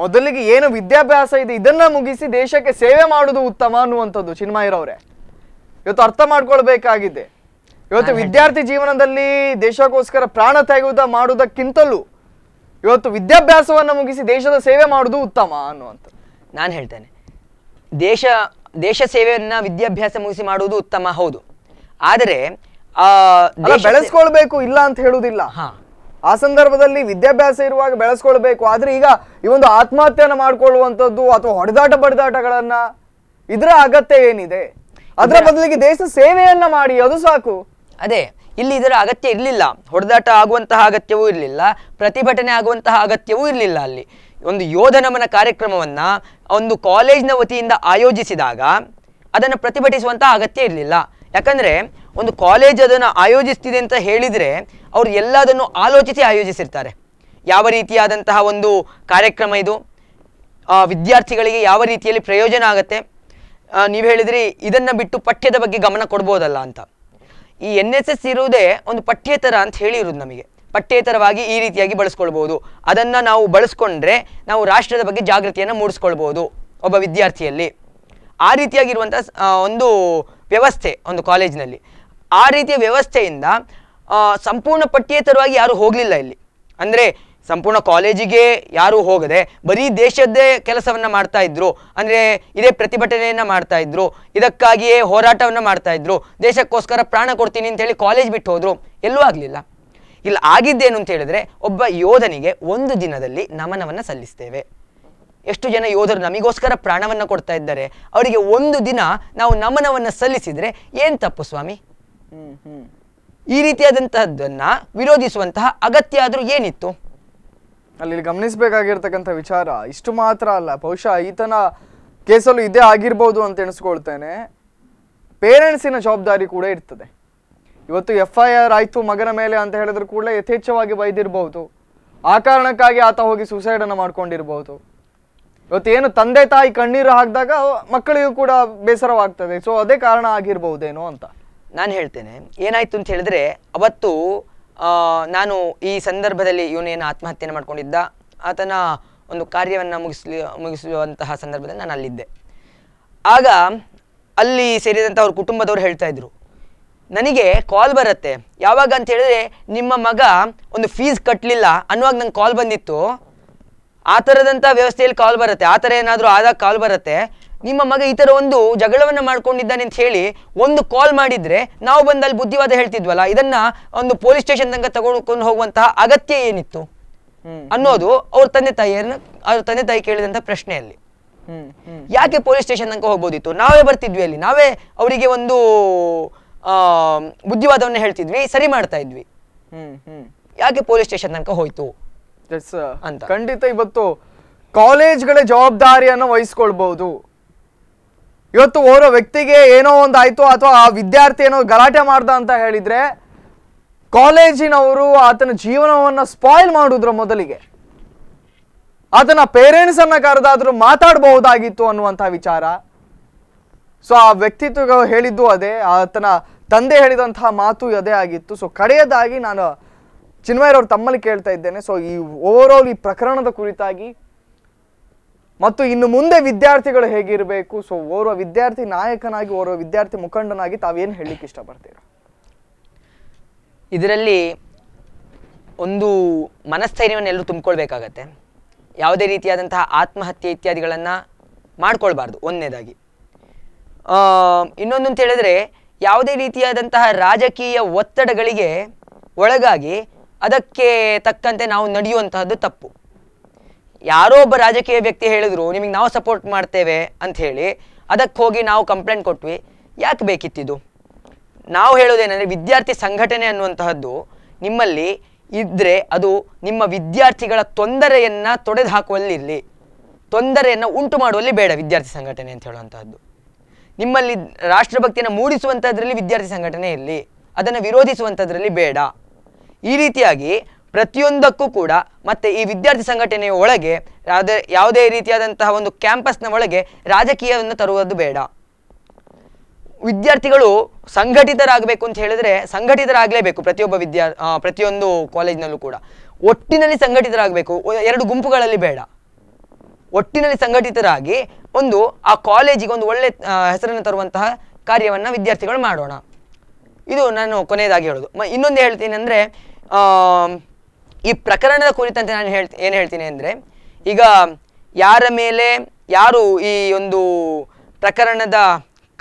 ಮೊದಲಿಗೆ ಏನು ವಿದ್ಯಾಭ್ಯಾಸ ಇದೆ ಇದನ್ನ ಮುಗಿಸಿ ದೇಶಕ್ಕೆ ಸೇವೆ ಮಾಡುದು ಉತ್ತಮ ಅನ್ನುವಂಥದ್ದು ಚಿನ್ಮಯರವ್ರೆ ಇವತ್ತು ಅರ್ಥ ಮಾಡ್ಕೊಳ್ಬೇಕಾಗಿದೆ ಇವತ್ತು ವಿದ್ಯಾರ್ಥಿ ಜೀವನದಲ್ಲಿ ದೇಶಕ್ಕೋಸ್ಕರ ಪ್ರಾಣ ತೆಗೆಯುವುದ ಮಾಡುವುದಕ್ಕಿಂತಲೂ ಇವತ್ತು ವಿದ್ಯಾಭ್ಯಾಸವನ್ನು ಮುಗಿಸಿ ದೇಶದ ಸೇವೆ ಮಾಡುವುದು ಉತ್ತಮ ಅನ್ನುವಂತ ನಾನು ಹೇಳ್ತೇನೆ ದೇಶ ದೇಶ ಸೇವೆಯನ್ನು ವಿದ್ಯಾಭ್ಯಾಸ ಮುಗಿಸಿ ಮಾಡುವುದು ಉತ್ತಮ ಹೌದು ಆದರೆ ಬೆಳೆಸ್ಕೊಳ್ಬೇಕು ಇಲ್ಲ ಅಂತ ಹೇಳುವುದಿಲ್ಲ ಆ ಸಂದರ್ಭದಲ್ಲಿ ವಿದ್ಯಾಭ್ಯಾಸ ಇರುವಾಗ ಬೆಳೆಸ್ಕೊಳ್ಬೇಕು ಆದ್ರೆ ಈಗ ಈ ಒಂದು ಆತ್ಮಹತ್ಯೆಯನ್ನು ಮಾಡಿಕೊಳ್ಳುವಂಥದ್ದು ಅಥವಾ ಹೊಡೆದಾಟ ಬಡಿದಾಟಗಳನ್ನ ಇದರ ಅಗತ್ಯ ಏನಿದೆ ಅದರ ಬದಲಿಗೆ ದೇಶ ಸೇವೆಯನ್ನ ಮಾಡಿ ಅದು ಸಾಕು ಅದೇ ಇಲ್ಲಿ ಇದರ ಅಗತ್ಯ ಇರಲಿಲ್ಲ ಹೊಡೆದಾಟ ಆಗುವಂತಹ ಅಗತ್ಯವೂ ಇರಲಿಲ್ಲ ಪ್ರತಿಭಟನೆ ಆಗುವಂತಹ ಅಗತ್ಯವೂ ಇರಲಿಲ್ಲ ಅಲ್ಲಿ ಒಂದು ಯೋಧ ನಮನ ಕಾರ್ಯಕ್ರಮವನ್ನು ಒಂದು ಕಾಲೇಜ್ನ ವತಿಯಿಂದ ಆಯೋಜಿಸಿದಾಗ ಅದನ್ನು ಪ್ರತಿಭಟಿಸುವಂಥ ಅಗತ್ಯ ಇರಲಿಲ್ಲ ಯಾಕಂದರೆ ಒಂದು ಕಾಲೇಜ್ ಅದನ್ನು ಆಯೋಜಿಸ್ತಿದೆ ಅಂತ ಹೇಳಿದರೆ ಅವರು ಎಲ್ಲದನ್ನು ಆಲೋಚಿಸಿ ಆಯೋಜಿಸಿರ್ತಾರೆ ಯಾವ ರೀತಿಯಾದಂತಹ ಒಂದು ಕಾರ್ಯಕ್ರಮ ಇದು ವಿದ್ಯಾರ್ಥಿಗಳಿಗೆ ಯಾವ ರೀತಿಯಲ್ಲಿ ಪ್ರಯೋಜನ ಆಗುತ್ತೆ ನೀವು ಹೇಳಿದ್ರಿ ಇದನ್ನು ಬಿಟ್ಟು ಪಠ್ಯದ ಬಗ್ಗೆ ಗಮನ ಕೊಡ್ಬೋದಲ್ಲ ಅಂತ ಈ ಎನ್ ಎಸ್ ಎಸ್ ಇರುವುದೇ ಒಂದು ಪಠ್ಯೇತರ ಅಂತ ಹೇಳಿರೋದು ನಮಗೆ ಪಠ್ಯೇತರವಾಗಿ ಈ ರೀತಿಯಾಗಿ ಬಳಸ್ಕೊಳ್ಬೋದು ಅದನ್ನು ನಾವು ಬಳಸ್ಕೊಂಡ್ರೆ ನಾವು ರಾಷ್ಟ್ರದ ಬಗ್ಗೆ ಜಾಗೃತಿಯನ್ನು ಮೂಡಿಸ್ಕೊಳ್ಬೋದು ಒಬ್ಬ ವಿದ್ಯಾರ್ಥಿಯಲ್ಲಿ ಆ ರೀತಿಯಾಗಿರುವಂಥ ಒಂದು ವ್ಯವಸ್ಥೆ ಒಂದು ಕಾಲೇಜಿನಲ್ಲಿ ಆ ರೀತಿಯ ವ್ಯವಸ್ಥೆಯಿಂದ ಸಂಪೂರ್ಣ ಪಠ್ಯೇತರವಾಗಿ ಯಾರೂ ಹೋಗಲಿಲ್ಲ ಇಲ್ಲಿ ಅಂದರೆ ಸಂಪೂರ್ಣ ಕಾಲೇಜಿಗೆ ಯಾರೂ ಹೋಗದೆ ಬರೀ ದೇಶದ್ದೇ ಕೆಲಸವನ್ನು ಮಾಡ್ತಾ ಇದ್ರು ಅಂದರೆ ಇದೇ ಪ್ರತಿಭಟನೆಯನ್ನು ಮಾಡ್ತಾ ಇದ್ರು ಇದಕ್ಕಾಗಿಯೇ ಹೋರಾಟವನ್ನು ಮಾಡ್ತಾ ಇದ್ರು ದೇಶಕ್ಕೋಸ್ಕರ ಪ್ರಾಣ ಕೊಡ್ತೀನಿ ಅಂತೇಳಿ ಕಾಲೇಜ್ ಬಿಟ್ಟು ಹೋದರು ಎಲ್ಲೂ ಆಗಲಿಲ್ಲ ಇಲ್ಲಿ ಆಗಿದ್ದೇನು ಅಂತ ಹೇಳಿದ್ರೆ ಒಬ್ಬ ಯೋಧನಿಗೆ ಒಂದು ದಿನದಲ್ಲಿ ನಮನವನ್ನು ಸಲ್ಲಿಸ್ತೇವೆ ಎಷ್ಟು ಜನ ಯೋಧರು ನಮಗೋಸ್ಕರ ಪ್ರಾಣವನ್ನು ಕೊಡ್ತಾ ಇದ್ದಾರೆ ಅವರಿಗೆ ಒಂದು ದಿನ ನಾವು ನಮನವನ್ನು ಸಲ್ಲಿಸಿದರೆ ಏನು ತಪ್ಪು ಸ್ವಾಮಿ ಈ ರೀತಿಯಾದಂತಹದ್ದನ್ನು ವಿರೋಧಿಸುವಂತಹ ಅಗತ್ಯ ಆದರೂ ಏನಿತ್ತು ಅಲ್ಲಿ ಗಮನಿಸಬೇಕಾಗಿರ್ತಕ್ಕಂಥ ವಿಚಾರ ಇಷ್ಟು ಮಾತ್ರ ಅಲ್ಲ ಬಹುಶಃ ಈತನ ಕೇಸಲ್ಲೂ ಇದೇ ಆಗಿರ್ಬೋದು ಅಂತ ಎಣಿಸ್ಕೊಳ್ತೇನೆ ಪೇರೆಂಟ್ಸಿನ ಜವಾಬ್ದಾರಿ ಕೂಡ ಇರ್ತದೆ ಇವತ್ತು ಎಫ್ ಐ ಆರ್ ಆಯಿತು ಮಗನ ಮೇಲೆ ಅಂತ ಹೇಳಿದ್ರೆ ಕೂಡಲೇ ಯಥೇಚ್ಛವಾಗಿ ಬೈದಿರ್ಬಹುದು ಆ ಕಾರಣಕ್ಕಾಗಿ ಆತ ಹೋಗಿ ಸೂಸೈಡನ್ನು ಮಾಡ್ಕೊಂಡಿರ್ಬಹುದು ಏನು ತಂದೆ ತಾಯಿ ಕಣ್ಣೀರು ಹಾಕಿದಾಗ ಮಕ್ಕಳಿಗೂ ಕೂಡ ಬೇಸರವಾಗ್ತದೆ ಸೊ ಅದೇ ಕಾರಣ ಆಗಿರ್ಬಹುದೇನೋ ಅಂತ ನಾನು ಹೇಳ್ತೇನೆ ಏನಾಯ್ತು ಅಂತ ಹೇಳಿದ್ರೆ ಅವತ್ತು ನಾನು ಈ ಸಂದರ್ಭದಲ್ಲಿ ಇವನೇನು ಆತ್ಮಹತ್ಯೆಯನ್ನು ಮಾಡಿಕೊಂಡಿದ್ದ ಆತನ ಒಂದು ಕಾರ್ಯವನ್ನು ಮುಗಿಸ್ಲಿ ಮುಗಿಸುವಂತಹ ಸಂದರ್ಭದಲ್ಲಿ ನಾನು ಅಲ್ಲಿದ್ದೆ ಆಗ ಅಲ್ಲಿ ಸೇರಿದಂಥ ಅವ್ರ ಕುಟುಂಬದವ್ರು ಹೇಳ್ತಾ ಇದ್ರು ನನಗೆ ಕಾಲ್ ಬರುತ್ತೆ ಯಾವಾಗ ಅಂತ ಹೇಳಿದ್ರೆ ನಿಮ್ಮ ಮಗ ಒಂದು ಫೀಸ್ ಕಟ್ಟಲಿಲ್ಲ ಅನ್ನುವಾಗ ನಂಗೆ ಕಾಲ್ ಬಂದಿತ್ತು ಆ ಥರದಂಥ ವ್ಯವಸ್ಥೆಯಲ್ಲಿ ಕಾಲ್ ಬರುತ್ತೆ ಆ ಥರ ಏನಾದರೂ ಆದಾಗ ಕಾಲ್ ಬರುತ್ತೆ ನಿಮ್ಮ ಮಗ ಈ ಥರ ಒಂದು ಜಗಳವನ್ನ ಮಾಡ್ಕೊಂಡಿದ್ದಾನೆ ಅಂತ ಹೇಳಿ ಒಂದು ಕಾಲ್ ಮಾಡಿದರೆ ನಾವು ಅಲ್ಲಿ ಬುದ್ಧಿವಾದ ಹೇಳ್ತಿದ್ವಲ್ಲ ಇದನ್ನ ಒಂದು ಪೊಲೀಸ್ ಸ್ಟೇಷನ್ ತನಕ ತಗೊಂಡ್ಕೊಂಡು ಹೋಗುವಂತಹ ಅಗತ್ಯ ಏನಿತ್ತು ಅನ್ನೋದು ಅವ್ರ ತಂದೆ ತಾಯಿಯನ್ನ ಅವ್ರ ತಂದೆ ತಾಯಿ ಕೇಳಿದಂಥ ಪ್ರಶ್ನೆಯಲ್ಲಿ ಯಾಕೆ ಪೊಲೀಸ್ ಸ್ಟೇಷನ್ ತನಕ ಹೋಗ್ಬೋದಿತ್ತು ನಾವೇ ಬರ್ತಿದ್ವಿ ಅಲ್ಲಿ ನಾವೇ ಅವರಿಗೆ ಒಂದು ಬುದ್ಧಿವಾದವನ್ನು ಹೇಳ್ತಿದ್ವಿ ಸರಿ ಮಾಡ್ತಾ ಇದ್ವಿ ಯಾಕೆ ಪೊಲೀಸ್ ಸ್ಟೇಷನ್ ತನಕ ಹೋಯ್ತು ಅಂತ ಖಂಡಿತ ಇವತ್ತು ಕಾಲೇಜ್ಗಳ ಜವಾಬ್ದಾರಿಯನ್ನು ವಹಿಸ್ಕೊಳ್ಬಹುದು ಇವತ್ತು ಓರೋ ವ್ಯಕ್ತಿಗೆ ಏನೋ ಒಂದು ಆಯಿತು ಅಥವಾ ಆ ವಿದ್ಯಾರ್ಥಿ ಏನೋ ಗಲಾಟೆ ಮಾಡ್ದ ಅಂತ ಹೇಳಿದರೆ ಕಾಲೇಜಿನವರು ಆತನ ಜೀವನವನ್ನು ಸ್ಪಾಯ್ಲ್ ಮಾಡಿದ್ರು ಮೊದಲಿಗೆ ಆತನ ಪೇರೆಂಟ್ಸನ್ನು ಕರೆದಾದರೂ ಮಾತಾಡಬಹುದಾಗಿತ್ತು ಅನ್ನುವಂಥ ವಿಚಾರ ಸೊ ಆ ವ್ಯಕ್ತಿತ್ವ ಹೇಳಿದ್ದು ಅದೇ ಆತನ ತಂದೆ ಹೇಳಿದಂತಹ ಮಾತು ಅದೇ ಆಗಿತ್ತು ಸೊ ಕಡೆಯದಾಗಿ ನಾನು ಚಿನ್ಮಯರವ್ರ ತಮ್ಮಲ್ಲಿ ಕೇಳ್ತಾ ಇದ್ದೇನೆ ಸೊ ಈ ಓವರ್ ಆಲ್ ಈ ಪ್ರಕರಣದ ಕುರಿತಾಗಿ ಮತ್ತು ಇನ್ನು ಮುಂದೆ ವಿದ್ಯಾರ್ಥಿಗಳು ಹೇಗಿರಬೇಕು ಸೊ ಓರ್ವ ವಿದ್ಯಾರ್ಥಿ ನಾಯಕನಾಗಿ ಓರ್ವ ವಿದ್ಯಾರ್ಥಿ ಮುಖಂಡನಾಗಿ ತಾವೇನು ಹೇಳಲಿಕ್ಕೆ ಇಷ್ಟಪಡ್ತೀರ ಇದರಲ್ಲಿ ಒಂದು ಮನಸ್ಥೈರ್ಯವನ್ನು ಎಲ್ಲರೂ ತುಂಬಿಕೊಳ್ಬೇಕಾಗತ್ತೆ ಯಾವುದೇ ರೀತಿಯಾದಂತಹ ಆತ್ಮಹತ್ಯೆ ಇತ್ಯಾದಿಗಳನ್ನು ಮಾಡ್ಕೊಳ್ಬಾರ್ದು ಒಂದನೇದಾಗಿ ಇನ್ನೊಂದು ಅಂತ ಹೇಳಿದ್ರೆ ಯಾವುದೇ ರೀತಿಯಾದಂತಹ ರಾಜಕೀಯ ಒತ್ತಡಗಳಿಗೆ ಒಳಗಾಗಿ ಅದಕ್ಕೆ ತಕ್ಕಂತೆ ನಾವು ನಡೆಯುವಂತಹದ್ದು ತಪ್ಪು ಯಾರೋ ಒಬ್ಬ ರಾಜಕೀಯ ವ್ಯಕ್ತಿ ಹೇಳಿದ್ರು ನಿಮಗೆ ನಾವು ಸಪೋರ್ಟ್ ಮಾಡ್ತೇವೆ ಅಂತ ಹೇಳಿ ಅದಕ್ಕೆ ಹೋಗಿ ನಾವು ಕಂಪ್ಲೇಂಟ್ ಕೊಟ್ವಿ ಯಾಕೆ ಬೇಕಿತ್ತಿದು ನಾವು ಹೇಳೋದೇನೆಂದರೆ ವಿದ್ಯಾರ್ಥಿ ಸಂಘಟನೆ ಅನ್ನುವಂತಹದ್ದು ನಿಮ್ಮಲ್ಲಿ ಇದ್ದರೆ ಅದು ನಿಮ್ಮ ವಿದ್ಯಾರ್ಥಿಗಳ ತೊಂದರೆಯನ್ನು ತೊಡೆದು ಇರಲಿ ತೊಂದರೆಯನ್ನು ಉಂಟು ಮಾಡುವಲ್ಲಿ ಬೇಡ ವಿದ್ಯಾರ್ಥಿ ಸಂಘಟನೆ ಅಂತ ಹೇಳುವಂತಹದ್ದು ನಿಮ್ಮಲ್ಲಿ ರಾಷ್ಟ್ರಭಕ್ತಿಯನ್ನು ಮೂಡಿಸುವಂಥದ್ರಲ್ಲಿ ವಿದ್ಯಾರ್ಥಿ ಸಂಘಟನೆ ಇರಲಿ ಅದನ್ನು ವಿರೋಧಿಸುವಂಥದ್ರಲ್ಲಿ ಬೇಡ ಈ ರೀತಿಯಾಗಿ ಪ್ರತಿಯೊಂದಕ್ಕೂ ಕೂಡ ಮತ್ತೆ ಈ ವಿದ್ಯಾರ್ಥಿ ಸಂಘಟನೆಯ ಒಳಗೆ ಯಾವುದೇ ಯಾವುದೇ ರೀತಿಯಾದಂತಹ ಒಂದು ಕ್ಯಾಂಪಸ್ನ ಒಳಗೆ ರಾಜಕೀಯವನ್ನು ತರುವುದು ಬೇಡ ವಿದ್ಯಾರ್ಥಿಗಳು ಸಂಘಟಿತರಾಗಬೇಕು ಅಂತ ಹೇಳಿದ್ರೆ ಸಂಘಟಿತರಾಗಲೇಬೇಕು ಪ್ರತಿಯೊಬ್ಬ ವಿದ್ಯಾ ಪ್ರತಿಯೊಂದು ಕಾಲೇಜಿನಲ್ಲೂ ಕೂಡ ಒಟ್ಟಿನಲ್ಲಿ ಸಂಘಟಿತರಾಗಬೇಕು ಎರಡು ಗುಂಪುಗಳಲ್ಲಿ ಬೇಡ ಒಟ್ಟಿನಲ್ಲಿ ಸಂಘಟಿತರಾಗಿ ಒಂದು ಆ ಕಾಲೇಜಿಗೆ ಒಂದು ಒಳ್ಳೆ ಹೆಸರನ್ನು ತರುವಂತಹ ಕಾರ್ಯವನ್ನು ವಿದ್ಯಾರ್ಥಿಗಳು ಮಾಡೋಣ ಇದು ನಾನು ಕೊನೆಯದಾಗಿ ಹೇಳೋದು ಇನ್ನೊಂದು ಹೇಳ್ತೀನಿ ಅಂದರೆ ಈ ಪ್ರಕರಣದ ಕುರಿತಂತೆ ನಾನು ಹೇಳ್ ಏನು ಹೇಳ್ತೀನಿ ಅಂದರೆ ಈಗ ಯಾರ ಮೇಲೆ ಯಾರು ಈ ಒಂದು ಪ್ರಕರಣದ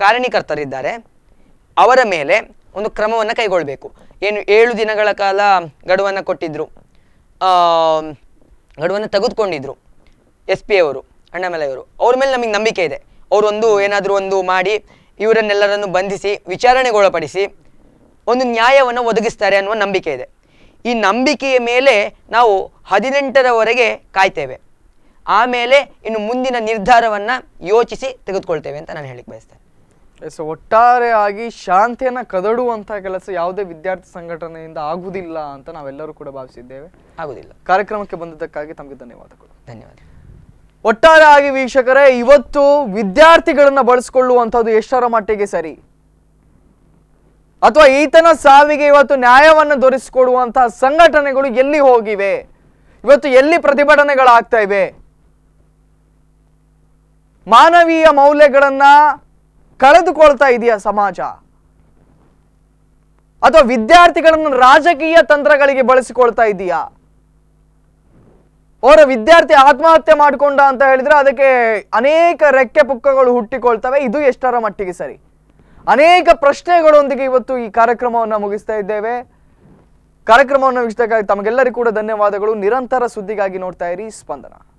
ಕಾರಣೀಕರ್ತರಿದ್ದಾರೆ ಅವರ ಮೇಲೆ ಒಂದು ಕ್ರಮವನ್ನು ಕೈಗೊಳ್ಳಬೇಕು ಏನು ಏಳು ದಿನಗಳ ಕಾಲ ಗಡುವನ್ನು ಕೊಟ್ಟಿದ್ದರು ಗಡುವನ್ನು ತೆಗೆದುಕೊಂಡಿದ್ದರು ಎಸ್ ಪಿ ಅವರು ಅಣ್ಣಾಮಲೆಯವರು ಅವ್ರ ಮೇಲೆ ನಮಗೆ ನಂಬಿಕೆ ಇದೆ ಅವರೊಂದು ಏನಾದರೂ ಒಂದು ಮಾಡಿ ಇವರನ್ನೆಲ್ಲರನ್ನು ಬಂಧಿಸಿ ವಿಚಾರಣೆಗೊಳಪಡಿಸಿ ಒಂದು ನ್ಯಾಯವನ್ನು ಒದಗಿಸ್ತಾರೆ ಅನ್ನುವ ನಂಬಿಕೆ ಇದೆ ಈ ನಂಬಿಕೆಯ ಮೇಲೆ ನಾವು ಹದಿನೆಂಟರವರೆಗೆ ಕಾಯ್ತೇವೆ ಆಮೇಲೆ ಇನ್ನು ಮುಂದಿನ ನಿರ್ಧಾರವನ್ನು ಯೋಚಿಸಿ ತೆಗೆದುಕೊಳ್ತೇವೆ ಅಂತ ನಾನು ಹೇಳಿಕ್ಕೆ ಬಯಸ್ತೇನೆ ಸೊ ಆಗಿ ಶಾಂತಿಯನ್ನು ಕದಡುವಂಥ ಕೆಲಸ ಯಾವುದೇ ವಿದ್ಯಾರ್ಥಿ ಸಂಘಟನೆಯಿಂದ ಆಗುವುದಿಲ್ಲ ಅಂತ ನಾವೆಲ್ಲರೂ ಕೂಡ ಭಾವಿಸಿದ್ದೇವೆ ಆಗುವುದಿಲ್ಲ ಕಾರ್ಯಕ್ರಮಕ್ಕೆ ಬಂದಿದ್ದಕ್ಕಾಗಿ ತಮಗೆ ಧನ್ಯವಾದಗಳು ಧನ್ಯವಾದ ಆಗಿ ವೀಕ್ಷಕರೇ ಇವತ್ತು ವಿದ್ಯಾರ್ಥಿಗಳನ್ನು ಬಳಸಿಕೊಳ್ಳುವಂಥದ್ದು ಎಷ್ಟರ ಮಟ್ಟಿಗೆ ಸರಿ ಅಥವಾ ಈತನ ಸಾವಿಗೆ ಇವತ್ತು ನ್ಯಾಯವನ್ನು ದೊರೆಸಿಕೊಡುವಂತಹ ಸಂಘಟನೆಗಳು ಎಲ್ಲಿ ಹೋಗಿವೆ ಇವತ್ತು ಎಲ್ಲಿ ಪ್ರತಿಭಟನೆಗಳಾಗ್ತಾ ಇವೆ ಮಾನವೀಯ ಮೌಲ್ಯಗಳನ್ನ ಕಳೆದುಕೊಳ್ತಾ ಇದೆಯಾ ಸಮಾಜ ಅಥವಾ ವಿದ್ಯಾರ್ಥಿಗಳನ್ನು ರಾಜಕೀಯ ತಂತ್ರಗಳಿಗೆ ಬಳಸಿಕೊಳ್ತಾ ಇದೆಯಾ ಅವರ ವಿದ್ಯಾರ್ಥಿ ಆತ್ಮಹತ್ಯೆ ಮಾಡಿಕೊಂಡ ಅಂತ ಹೇಳಿದ್ರೆ ಅದಕ್ಕೆ ಅನೇಕ ರೆಕ್ಕೆ ಪುಕ್ಕಗಳು ಹುಟ್ಟಿಕೊಳ್ತವೆ ಇದು ಎಷ್ಟರ ಮಟ್ಟಿಗೆ ಸರಿ ಅನೇಕ ಪ್ರಶ್ನೆಗಳೊಂದಿಗೆ ಇವತ್ತು ಈ ಕಾರ್ಯಕ್ರಮವನ್ನು ಮುಗಿಸ್ತಾ ಇದ್ದೇವೆ ಕಾರ್ಯಕ್ರಮವನ್ನು ವೀಕ್ಷಿಸಿದಾಗ ತಮಗೆಲ್ಲರಿಗೂ ಕೂಡ ಧನ್ಯವಾದಗಳು ನಿರಂತರ ಸುದ್ದಿಗಾಗಿ ನೋಡ್ತಾ ಇರಿ ಸ್ಪಂದನ